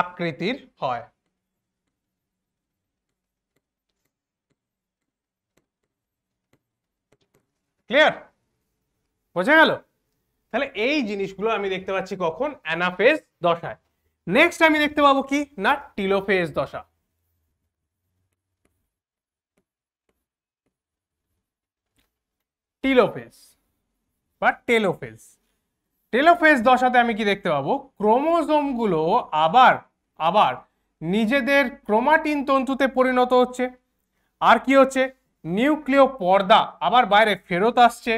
Speaker 1: আকৃতির হয় ক্লিয়ার বোঝা গেল তাহলে এই জিনিসগুলো আমি দেখতে পাচ্ছি কখন অ্যানাফেজ দশায় নেক্সট আমি দেখতে পাবো কি না টিলোফেজ দশা টিলোফেজ বা টেলোফেজ টেলোফেজ দশাতে আমি কি দেখতে পাবো ক্রোমোজোমগুলো আবার আবার নিজেদের ক্রোমাটিন তন্তুতে পরিণত হচ্ছে আর কি হচ্ছে নিউক্লিয় পর্দা আবার বাইরে ফেরত আসছে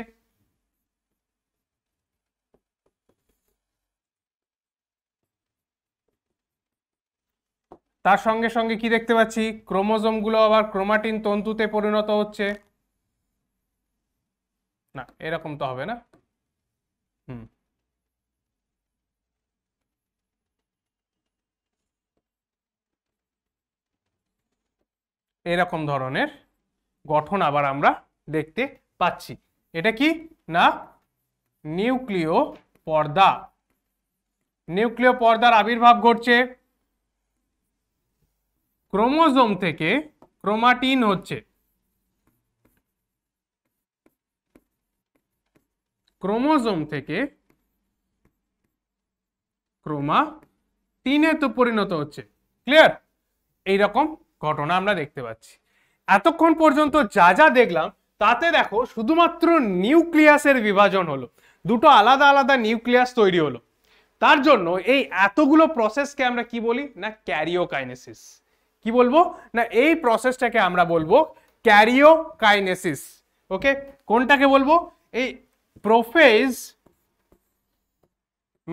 Speaker 1: তার সঙ্গে সঙ্গে কি দেখতে পাচ্ছি ক্রোমোজোমগুলো আবার ক্রোমাটিন তন্তুতে পরিণত হচ্ছে না এরকম তো হবে না হুম এরকম ধরনের গঠন আবার আমরা দেখতে পাচ্ছি এটা কি না নিউক্লিও পর্দা নিউক্লিয় পর্দার আবির্ভাব ঘটছে ক্রোমোজোম থেকে ক্রোমাটিন হচ্ছে ক্রোমোজোম থেকে ক্রোমা তিনে তো পরিণত হচ্ছে ক্লিয়ার এইরকম ঘটনা আমরা দেখতে পাচ্ছি এতক্ষণ পর্যন্ত যা যা দেখলাম তাতে দেখো শুধুমাত্র নিউক্লিয়াসের বিভাজন হলো দুটো আলাদা আলাদা নিউক্লিয়াস তৈরি হলো তার জন্য এই এতগুলো প্রসেসকে আমরা কি বলি না ক্যারিওকাইনেসিস কি বলবো না এই প্রসেসটাকে আমরা বলবো ক্যারিওকাইনেসিস ওকে কোনটাকে বলবো এই প্রোফেজ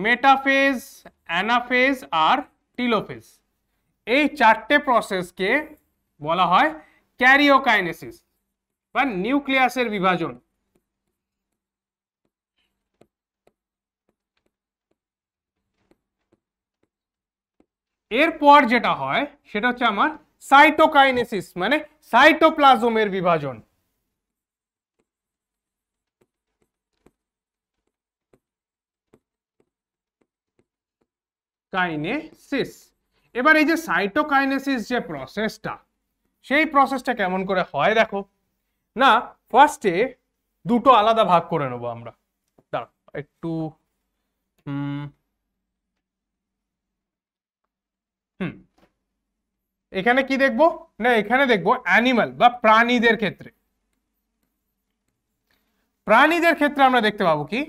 Speaker 1: মেটাফেজ অ্যানাফেজ আর টিলোফেজ এই চারটে প্রসেসকে বলা হয় ক্যারিওকাইনেসিস বা নিউক্লিয়াসের বিভাজন এরপর যেটা হয় সেটা হচ্ছে আমার সাইটোকাইনেসিস মানে সাইটোপ্লাজমের বিভাজন কাইনেসিস এবার এই যে সাইটোকাইনেসিস যে প্রসেসটা সেই প্রসেসটা কেমন করে হয় দেখো না ফার্স্টে দুটো আলাদা ভাগ করে নেবো আমরা একটু এখানে কি দেখব না এখানে দেখব অ্যানিমাল বা প্রাণীদের ক্ষেত্রে প্রাণীদের ক্ষেত্রে আমরা দেখতে পাবো কি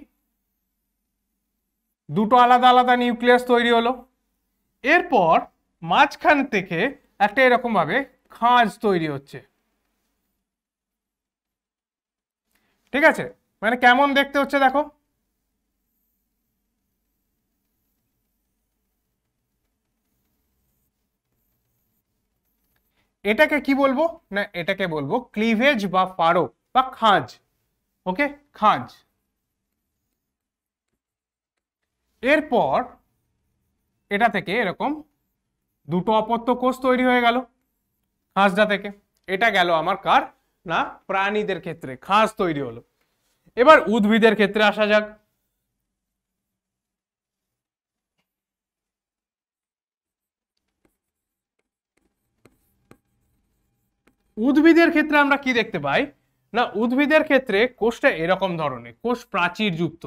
Speaker 1: দুটো আলাদা আলাদা নিউক্লিয়াস তৈরি হলো এরপর মাঝখান থেকে একটা এরকম ভাবে খাঁজ তৈরি হচ্ছে ঠিক আছে মানে কেমন দেখতে হচ্ছে দেখো এটাকে কি বলবো না এটাকে বলবো ক্লিভেজ বা ফারো বা খাঁজ ওকে খাঁজ এরপর এটা থেকে এরকম দুটো অপত্য কোষ তৈরি হয়ে গেল খাঁজটা থেকে এটা গেল আমার কার না প্রাণীদের ক্ষেত্রে খাঁজ তৈরি হলো এবার উদ্ভিদের ক্ষেত্রে আসা যাক উদ্ভিদের ক্ষেত্রে আমরা কি দেখতে পাই না উদ্ভিদের ক্ষেত্রে কোষটা এরকম ধরনের কোষ প্রাচীর যুক্ত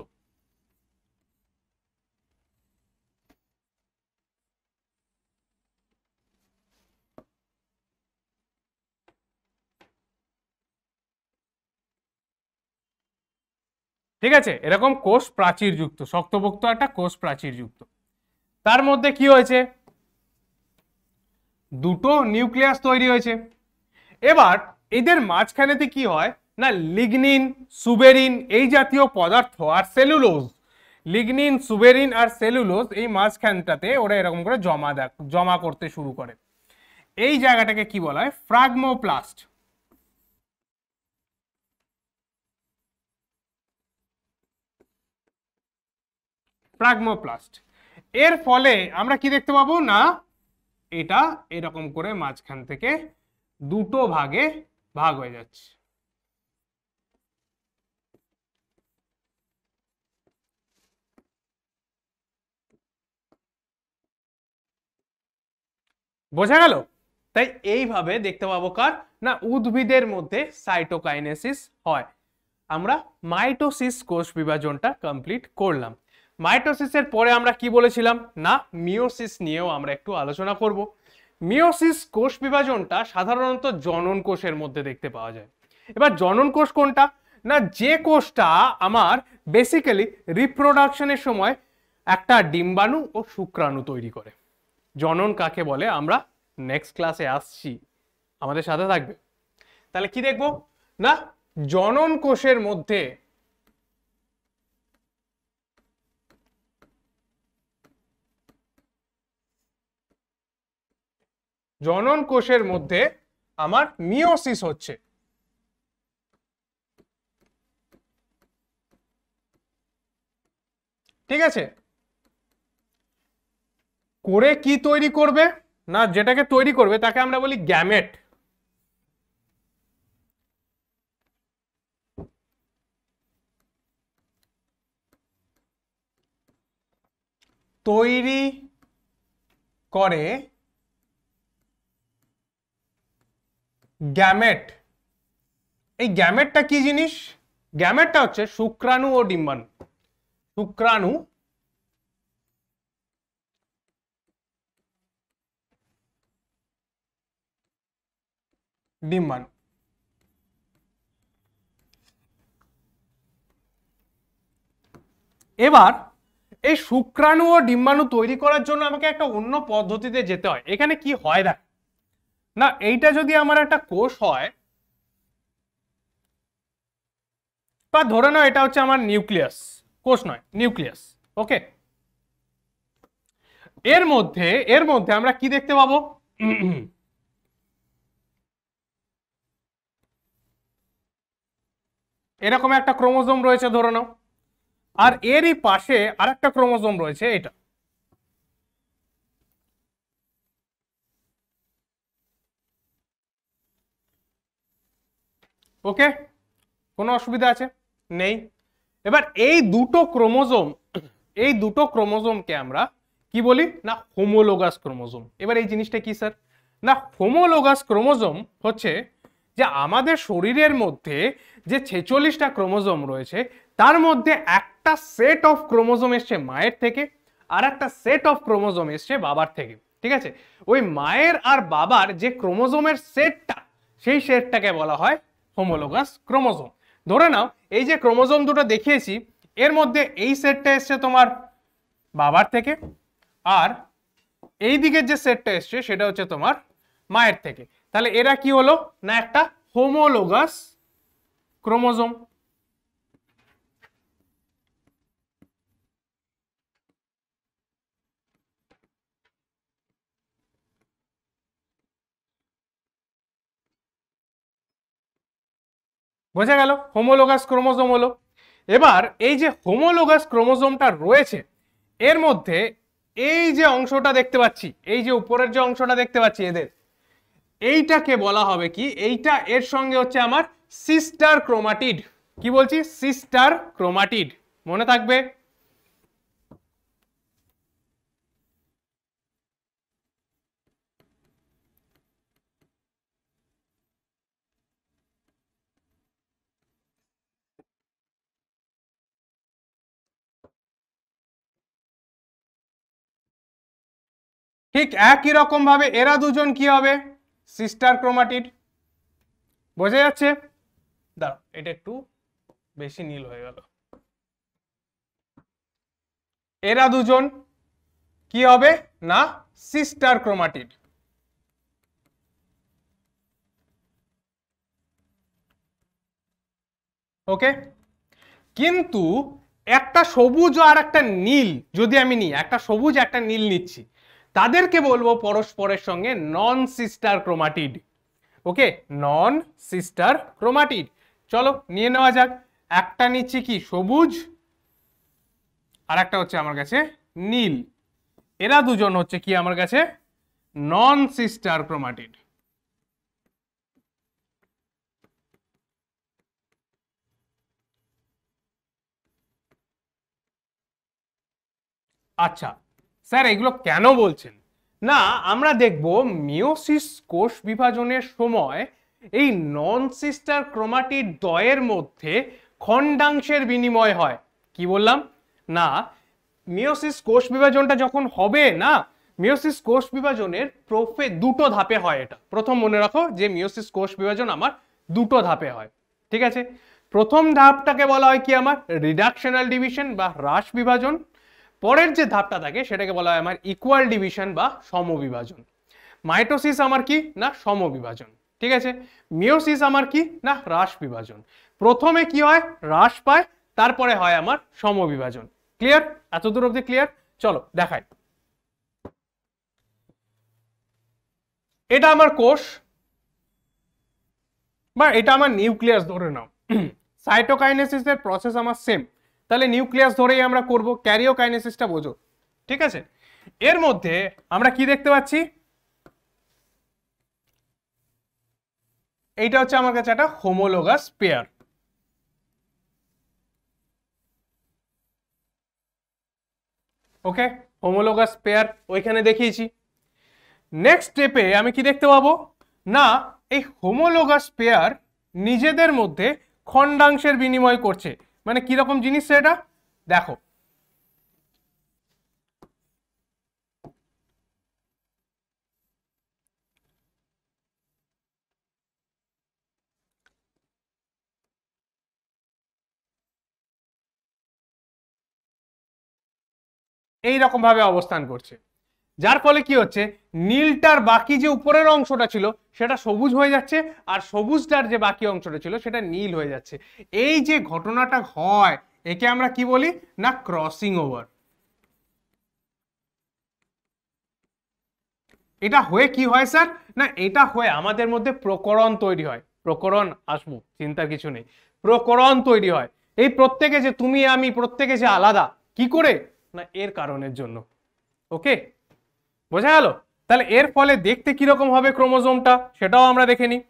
Speaker 1: ঠিক আছে এরকম কোষ প্রাচীর যুক্ত শক্তপোক্ত একটা কোষ প্রাচীর যুক্ত তার মধ্যে কি হয়েছে দুটো নিউক্লিয়াস তৈরি হয়েছে এবার এদের মাঝখানেতে কি হয় না লিগনিন সুবেরিন এই জাতীয় পদার্থ আর সেলুলোজ লিগনিন সুবেরিন আর সেলুলোজ এই মাঝখানটাতে ওরা এরকম করে জমা দেখ জমা করতে শুরু করে এই জায়গাটাকে কি বলা হয় ফ্রাগমোপ্লাস্ট প্রাগমোপ্লাস্ট এর ফলে আমরা কি দেখতে পাবো না এটা এরকম করে মাঝখান থেকে দুটো ভাগে ভাগ হয়ে যাচ্ছে বোঝা গেল তাই এইভাবে দেখতে পাবো কার না উদ্ভিদের মধ্যে সাইটোকাইনেসিস হয় আমরা মাইটোসিস কোষ বিভাজনটা কমপ্লিট করলাম মাইটোসিসের পরে আমরা কি বলেছিলাম না মিওসিস নিয়েও আমরা একটু আলোচনা করব মিওসিস কোষ বিভাজনটা সাধারণত জনন কোষের মধ্যে দেখতে পাওয়া যায় এবার জনন কোষ কোনটা না যে কোষটা আমার বেসিক্যালি রিপ্রোডাকশনের সময় একটা ডিম্বাণু ও শুক্রাণু তৈরি করে জনন কাকে বলে আমরা নেক্সট ক্লাসে আসছি আমাদের সাথে থাকবে তাহলে কি দেখব না জনন কোষের মধ্যে জনন কোষের মধ্যে আমার মিওসিস হচ্ছে ঠিক আছে করে কি তৈরি করবে না যেটাকে তৈরি করবে তাকে আমরা বলি গ্যামেট তৈরি করে গ্যামেট এই গ্যামেটটা কি জিনিস গ্যামেটটা হচ্ছে শুক্রাণু ও ডিম্বাণু শুক্রাণু ডিম্বাণু এবার এই শুক্রাণু ও ডিম্বাণু তৈরি করার জন্য আমাকে একটা অন্য পদ্ধতিতে যেতে হয় এখানে কি হয় দেখ না এইটা যদি আমার একটা কোষ হয় বা ধরে নাও এটা হচ্ছে আমার নিউক্লিয়াস কোষ নয় নিউক্লিয়াস ওকে এর মধ্যে এর মধ্যে আমরা কি দেখতে পাবো এরকম একটা ক্রোমোজোম রয়েছে ধরে নাও আর এরই পাশে আর একটা ক্রোমোজোম রয়েছে এটা ওকে কোনো অসুবিধা আছে নেই এবার এই দুটো ক্রোমোজোম এই দুটো ক্রোমোজোমকে আমরা কি বলি না হোমোলোগাস ক্রোমোজোম এবার এই জিনিসটা কি স্যার না হোমোলোগাস ক্রোমোজোম হচ্ছে যে আমাদের শরীরের মধ্যে যে ছেচল্লিশটা ক্রোমোজোম রয়েছে তার মধ্যে একটা সেট অফ ক্রোমোজোম এসছে মায়ের থেকে আর একটা সেট অফ ক্রোমোজোম এসছে বাবার থেকে ঠিক আছে ওই মায়ের আর বাবার যে ক্রোমোজোমের সেটটা সেই সেটটাকে বলা হয় হোমোলোগাস ক্রোমোজোম ধরে নাও এই যে ক্রোমোজোম দুটো দেখিয়েছি এর মধ্যে এই সেটটা এসছে তোমার বাবার থেকে আর এই দিকের যে সেটটা এসছে সেটা হচ্ছে তোমার মায়ের থেকে তাহলে এরা কি হলো না একটা হোমোলোগাস ক্রোমোজোম বোঝা গেল হোমোলোগাস ক্রোমোজোম হলো এবার এই যে হোমোলোগাস ক্রোমোজোমটা রয়েছে এর মধ্যে এই যে অংশটা দেখতে পাচ্ছি এই যে উপরের যে অংশটা দেখতে পাচ্ছি এদের এইটাকে বলা হবে কি এইটা এর সঙ্গে হচ্ছে আমার সিস্টার ক্রোমাটিড কি বলছি সিস্টার ক্রোমাটিড মনে থাকবে ঠিক একই রকমভাবে এরা দুজন কি হবে সিস্টার ক্রোমাটিড বোঝা যাচ্ছে দাঁড়ো এটা একটু বেশি নীল হয়ে গেল এরা দুজন কি হবে না সিস্টার ক্রোমাটিড ওকে কিন্তু একটা সবুজ আর একটা নীল যদি আমি নিই একটা সবুজ একটা নীল নিচ্ছি তাদেরকে বলবো পরস্পরের সঙ্গে non sister chromatid okay non sister chromatid চলো নিয়ে নেওয়া যাক একটা নিচ্ছে কি সবুজ আর একটা হচ্ছে আমার কাছে নীল এরা দুজন হচ্ছে কি আমার কাছে নন সিস্টার ক্রোমাটিড আচ্ছা স্যার এগুলো কেন বলছেন না আমরা দেখব মিওসিস কোষ বিভাজনের সময় এই নন সিস্টার ক্রোমাটিড দয়ের মধ্যে খণ্ডাংশের বিনিময় হয় কি বললাম না মিওসিস কোষ বিভাজনটা যখন হবে না মিওসিস কোষ বিভাজনের প্রোফে দুটো ধাপে হয় এটা প্রথম মনে রাখো যে মিওসিস কোষ বিভাজন আমার দুটো ধাপে হয় ঠিক আছে প্রথম ধাপটাকে বলা হয় কি আমার রিডাকশনাল ডিভিশন বা হ্রাস বিভাজন পরের যে ধাপটা থাকে সেটাকে বলা হয় আমার ইকুয়াল ডিভিশন বা সমবিভাজন মাইটোসিস আমার কি না সমবিভাজন ঠিক আছে মিওসিস আমার কি না হ্রাস বিভাজন প্রথমে কি হয় হ্রাস পায় তারপরে হয় আমার সমবিভাজন ক্লিয়ার এতদূর অব্দি ক্লিয়ার চলো দেখাই এটা আমার কোষ বা এটা আমার নিউক্লিয়াস ধরে নাও এর প্রসেস আমার সেম তাহলে নিউক্লিয়াস ধরেই আমরা করব ক্যারিও কাইনেসিসটা বোঝো ঠিক আছে এর মধ্যে আমরা কি দেখতে পাচ্ছি এইটা হচ্ছে আমার কাছে একটা homologous pair okay homologous pair ওইখানে দেখিয়েছি নেক্সট স্টেপে আমি কি দেখতে পাবো না এই হোমোলোগাস পেয়ার নিজেদের মধ্যে খণ্ডাংশের বিনিময় করছে মানে কিরকম জিনিস সেটা দেখো এই ভাবে অবস্থান করছে যার ফলে কি হচ্ছে নীলটার বাকি যে উপরের অংশটা ছিল সেটা সবুজ হয়ে যাচ্ছে আর সবুজটার যে বাকি অংশটা ছিল সেটা নীল হয়ে যাচ্ছে এই যে ঘটনাটা হয় একে আমরা কি বলি না ক্রসিং ওভার এটা হয়ে কি হয় স্যার না এটা হয়ে আমাদের মধ্যে প্রকরণ তৈরি হয় প্রকরণ আসবো চিন্তার কিছু নেই প্রকরণ তৈরি হয় এই প্রত্যেকে যে তুমি আমি প্রত্যেকে যে আলাদা কি করে না এর কারণের জন্য ওকে বোঝা গেল তাহলে এর ফলে দেখতে কীরকম হবে ক্রোমোজোমটা সেটাও আমরা দেখে নিই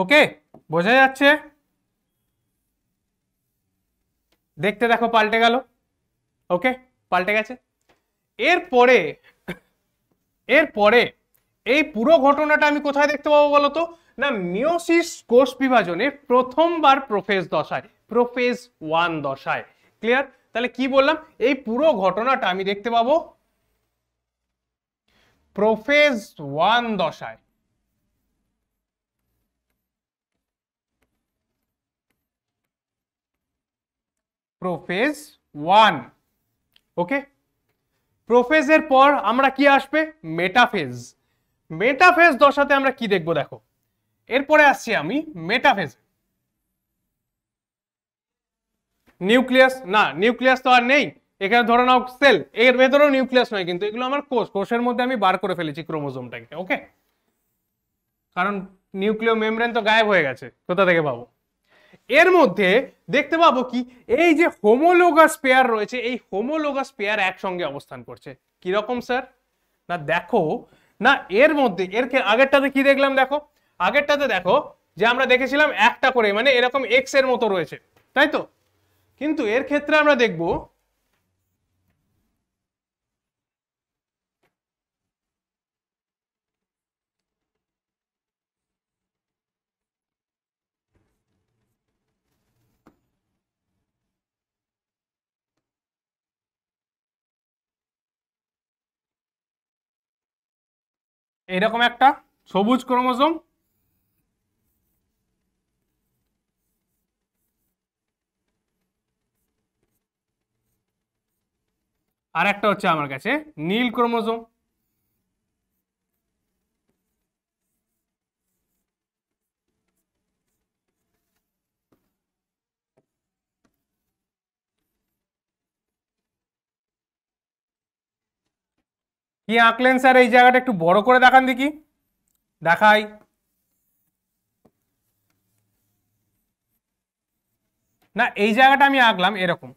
Speaker 1: ওকে বোঝা যাচ্ছে দেখতে দেখো পাল্টে গেল ওকে পাল্টে গেছে এরপরে এরপরে এই পুরো ঘটনাটা আমি কোথায় দেখতে পাবো বলতো না মিওসিস কোষ বিভাজনে প্রথমবার প্রোফেজ দশায় প্রোফেজ ওয়ান দশায় ক্লিয়ার তাহলে কি বললাম এই পুরো ঘটনাটা আমি দেখতে পাবো প্রোফেজ ওয়ান দশায় প্রোফেজ ওয়ান ওকে প্রোফেজের পর আমরা কি আসবে মেটাফেজ মেটাফেজ দশাতে আমরা কি দেখবো দেখো এরপরে আসছি আমি মেটাফেজ নিউক্লিয়াস না নিউক্লিয়াস তো আর নেই এখানে ধরে নাও সেল এর ভেতরেও নিউক্লিয়াস নয় কিন্তু এগুলো আমার কোষ কোষের মধ্যে আমি বার করে ফেলেছি ক্রোমোজোমটাকে ওকে কারণ নিউক্লিয় মেমব্রেন তো গায়েব হয়ে গেছে কোথা থেকে পাবো এর মধ্যে দেখতে পাবো কি এই যে হোমোলোগাস পেয়ার রয়েছে এই হোমোলোগাস পেয়ার একসঙ্গে অবস্থান করছে কিরকম স্যার না দেখো না এর মধ্যে এর আগেরটাতে কি দেখলাম দেখো আগেরটাতে দেখো যে আমরা দেখেছিলাম একটা করে মানে এরকম এক্স এর মতো রয়েছে তাই তো কিন্তু এর ক্ষেত্রে আমরা দেখবো এরকম একটা সবুজ ক্রোমোজোম আর একটা হচ্ছে আমার কাছে নীল ক্রোমোজোম কি আঁকলেন স্যার এই জায়গাটা একটু বড় করে দেখান দেখি দেখাই না এই জায়গাটা আমি আঁকলাম এরকম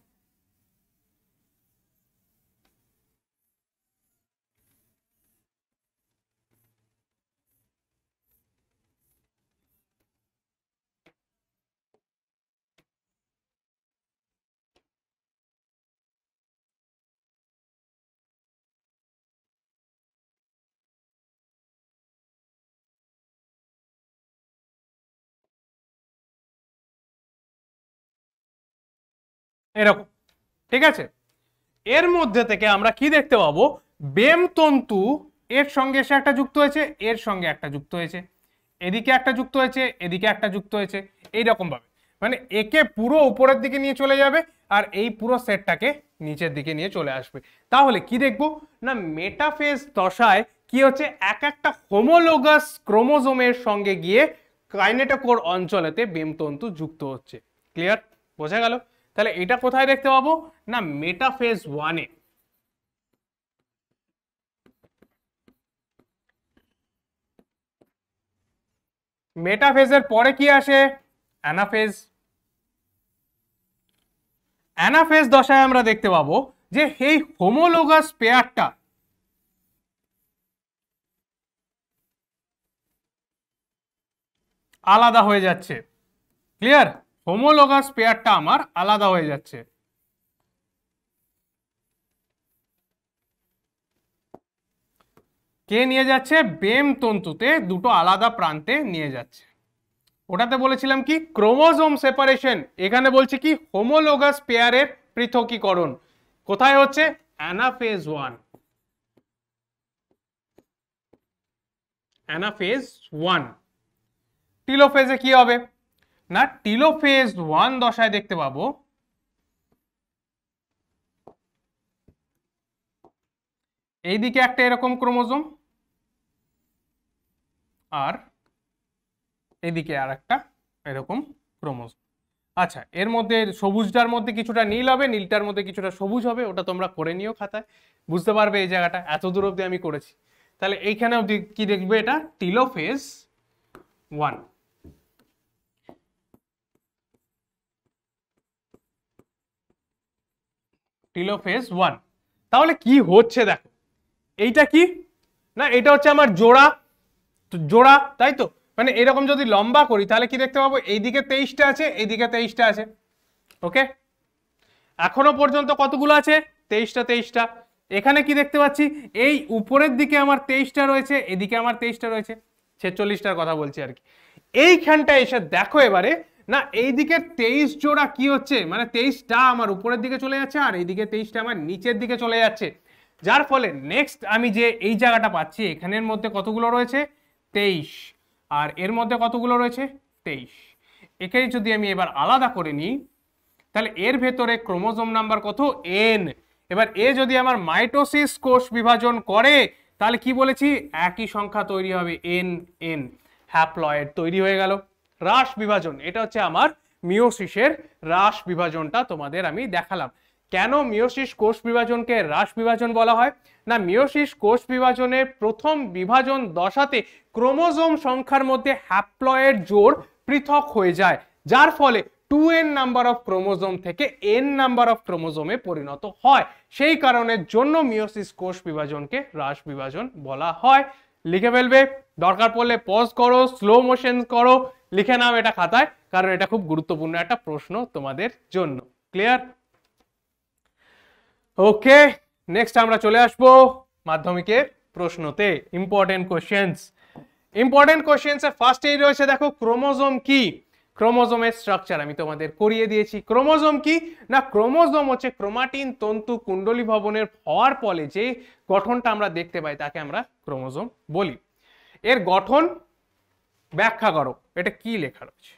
Speaker 1: এরকম ঠিক আছে এর মধ্যে থেকে আমরা কি দেখতে পাবো বেম তন্তু এর সঙ্গে এসে একটা যুক্ত হয়েছে এর সঙ্গে একটা যুক্ত হয়েছে এদিকে একটা যুক্ত হয়েছে এদিকে একটা যুক্ত হয়েছে এইরকমভাবে মানে একে পুরো উপরের দিকে নিয়ে চলে যাবে আর এই পুরো সেটটাকে নিচের দিকে নিয়ে চলে আসবে তাহলে কি দেখব না মেটাফেজ দশায় কি হচ্ছে এক একটা হোমোলোগাস ক্রোমোজোমের সঙ্গে গিয়ে কাইনেটোকোর অঞ্চলেতে বেমতন্তু যুক্ত হচ্ছে ক্লিয়ার বোঝা গেল তাহলে এটা কোথায় দেখতে পাবো না মেটা ফেজ ওয়ানে মেটাফেজের পরে কি আসে অ্যানাফেজ অ্যানাফেজ দশায় আমরা দেখতে পাবো যে এই হোমোলোগাস পেয়ারটা আলাদা হয়ে যাচ্ছে ক্লিয়ার হোমোলোগাস পেয়ারটা আমার আলাদা হয়ে যাচ্ছে কে নিয়ে যাচ্ছে বেম তন্তুতে দুটো আলাদা প্রান্তে নিয়ে যাচ্ছে ওটাতে বলেছিলাম কি ক্রোমোজোম সেপারেশন এখানে বলছি কি হোমোলোগাস পেয়ারের পৃথকীকরণ কোথায় হচ্ছে অ্যানাফেজ ওয়ান অ্যানাফেজ ওয়ান টিলোফেজে কি হবে না টিলোফেজ ওয়ান দশায় দেখতে পাবো এইদিকে একটা এরকম ক্রোমোজোম আর এদিকে আর একটা এরকম ক্রোমোজোম আচ্ছা এর মধ্যে সবুজটার মধ্যে কিছুটা নীল হবে নীলটার মধ্যে কিছুটা সবুজ হবে ওটা তোমরা করে নিও খাতায় বুঝতে পারবে এই জায়গাটা এত দূর অব্দি আমি করেছি তাহলে এইখানেও কি দেখবে এটা টিলোফেজ ওয়ান টিলোফেজ ওয়ান তাহলে কি হচ্ছে দেখো এইটা কি না এটা হচ্ছে আমার জোড়া জোড়া তাই তো মানে এরকম যদি লম্বা করি তাহলে কি দেখতে পাবো এইদিকে তেইশটা আছে এইদিকে তেইশটা আছে ওকে এখনো পর্যন্ত কতগুলো আছে তেইশটা তেইশটা এখানে কি দেখতে পাচ্ছি এই উপরের দিকে আমার তেইশটা রয়েছে এদিকে আমার তেইশটা রয়েছে ছেচল্লিশটার কথা বলছি আর কি এইখানটা এসে দেখো এবারে না এই দিকে তেইশ জোড়া কি হচ্ছে মানে তেইশটা আমার উপরের দিকে চলে যাচ্ছে আর এইদিকে তেইশটা আমার নিচের দিকে চলে যাচ্ছে যার ফলে নেক্সট আমি যে এই জায়গাটা পাচ্ছি এখানের মধ্যে কতগুলো রয়েছে তেইশ আর এর মধ্যে কতগুলো রয়েছে তেইশ একে যদি আমি এবার আলাদা করে নিই তাহলে এর ভেতরে ক্রোমোজোম নাম্বার কত এন এবার এ যদি আমার মাইটোসিস কোষ বিভাজন করে তাহলে কি বলেছি একই সংখ্যা তৈরি হবে এন এন হ্যাপ্লয়েড তৈরি হয়ে গেল রাস বিভাজন এটা হচ্ছে আমার মিওসিসের রাস বিভাজনটা তোমাদের আমি দেখালাম কেন মিওসিস কোষ বিভাজনকে রাস বিভাজন বলা হয় না মিওসিস কোষ বিভাজনের প্রথম বিভাজন দশাতে ক্রোমোজোম সংখ্যার মধ্যে হ্যাপ্লয়েড জোর পৃথক হয়ে যায় যার ফলে two N number of chromosome থেকে এন নাম্বার অফ ক্রোমোজোমে পরিণত হয় সেই কারণের জন্য মিওসিস কোষ বিভাজনকে রাস বিভাজন বলা হয় লিখে ফেলবে দরকার পড়লে পজ করো স্লো মোশন করো লিখে নাও এটা খাতায় কারণ এটা খুব গুরুত্বপূর্ণ একটা প্রশ্ন তোমাদের জন্য ক্লিয়ার ওকে নেক্সট আমরা চলে আসব মাধ্যমিকের প্রশ্নতে ইম্পর্টেন্ট কোশ্চেন্স ইম্পর্টেন্ট কোশ্চেন্সে ফার্স্ট এই রয়েছে দেখো ক্রোমোজোম কি ক্রোমোজোমের স্ট্রাকচার আমি তোমাদের করিয়ে দিয়েছি ক্রোমোজোম কি না ক্রোমোজোম হচ্ছে ক্রোমাটিন তন্তু কুণ্ডলী ভবনের হওয়ার ফলে যে গঠনটা আমরা দেখতে পাই তাকে আমরা ক্রোমোজোম বলি এর গঠন ব্যাখ্যা করো এটা কি লেখা রয়েছে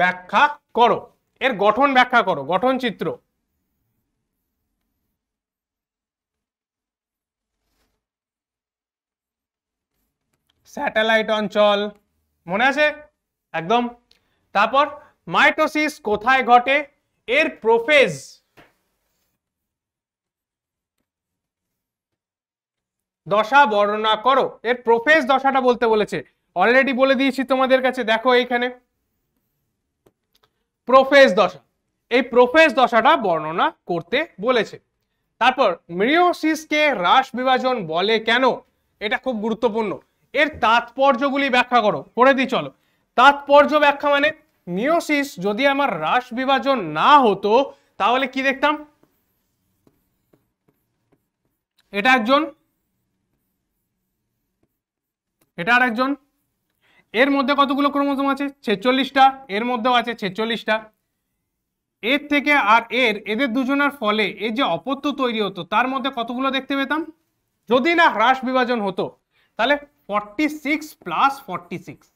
Speaker 1: ব্যাখ্যা করো এর গঠন ব্যাখ্যা করো গঠন চিত্র স্যাটেলাইট অঞ্চল মনে আছে একদম তারপর মাইটোসিস কোথায় ঘটে এর প্রোফেজ দশা বর্ণনা করো এর প্রফেস দশাটা বলতে বলেছে অলরেডি বলে দিয়েছি তোমাদের কাছে দেখো এইখানে প্রফেস দশা এই প্রোফেস দশাটা বর্ণনা করতে বলেছে তারপর মিরিওসিসকে হ্রাস বিভাজন বলে কেন এটা খুব গুরুত্বপূর্ণ এর তাৎপর্যগুলি ব্যাখ্যা করো করে দিই চলো তাৎপর্য ব্যাখ্যা মানে মিওসিস যদি আমার হ্রাস বিভাজন না হতো তাহলে কি দেখতাম এটা একজন এটা আর একজন এর মধ্যে কতগুলো ক্রোমোজোম আছে ছেচল্লিশটা এর মধ্যেও আছে ছেচল্লিশটা এর থেকে আর এর এদের দুজনের ফলে এই যে অপত্য তৈরি হতো তার মধ্যে কতগুলো দেখতে পেতাম যদি না হ্রাস বিভাজন হতো তাহলে forty six plus forty six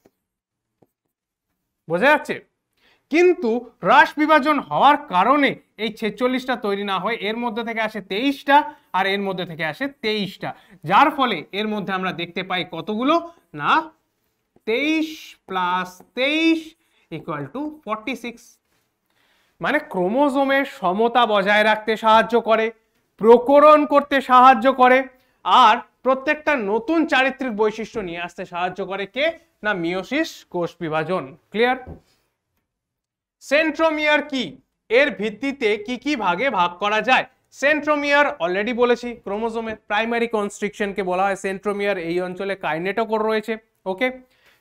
Speaker 1: বোঝা যাচ্ছে কিন্তু হ্রাস বিভাজন হওয়ার কারণে এই ছেচল্লিশটা তৈরি না হয় এর মধ্যে থেকে আসে তেইশটা আর এর মধ্যে থেকে আসে তেইশটা যার ফলে এর মধ্যে আমরা দেখতে পাই কতগুলো না তেইশ প্লাস তেইশ ইকুয়াল টু ফর্টি সিক্স মানে ক্রোমোজোমের সমতা বজায় রাখতে সাহায্য করে প্রকরণ করতে সাহায্য করে আর প্রত্যেকটা নতুন চারিত্রিক বৈশিষ্ট্য নিয়ে আসতে সাহায্য করে কে না মিওসিস কোষ বিভাজন ক্লিয়ার সেন্ট্রোমিয়ার কি এর ভিত্তিতে কি কি ভাগে ভাগ করা যায় সেন্ট্রোমিয়ার অলরেডি বলেছি ক্রোমোজোমের প্রাইমারি কনস্ট্রিকশনকে বলা হয় সেন্ট্রোমিয়ার এই অঞ্চলে কাইনেটোকোর রয়েছে ওকে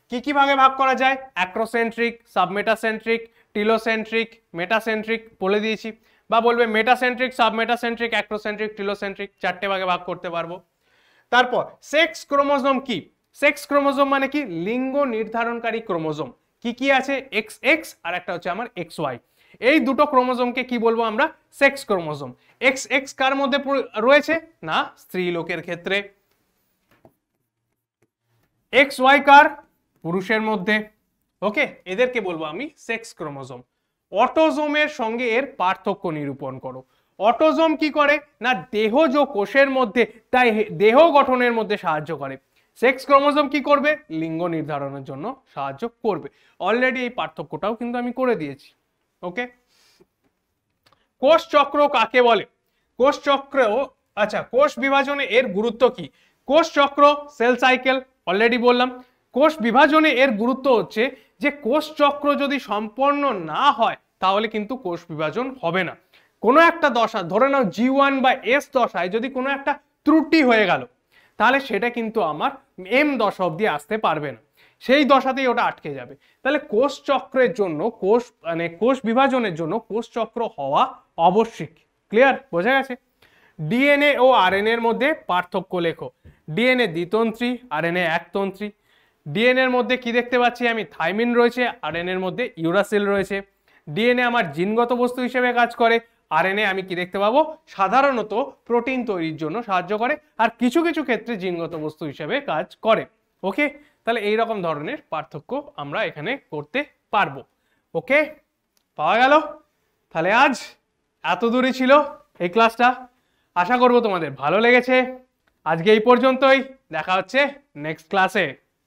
Speaker 1: কি কি ভাগে ভাগ করা যায় অ্যাক্রোসেন্ট্রিক সাবমেটাসেন্ট্রিক টিলোসেন্ট্রিক মেটাসেন্ট্রিক বলে দিয়েছি বা বলবে মেটাসেন্ট্রিক সাবমেটাসেন্ট্রিক অ্যাক্রোসেন্ট্রিক টিলোসেন্ট্রিক চারটে ভাগে ভাগ করতে পারবো তারপর সেক্স ক্রোমোজোম কি সেক্স ক্রোমোজোম মানে কি লিঙ্গ নির্ধারণকারী ক্রোমোজোম কি কি আছে এক্স এক্স আর একটা হচ্ছে আমার এক্স ওয়াই এই দুটো ক্রোমোজোমকে কি বলবো আমরা সেক্স ক্রোমোজোম এক্স এক্স কার মধ্যে রয়েছে না স্ত্রী লোকের ক্ষেত্রে এক্স ওয়াই কার পুরুষের মধ্যে ওকে এদেরকে বলবো আমি সেক্স ক্রোমোজোম অটোজোমের সঙ্গে এর পার্থক্য নিরূপণ করো অটোজোম কি করে না দেহ যে কোষের মধ্যে তাই দেহ গঠনের মধ্যে সাহায্য করে সেক্স ক্রোমোজোম কি করবে লিঙ্গ নির্ধারণের জন্য সাহায্য করবে অলরেডি এই পার্থক্যটাও কিন্তু আমি করে দিয়েছি ওকে কোষ চক্র কাকে বলে কোষ চক্র আচ্ছা কোষ বিভাজনে এর গুরুত্ব কি কোষ চক্র সেল সাইকেল অলরেডি বললাম কোষ বিভাজনে এর গুরুত্ব হচ্ছে যে কোষ চক্র যদি সম্পন্ন না হয় তাহলে কিন্তু কোষ বিভাজন হবে না কোনো একটা দশা ধরে নাও জি ওয়ান বা এস দশায় যদি কোনো একটা ত্রুটি হয়ে গেল তাহলে সেটা কিন্তু আমার এম দশা অবধি আসতে পারবে না সেই দশাতেই ওটা আটকে যাবে তাহলে কোষ চক্রের জন্য কোষ মানে কোষ বিভাজনের জন্য কোষ চক্র হওয়া আবশ্যিক ক্লিয়ার বোঝা গেছে ডিএনএ ও আর এর মধ্যে পার্থক্য লেখো ডিএনএ দ্বিতন্ত্রী আর আরএনএ একতন্ত্রী ডিএনএর মধ্যে কি দেখতে পাচ্ছি আমি থাইমিন রয়েছে আরএনএর মধ্যে ইউরাসিল রয়েছে ডিএনএ আমার জিনগত বস্তু হিসেবে কাজ করে আরএনএ আমি কি দেখতে পাবো সাধারণত প্রোটিন তৈরির জন্য সাহায্য করে আর কিছু কিছু ক্ষেত্রে জিনগত বস্তু হিসেবে কাজ করে ওকে তাহলে এই রকম ধরনের পার্থক্য আমরা এখানে করতে পারবো ওকে পাওয়া গেল তাহলে আজ এত দূরে ছিল এই ক্লাসটা আশা করব তোমাদের ভালো লেগেছে আজকে এই পর্যন্তই দেখা হচ্ছে নেক্সট ক্লাসে